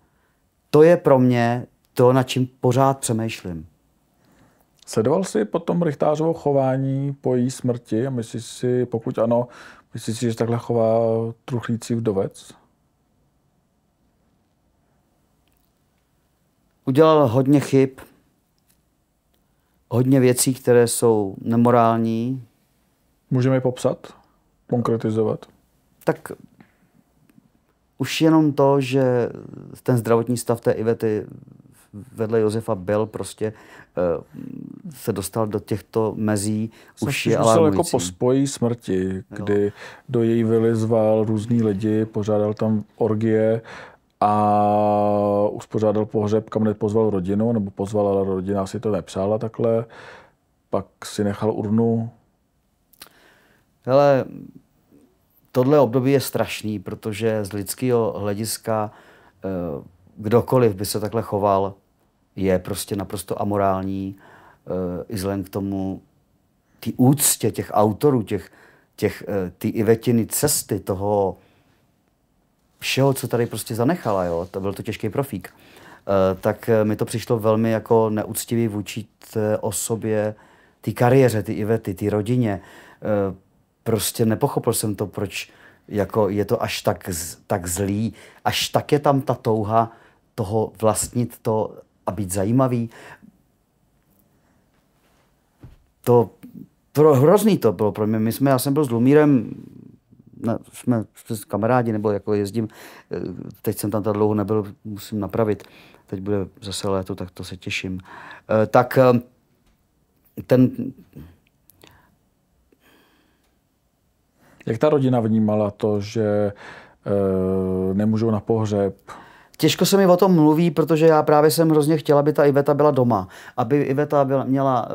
To je pro mě to, na čím pořád přemýšlím. Sledoval jsi potom Richtářovo chování po její smrti a myslíš si, pokud ano, myslíš si, že takhle chová truchlící vdovec? Udělal hodně chyb, hodně věcí, které jsou nemorální. Můžeme je popsat, konkretizovat? Tak už jenom to, že ten zdravotní stav té Ivety vedle Josefa byl prostě eh, se dostal do těchto mezí, Jsem už je alarmující. jako po spojí smrti, kdy jo. do její vily zval různý lidi, pořádal tam orgie a uspořádal pohřeb, kam nepozval rodinu, nebo pozval, ale rodina si to nepřála takhle. Pak si nechal urnu. Hele, tohle období je strašný, protože z lidského hlediska eh, kdokoliv by se takhle choval, je prostě naprosto amorální, eh, i vzhledem k tomu ty úctě těch autorů, těch, těch, eh, ty Ivetiny cesty, toho všeho, co tady prostě zanechala, jo, to byl to těžký profík, tak mi to přišlo velmi jako neúctivý vůči té osobě, ty kariéře, ty Ivety, ty rodině, prostě nepochopil jsem to, proč jako je to až tak, tak zlý, až tak je tam ta touha toho vlastnit to a být zajímavý. To to hrozný to bylo pro mě. My jsme, já jsem byl s Lumírem, ne, jsme, jsme kamarádi, nebo jako jezdím, eh, teď jsem tam tak dlouho nebyl, musím napravit. Teď bude zase léto, tak to se těším. E, tak eh, ten, Jak ta rodina vnímala to, že e, nemůžou na pohřeb? Těžko se mi o tom mluví, protože já právě jsem hrozně chtěla, aby ta Iveta byla doma. Aby Iveta byla, měla,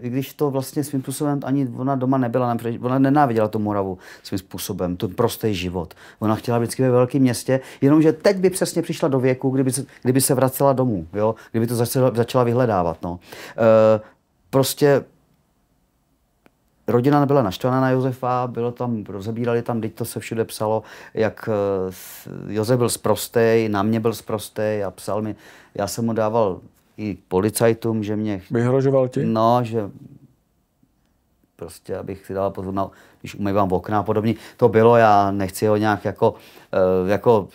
eh, i když to vlastně svým způsobem ani ona doma nebyla, ona nenáviděla tu Moravu svým způsobem, ten prostý život. Ona chtěla vždycky ve velkém městě, jenomže teď by přesně přišla do věku, kdyby se, kdyby se vracela domů, jo? kdyby to začala, začala vyhledávat. No. E, prostě rodina nebyla naštvaná na Josefa, bylo tam, rozebírali tam, teď to se všude psalo, jak eh, Josef byl zprostej, na mě byl zprostej a psal mi, já jsem mu dával i policajtům, že mě... Vyhrožoval ti? No, že prostě, abych si dala pozor na, když umývám okna a podobně. To bylo, já nechci ho nějak jako, eh, jako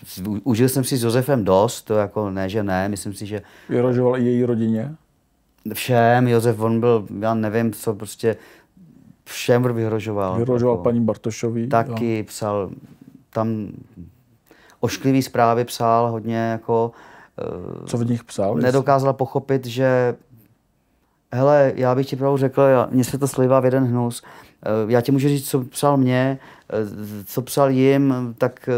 užil jsem si s Josefem dost, to jako ne, že ne, myslím si, že... Vyhrožoval i její rodině? Všem, Josef, on byl, já nevím, co prostě, všem vyhrožoval. Vyhrožoval jako, paní Bartošovi. Taky jo. psal, tam ošklivý zprávy psal hodně jako... Eh, co v nich psal? Nedokázala pochopit, že hele, já bych ti pravdu řekl, já, mně se to slivá v jeden hnus. Eh, já ti můžu říct, co psal mě, eh, co psal jim, tak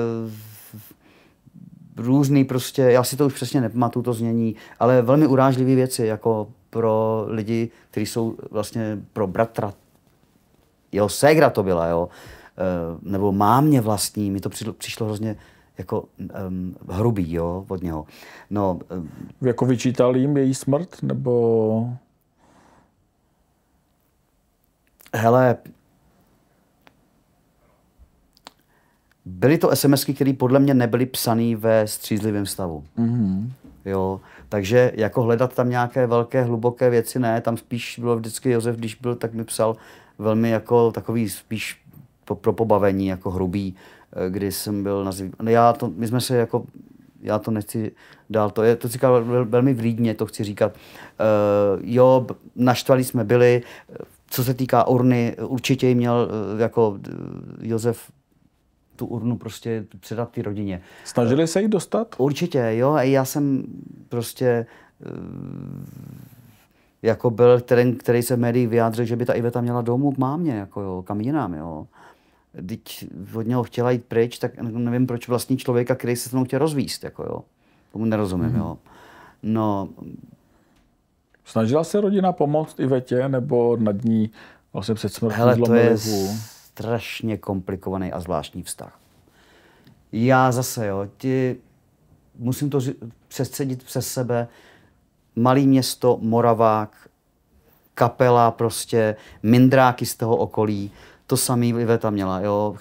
různý prostě, já si to už přesně nepamatuju, to znění, ale velmi urážlivé věci, jako pro lidi, kteří jsou vlastně pro bratra jeho ségra to byla, jo, eh, nebo mámě vlastní, mi to přišlo, přišlo hrozně jako um, hrubý, jo, od něho. No, um, jako vyčítal jim její smrt, nebo... Hele, byly to SMSky, které podle mě nebyly psané ve střízlivém stavu. Mm-hmm. Jo, takže jako hledat tam nějaké velké, hluboké věci, ne, tam spíš bylo vždycky Josef, když byl, tak mi psal velmi jako takový spíš po, pro pobavení, jako hrubý, eh, kdy jsem byl na zim... No, já to, my jsme se jako, já to nechci dál, to je, to říkal velmi vlídně, to chci říkat. Uh, jo, naštvali jsme byli, eh, co se týká urny, určitě ji měl jako Josef tu urnu prostě předat ty rodině. Snažili se jí dostat? Určitě, jo. Já jsem prostě jako byl ten, který se v médiích vyjádřil, že by ta Iveta měla domů k mámě, jako jo, kam jinam, jo. Teď od něho chtěla jít pryč, tak nevím, proč vlastní člověka, který se s mnou chtěl rozvíst, jako jo. Tomu nerozumím, mm-hmm. jo. No. Snažila se rodina pomoct Ivetě, nebo nad ní vlastně před smrtí Hele, to je strašně komplikovaný a zvláštní vztah. Já zase, jo, ti, musím to přesedit přes sebe, malý město, Moravák, kapela prostě, mindráky z toho okolí. To samý Iveta měla, jo.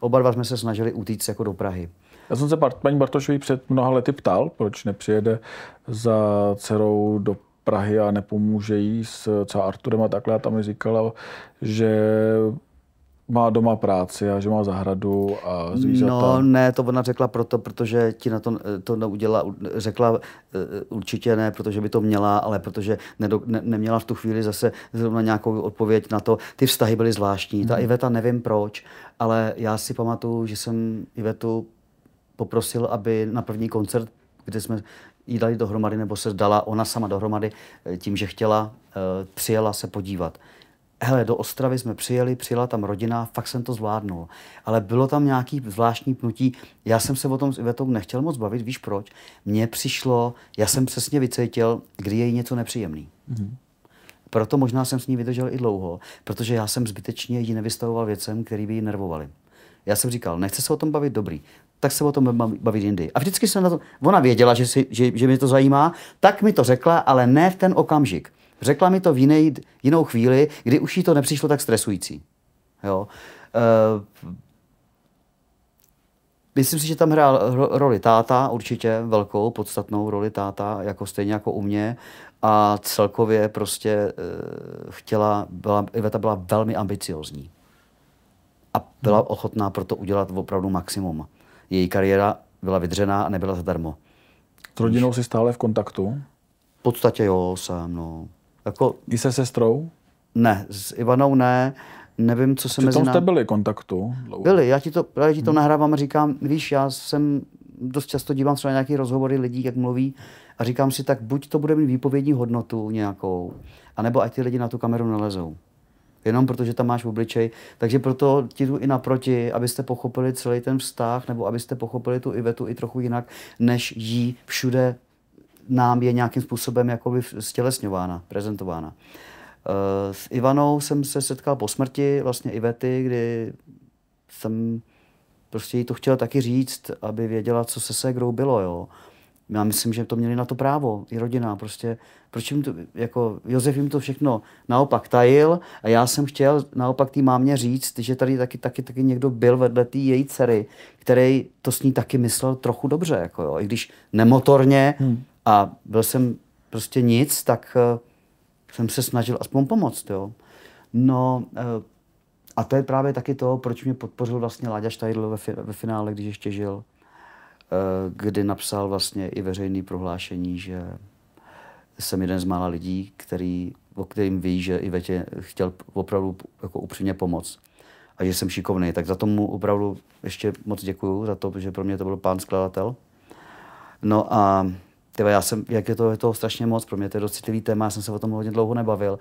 Oba dva jsme se snažili utíct jako do Prahy. Já jsem se paní Bartošovi před mnoha lety ptal, proč nepřijede za dcerou do Prahy a nepomůže jí s třeba Arturem a takhle. A tam mi říkala, že má doma práci a že má zahradu a zvířata. No ne, to ona řekla proto, protože ti na to, to udělala, řekla eh, určitě ne, protože by to měla, ale protože nedo, ne, neměla v tu chvíli zase zrovna nějakou odpověď na to. Ty vztahy byly zvláštní. Hmm. Ta Iveta nevím proč, ale já si pamatuju, že jsem Ivetu poprosil, aby na první koncert, kde jsme jí dali dohromady, nebo se dala ona sama dohromady eh, tím, že chtěla, eh, přijela se podívat hele, do Ostravy jsme přijeli, přijela tam rodina, fakt jsem to zvládnul. Ale bylo tam nějaký zvláštní pnutí. Já jsem se o tom s Ivetou nechtěl moc bavit, víš proč? Mně přišlo, já jsem přesně vycítil, kdy je jí něco nepříjemný. Mm-hmm. Proto možná jsem s ní vydržel i dlouho, protože já jsem zbytečně ji nevystavoval věcem, který by ji nervovali. Já jsem říkal, nechce se o tom bavit, dobrý, tak se o tom bavit jindy. A vždycky jsem na to, ona věděla, že, si, že, že mě to zajímá, tak mi to řekla, ale ne v ten okamžik. Řekla mi to v jiný, jinou chvíli, kdy už jí to nepřišlo tak stresující. Jo? E, myslím si, že tam hrál roli táta, určitě velkou, podstatnou roli táta, jako stejně jako u mě. A celkově prostě e, chtěla, byla, Iveta byla velmi ambiciozní. A byla hmm. ochotná proto udělat opravdu maximum. Její kariéra byla vydřená a nebyla zadarmo. S rodinou si stále v kontaktu? V podstatě jo, jsem, no. Jako, I se sestrou? Ne, s Ivanou ne. Nevím, co se mezi nám... jste byli kontaktu dlouho. Byli, já ti to, právě ti to hmm. nahrávám a říkám, víš, já jsem dost často dívám třeba na nějaké rozhovory lidí, jak mluví a říkám si, tak buď to bude mít výpovědní hodnotu nějakou, anebo ať ty lidi na tu kameru nalezou. Jenom protože tam máš obličej. Takže proto ti jdu i naproti, abyste pochopili celý ten vztah, nebo abyste pochopili tu Ivetu i trochu jinak, než jí všude nám je nějakým způsobem jakoby stělesňována, prezentována. Eh, s Ivanou jsem se setkal po smrti vlastně Ivety, kdy jsem prostě jí to chtěl taky říct, aby věděla, co se ségrou bylo, jo. Já myslím, že to měli na to právo, i rodina, prostě, proč jim to, jako Josef jim to všechno naopak tajil a já jsem chtěl naopak té mámě říct, že tady taky, taky, taky někdo byl vedle té její dcery, který to s ní taky myslel trochu dobře, jako jo, i když nemotorně, hmm a byl jsem prostě nic, tak eh, jsem se snažil aspoň pomoct, jo. No, eh, a to je právě taky to, proč mě podpořil vlastně Láďa Štajdl ve, ve finále, když ještě žil, eh, kdy napsal vlastně i veřejné prohlášení, že jsem jeden z mála lidí, který, o kterým ví, že i Vetě chtěl opravdu jako upřímně pomoct a že jsem šikovný. Tak za tomu opravdu ještě moc děkuju, za to, že pro mě to byl pán skladatel. No a Tyve, já jsem, jak je to, je to strašně moc, pro mě to je dost citlivý téma, já jsem se o tom hodně dlouho nebavil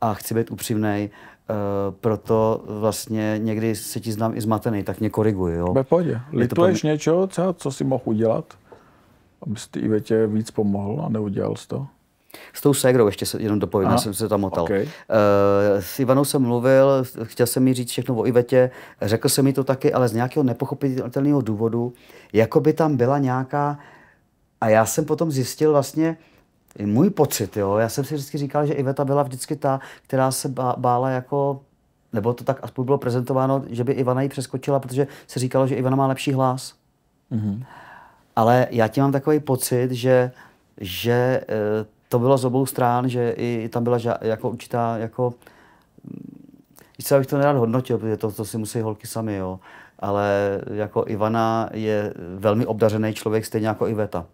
a chci být upřímný. uh, eh, proto vlastně někdy se ti znám i zmatený, tak mě koriguji. Jo. Be pohodě. Lituješ mě... něčeho, co, co si mohl udělat, abys ty Ivetě víc pomohl a neudělal jsi to? S tou ségrou ještě se, jenom dopovím, já jsem se tam motal. Okay. Eh, s Ivanou jsem mluvil, chtěl jsem mi říct všechno o Ivetě, řekl jsem mi to taky, ale z nějakého nepochopitelného důvodu, jako by tam byla nějaká uh, a já jsem potom zjistil vlastně, můj pocit, jo, já jsem si vždycky říkal, že Iveta byla vždycky ta, která se bála jako nebo to tak aspoň bylo prezentováno, že by Ivana ji přeskočila, protože se říkalo, že Ivana má lepší hlas. Mm-hmm. Ale já ti mám takový pocit, že, že eh, to bylo z obou strán, že i tam byla ža- jako určitá, jako, mm, více bych to nerad hodnotil, protože to, to si musí holky sami, jo. Ale jako Ivana je velmi obdařený člověk, stejně jako Iveta.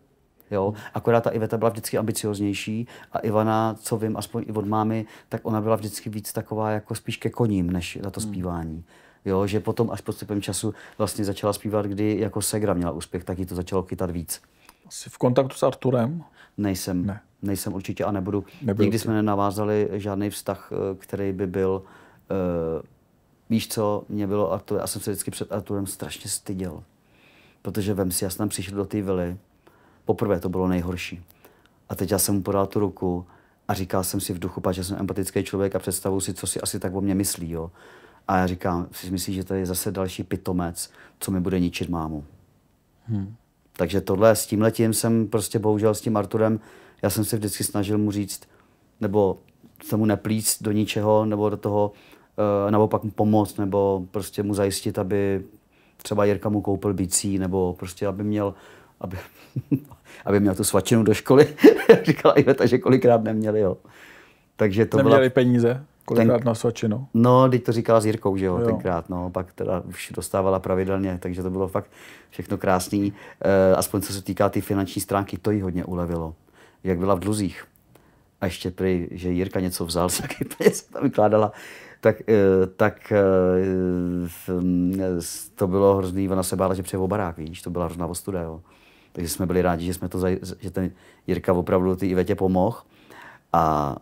Jo? Akorát ta Iveta byla vždycky ambicioznější a Ivana, co vím, aspoň i od mámy, tak ona byla vždycky víc taková jako spíš ke koním, než na to hmm. zpívání. Jo, že potom až postupem času vlastně začala zpívat, kdy jako Segra měla úspěch, tak ji to začalo chytat víc. Jsi v kontaktu s Arturem? Nejsem. Ne. Nejsem určitě a nebudu. Nebyl Nikdy tě. jsme nenavázali žádný vztah, eh, který by byl... Uh, víš co, mě bylo Artur, já jsem se vždycky před Arturem strašně styděl. Protože vem si, já jsem přišel do té vily Poprvé to bylo nejhorší. A teď já jsem mu podal tu ruku a říkal jsem si v duchu, že jsem empatický člověk a představuji si, co si asi tak o mě myslí. Jo. A já říkám, si myslíš, že tady je zase další pitomec, co mi bude ničit mámu. Hmm. Takže tohle s tím letím jsem prostě bohužel s tím Arturem, já jsem se vždycky snažil mu říct, nebo se mu neplíct do ničeho, nebo do toho, eh, nebo pak mu pomoct, nebo prostě mu zajistit, aby třeba Jirka mu koupil bicí, nebo prostě aby měl, aby, aby měl tu svačinu do školy. Říkala Iveta, že kolikrát neměli, jo. Takže to neměli byla... peníze? Kolikrát ten... na svačinu? No, teď to říkala s Jirkou, že jo, jo, tenkrát, no, pak teda už dostávala pravidelně, takže to bylo fakt všechno krásný. E, aspoň co se týká ty finanční stránky, to jí hodně ulevilo. Jak byla v dluzích. A ještě prý, že Jirka něco vzal, z jaký peněz tam vykládala, tak, e, tak e, to bylo hrozný, ona se bála, že přeje barák, víš, to byla hrozná ostuda, jo. Takže jsme byli rádi, že, jsme to, že ten Jirka opravdu ty Ivetě pomohl. A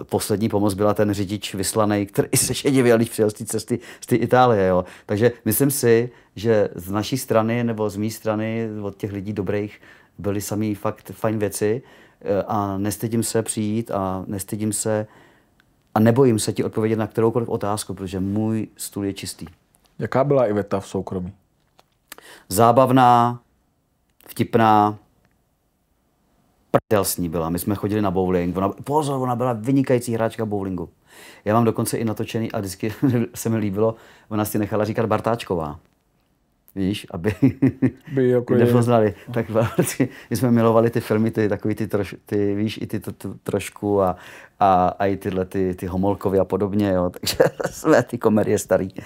e, poslední pomoc byla ten řidič vyslaný, který se ještě divil, když přijel z té cesty z té Itálie. Jo. Takže myslím si, že z naší strany nebo z mé strany od těch lidí dobrých byly samý fakt fajn věci e, a nestydím se přijít a nestydím se a nebojím se ti odpovědět na kteroukoliv otázku, protože můj stůl je čistý. Jaká byla Iveta v soukromí? Zábavná, vtipná, prdel s ní byla. My jsme chodili na bowling. Ona, pozor, ona byla vynikající hráčka bowlingu. Já mám dokonce i natočený a vždycky se mi líbilo, ona si nechala říkat Bartáčková. Víš, aby by jako poznali. Tak vlastně my jsme milovali ty filmy, ty takový ty, troš, ty víš, i ty to, to, trošku a, a, a, i tyhle ty, ty homolkovy a podobně, jo. takže jsme ty komerie starý. Uh,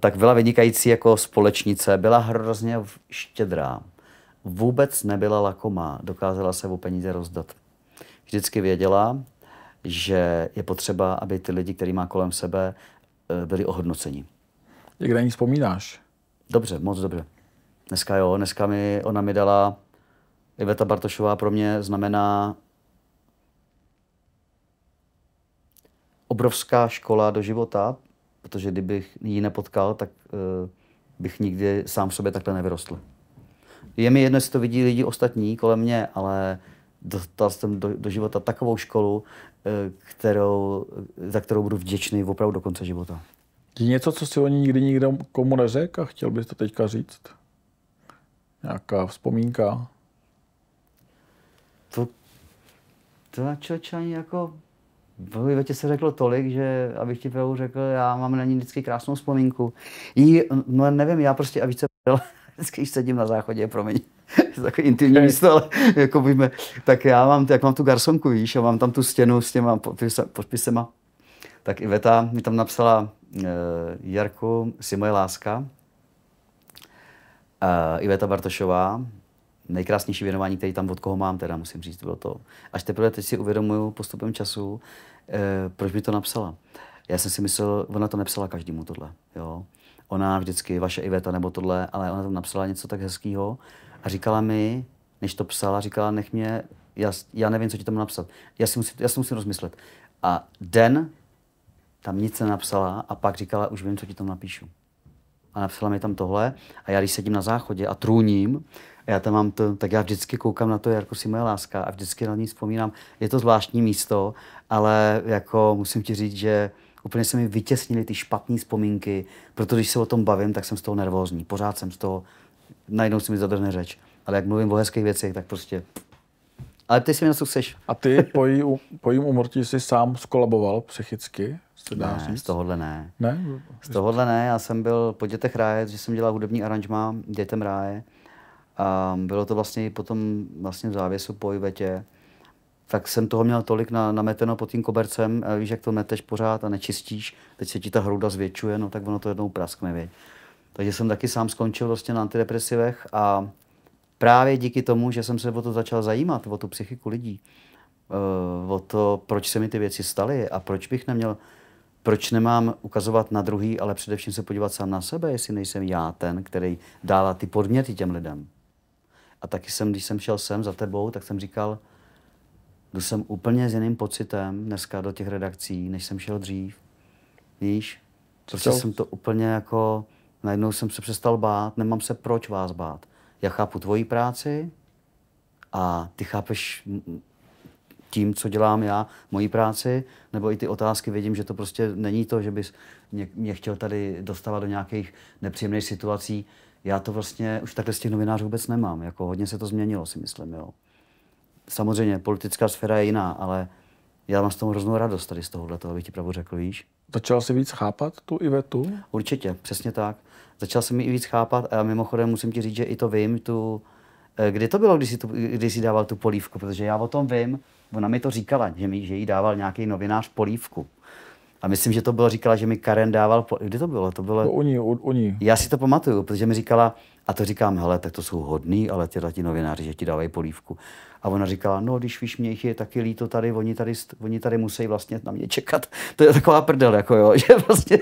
tak byla vynikající jako společnice, byla hrozně štědrá vůbec nebyla lakomá, dokázala se o peníze rozdat. Vždycky věděla, že je potřeba, aby ty lidi, který má kolem sebe, eh, byli ohodnoceni. Jak na ní vzpomínáš? Dobře, moc dobře. Dneska jo, dneska mi, ona mi dala, Iveta Bartošová pro mě znamená obrovská škola do života, protože kdybych ji nepotkal, tak uh, bych nikdy sám v sobě takhle nevyrostl. Je mi jedno, jestli to vidí lidi ostatní kolem mě, ale dostal jsem do, do života takovou školu, eh, kterou, za kterou budu vděčný opravdu do konce života. Je něco, co si o ní nikdy nikdo komu neřekl a chtěl bys to teďka říct? Nějaká vzpomínka? To, to na ani jako v se řeklo tolik, že abych ti pravdu řekl, já mám na ní vždycky krásnou vzpomínku. Jí, no nevím, já prostě a více vždycky, když sedím na záchodě, promiň, je takový intimní místo, ale jako víme, tak já mám, jak mám tu garsonku, víš, a mám tam tu stěnu s těma podpisema, tak Iveta mi tam napsala, uh, Jarku, si moje láska, uh, Iveta Bartošová, nejkrásnější věnování, který tam od koho mám, teda musím říct, bylo to. Až teprve teď si uvědomuju postupem času, uh, proč mi to napsala. Já jsem si myslel, ona to nepsala každému tohle, jo ona vždycky, vaše Iveta nebo tohle, ale ona tam napsala něco tak hezkého a říkala mi, než to psala, říkala, nech mě, já, já nevím, co ti tam napsat, já si, musím, já si musím rozmyslet. A den tam nic nenapsala a pak říkala, už vím, co ti tam napíšu. A napsala mi tam tohle a já když sedím na záchodě a trůním, a já tam mám to, tak já vždycky koukám na to, Jarko si moje láska a vždycky na ní vzpomínám. Je to zvláštní místo, ale jako musím ti říct, že Úplně se mi vytěsnily ty špatné vzpomínky, protože když se o tom bavím, tak jsem z toho nervózní. Pořád jsem z toho, najednou si mi zadrhne řeč. Ale jak mluvím o hezkých věcech, tak prostě... Ale ty si mi na co chceš. A ty po, jí, po jím umrtí jsi sám skolaboval psychicky? ne, z tohohle ne. ne. Z tohohle ne, já jsem byl po dětech ráje, že jsem dělal hudební aranžma dětem ráje. A bylo to vlastně potom vlastně v závěsu po Ivetě tak jsem toho měl tolik na, nameteno pod tím kobercem, eh, víš, jak to meteš pořád a nečistíš, teď se ti ta hruda zvětšuje, no tak ono to jednou praskne, věď. Takže jsem taky sám skončil vlastně na antidepresivech a právě díky tomu, že jsem se o to začal zajímat, o tu psychiku lidí, eh, o to, proč se mi ty věci staly a proč bych neměl, proč nemám ukazovat na druhý, ale především se podívat sám na sebe, jestli nejsem já ten, který dává ty podměty těm lidem. A taky jsem, když jsem šel sem za tebou, tak jsem říkal, jdu jsem úplně s jiným pocitem dneska do těch redakcí, než jsem šel dřív. Víš? Prostě jsem to úplně jako... Najednou jsem se přestal bát, nemám se proč vás bát. Já chápu tvoji práci a ty chápeš tím, co dělám já, moji práci, nebo i ty otázky vidím, že to prostě není to, že bys mě, mě chtěl tady dostávat do nějakých nepříjemných situací. Já to vlastně už takhle z těch novinářů vůbec nemám. Jako hodně se to změnilo, si myslím, jo samozřejmě politická sféra je jiná, ale já mám s toho hroznou radost tady z tohohle, toho, abych ti pravdu řekl, víš. Začal jsi víc chápat tu Ivetu? Určitě, přesně tak. Začal jsem ji i víc chápat a mimochodem musím ti říct, že i to vím, tu, eh, kdy to bylo, když jsi, tu, kdy jsi dával tu polívku, protože já o tom vím, ona mi to říkala, že, mi, že jí dával nějaký novinář polívku. A myslím, že to bylo, říkala, že mi Karen dával, po... kdy to bylo? To bylo... u, oni, oni. Já si to pamatuju, protože mi říkala, a to říkám, hele, tak to jsou hodný, ale ti novináři, že ti dávají polívku. A ona říkala, no, když víš, mě je taky líto tady, oni tady, oni tady musí vlastně na mě čekat. To je taková prdel, jako jo, že vlastně...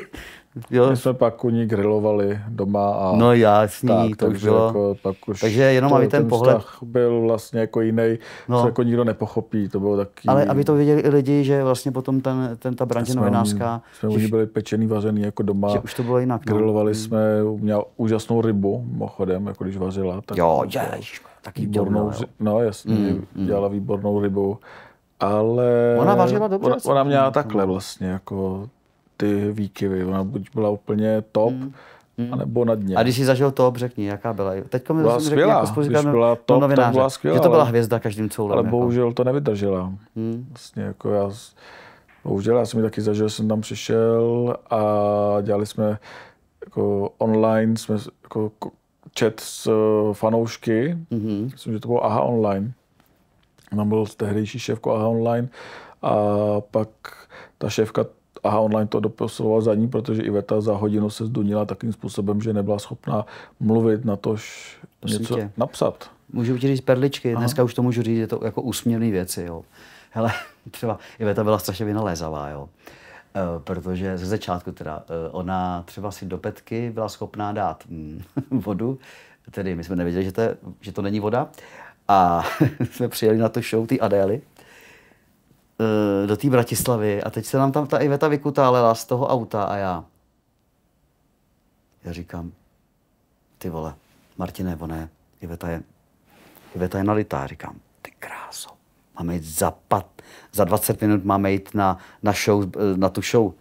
Jo. My jsme pak u ní grilovali doma a... No jasný, tak, to takže bylo. Jako, tak už takže jenom, to, aby ten, ten pohled... byl vlastně jako jiný, no. co jako nikdo nepochopí, to bylo taky... Ale aby to věděli i lidi, že vlastně potom ten, ten ta branže novinářská... Jsme už byli pečený, vařený jako doma. Že už to bylo jinak. No. Grilovali no. jsme, měl úžasnou rybu, mimochodem, jako když vařila. Tak jo, ježiš taky výbornou, dělala, no jasně, mm, mm. dělala výbornou rybu, ale... Ona vařila dobře. Ona, ona měla no. takhle vlastně, jako ty výkyvy, ona buď byla úplně top, mm. Mm. nebo na dně. A když jsi zažil top, řekni, jaká byla. Teď mi byla řekni, skvělá, jako když no- byla no top, novináře, tak byla skvělá. Že to byla hvězda každým coulem. Ale jako. bohužel jako. to nevydržela. Mm. Vlastně jako já, bohužel já jsem ji taky zažil, jsem tam přišel a dělali jsme jako online, jsme jako chat s eh, fanoušky, mm-hmm. myslím, že to bylo AHA Online. Tam byl tehdejší šéfko jako AHA Online a pak ta šéfka AHA Online to doposlovala za ní, protože Iveta za hodinu se zdunila takým způsobem, že nebyla schopná mluvit na tož něco tě. napsat. Můžu ti říct perličky, Aha. dneska už to můžu říct, je to jako úsměvné věci. Jo. Hele, třeba Iveta byla strašně vynalézavá. Jo Eh, protože ze začátku teda eh, ona třeba si do petky byla schopná dát mm, vodu, tedy my jsme nevěděli, že to, je, že to není voda, a jsme přijeli na to show ty Adély eh, do té Bratislavy a teď se nám tam ta Iveta vykutálela z toho auta a já, já říkám, ty vole, Martine, ona je, Iveta je, Iveta je nalitá, říkám, ty kráso. Máme jít za, pat, za 20 minut, máme jít na, na, show, eh, na tu show.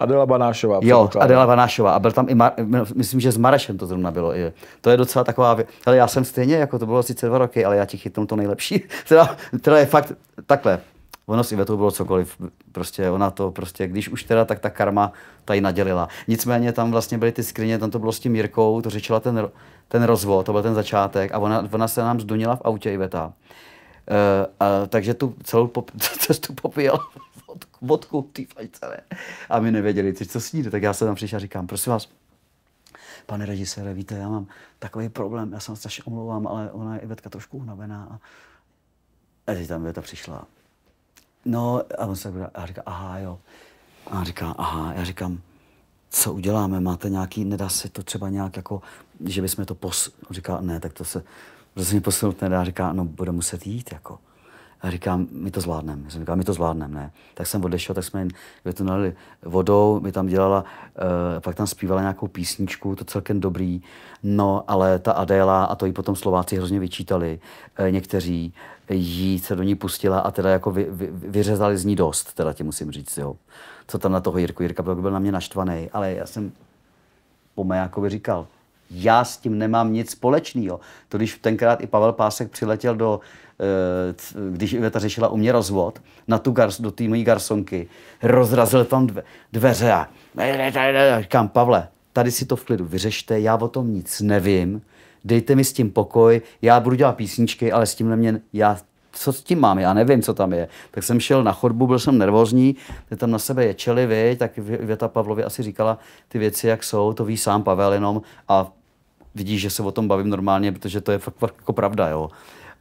Adela Banášová. Jo, Adela Banášová. A byl tam i, Mar- myslím, že s Marešem to zrovna bylo. Je. To je docela taková věc. Ale já jsem stejně, jako to bylo sice dva roky, ale já ti chytnu to nejlepší. teda, teda je fakt takhle. Ono s Ivetou bylo cokoliv. Prostě ona to prostě, když už teda, tak ta karma tady nadělila. Nicméně tam vlastně byly ty skrině, tam to bylo s tím Mírkou, to řečila ten, ten rozvod, to byl ten začátek a ona, ona se nám zdunila v autě Iveta. Eh, a, takže tu celou pop, cestu popíjel vodku, vodku té fajce, ne? A my nevěděli, co snít. Tak já jsem tam přišel a říkám, prosím vás, pane režisére, víte, já mám takový problém, já se strašně omlouvám, ale ona je Ivetka trošku unavená. A, a teď tam Iveta přišla. No a on se a říká, aha, jo. A on říká, aha, já říkám, co uděláme, máte nějaký, nedá se to třeba nějak jako, že bychom to pos... On říká, ne, tak to se, protože se posunul ten a říká, no bude muset jít, jako. A říkám, my to zvládneme. Jsem říkal, my to zvládneme, ne. Tak jsem odešel, tak jsme jim to nalili vodou, mi tam dělala, uh, pak tam zpívala nějakou písničku, to celkem dobrý. No, ale ta Adéla, a to jí potom Slováci hrozně vyčítali, uh, někteří, jí se do ní pustila a teda jako vy, vy, vyřezali z ní dost, teda ti musím říct, jo. Co tam na toho Jirku, Jirka byl, na mě naštvaný, ale já jsem po jako říkal, já s tím nemám nic společného. To když tenkrát i Pavel Pásek přiletěl do, eh, když Iveta řešila u mě rozvod, na tu gar, do té mojí garsonky, rozrazil tam dve, dveře a říkám, Pavle, tady si to v klidu vyřešte, já o tom nic nevím, dejte mi s tím pokoj, já budu dělat písničky, ale s tím mě, já co s tím mám, já nevím, co tam je. Tak jsem šel na chodbu, byl jsem nervózní, že tam na sebe ječeli, vy, tak Věta Pavlovi asi říkala ty věci, jak jsou, to ví sám Pavel jenom a vidíš, že se o tom bavím normálně, protože to je fakt, fakt jako pravda, jo.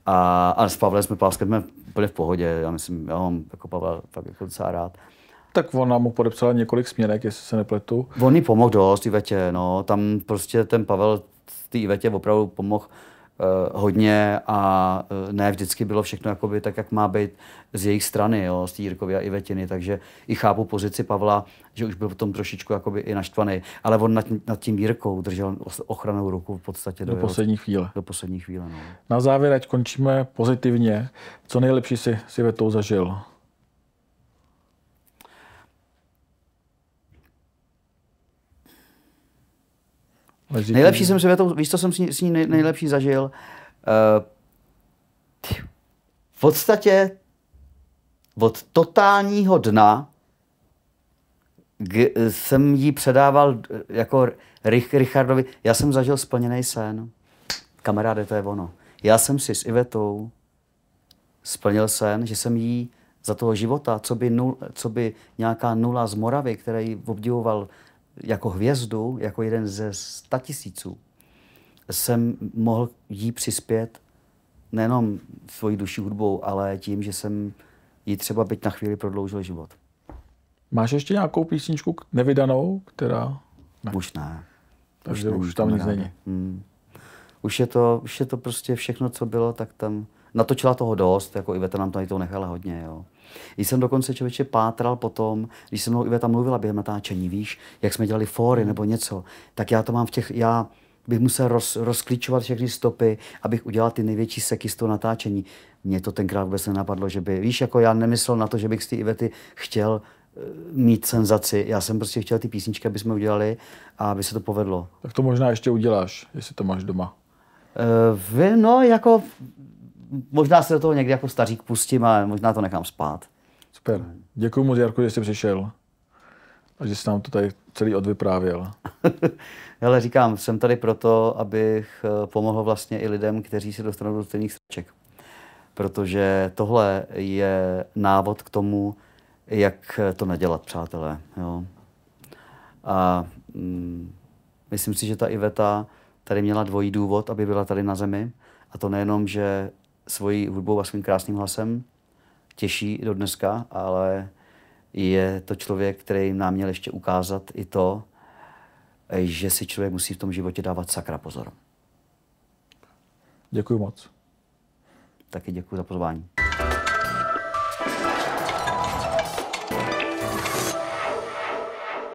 A, a s Pavlem jsme Pávskem jsme v pohodě, já myslím, já mám jako Pavla fakt jako docela rád. Tak on nám podepsal několik směrek, jestli se nepletu. On mi pomohl dost, Ivetě, no. Tam prostě ten Pavel ty Ivetě opravdu pomohl Eh, hodně a eh, ne vždycky bylo všechno jakoby tak, jak má být z jejich strany, jo, z té a Ivetiny, takže i chápu pozici Pavla, že už byl v tom trošičku jakoby i naštvaný, ale on nad, nad tím Jirkou držel ochranou ruku v podstatě do, do poslední jeho, chvíle. Do poslední chvíle, no. Na závěr, ať končíme pozitivně. Co nejlepší si, si Vetou zažil? Ležitý. Nejlepší jsem si větou, víš, co jsem s ní, s ní nejlepší zažil? Uh, v podstatě od totálního dna k, jsem jí předával eh, jako Rich, Richardovi. Já jsem zažil splněný sen. Kamaráde, to je ono. Já jsem si s Ivetou splnil sen, že jsem jí za toho života, co by, nul, co by nějaká nula z Moravy, který obdivoval jako hvězdu, jako jeden ze statisíců, jsem mohl jí přispět nejenom svojí duší hudbou, ale tím, že jsem jí třeba byť na chvíli prodloužil život. Máš ještě nějakou písničku nevydanou, která... Ne. Už ne. Takže už, už tam nic není. Hmm. Už, je to, už je to prostě všechno, co bylo, tak tam... Natočila toho dost, jako Iveta nám tady to nechala hodně, jo. Když jsem dokonce člověče pátral potom, když se mnou Iveta mluvila během natáčení, víš, jak jsme dělali fóry nebo něco, tak já to mám v těch, já bych musel roz, rozklíčovat všechny stopy, abych udělal ty největší seky z toho natáčení. Mně to tenkrát vůbec nenapadlo, že by, víš, jako já nemyslel na to, že bych z té Ivety chtěl eh, mít senzaci. Já jsem prostě chtěl ty písničky, aby jsme udělali a aby se to povedlo. Tak to možná ještě uděláš, jestli to máš doma. Uh, vy, no, jako možná se do toho někdy jako stařík pustím, ale možná to nechám spát. Super. Děkuji moc, Jarku, že jsi přišel a že jsi nám to tady celý odvyprávěl. Ale říkám, jsem tady proto, abych eh, pomohl vlastně i lidem, kteří se dostanou do stejných sraček. Protože tohle je návod k tomu, jak eh, to nedělat, přátelé. Jo. A mm, myslím si, že ta Iveta tady měla dvojí důvod, aby byla tady na zemi. A to nejenom, že svojí hudbou a svým krásným hlasem těší do dneska, ale je to člověk, který nám měl ještě ukázat i to, že si člověk musí v tom životě dávat sakra pozor. Děkuji moc. Taky děkuji za pozvání.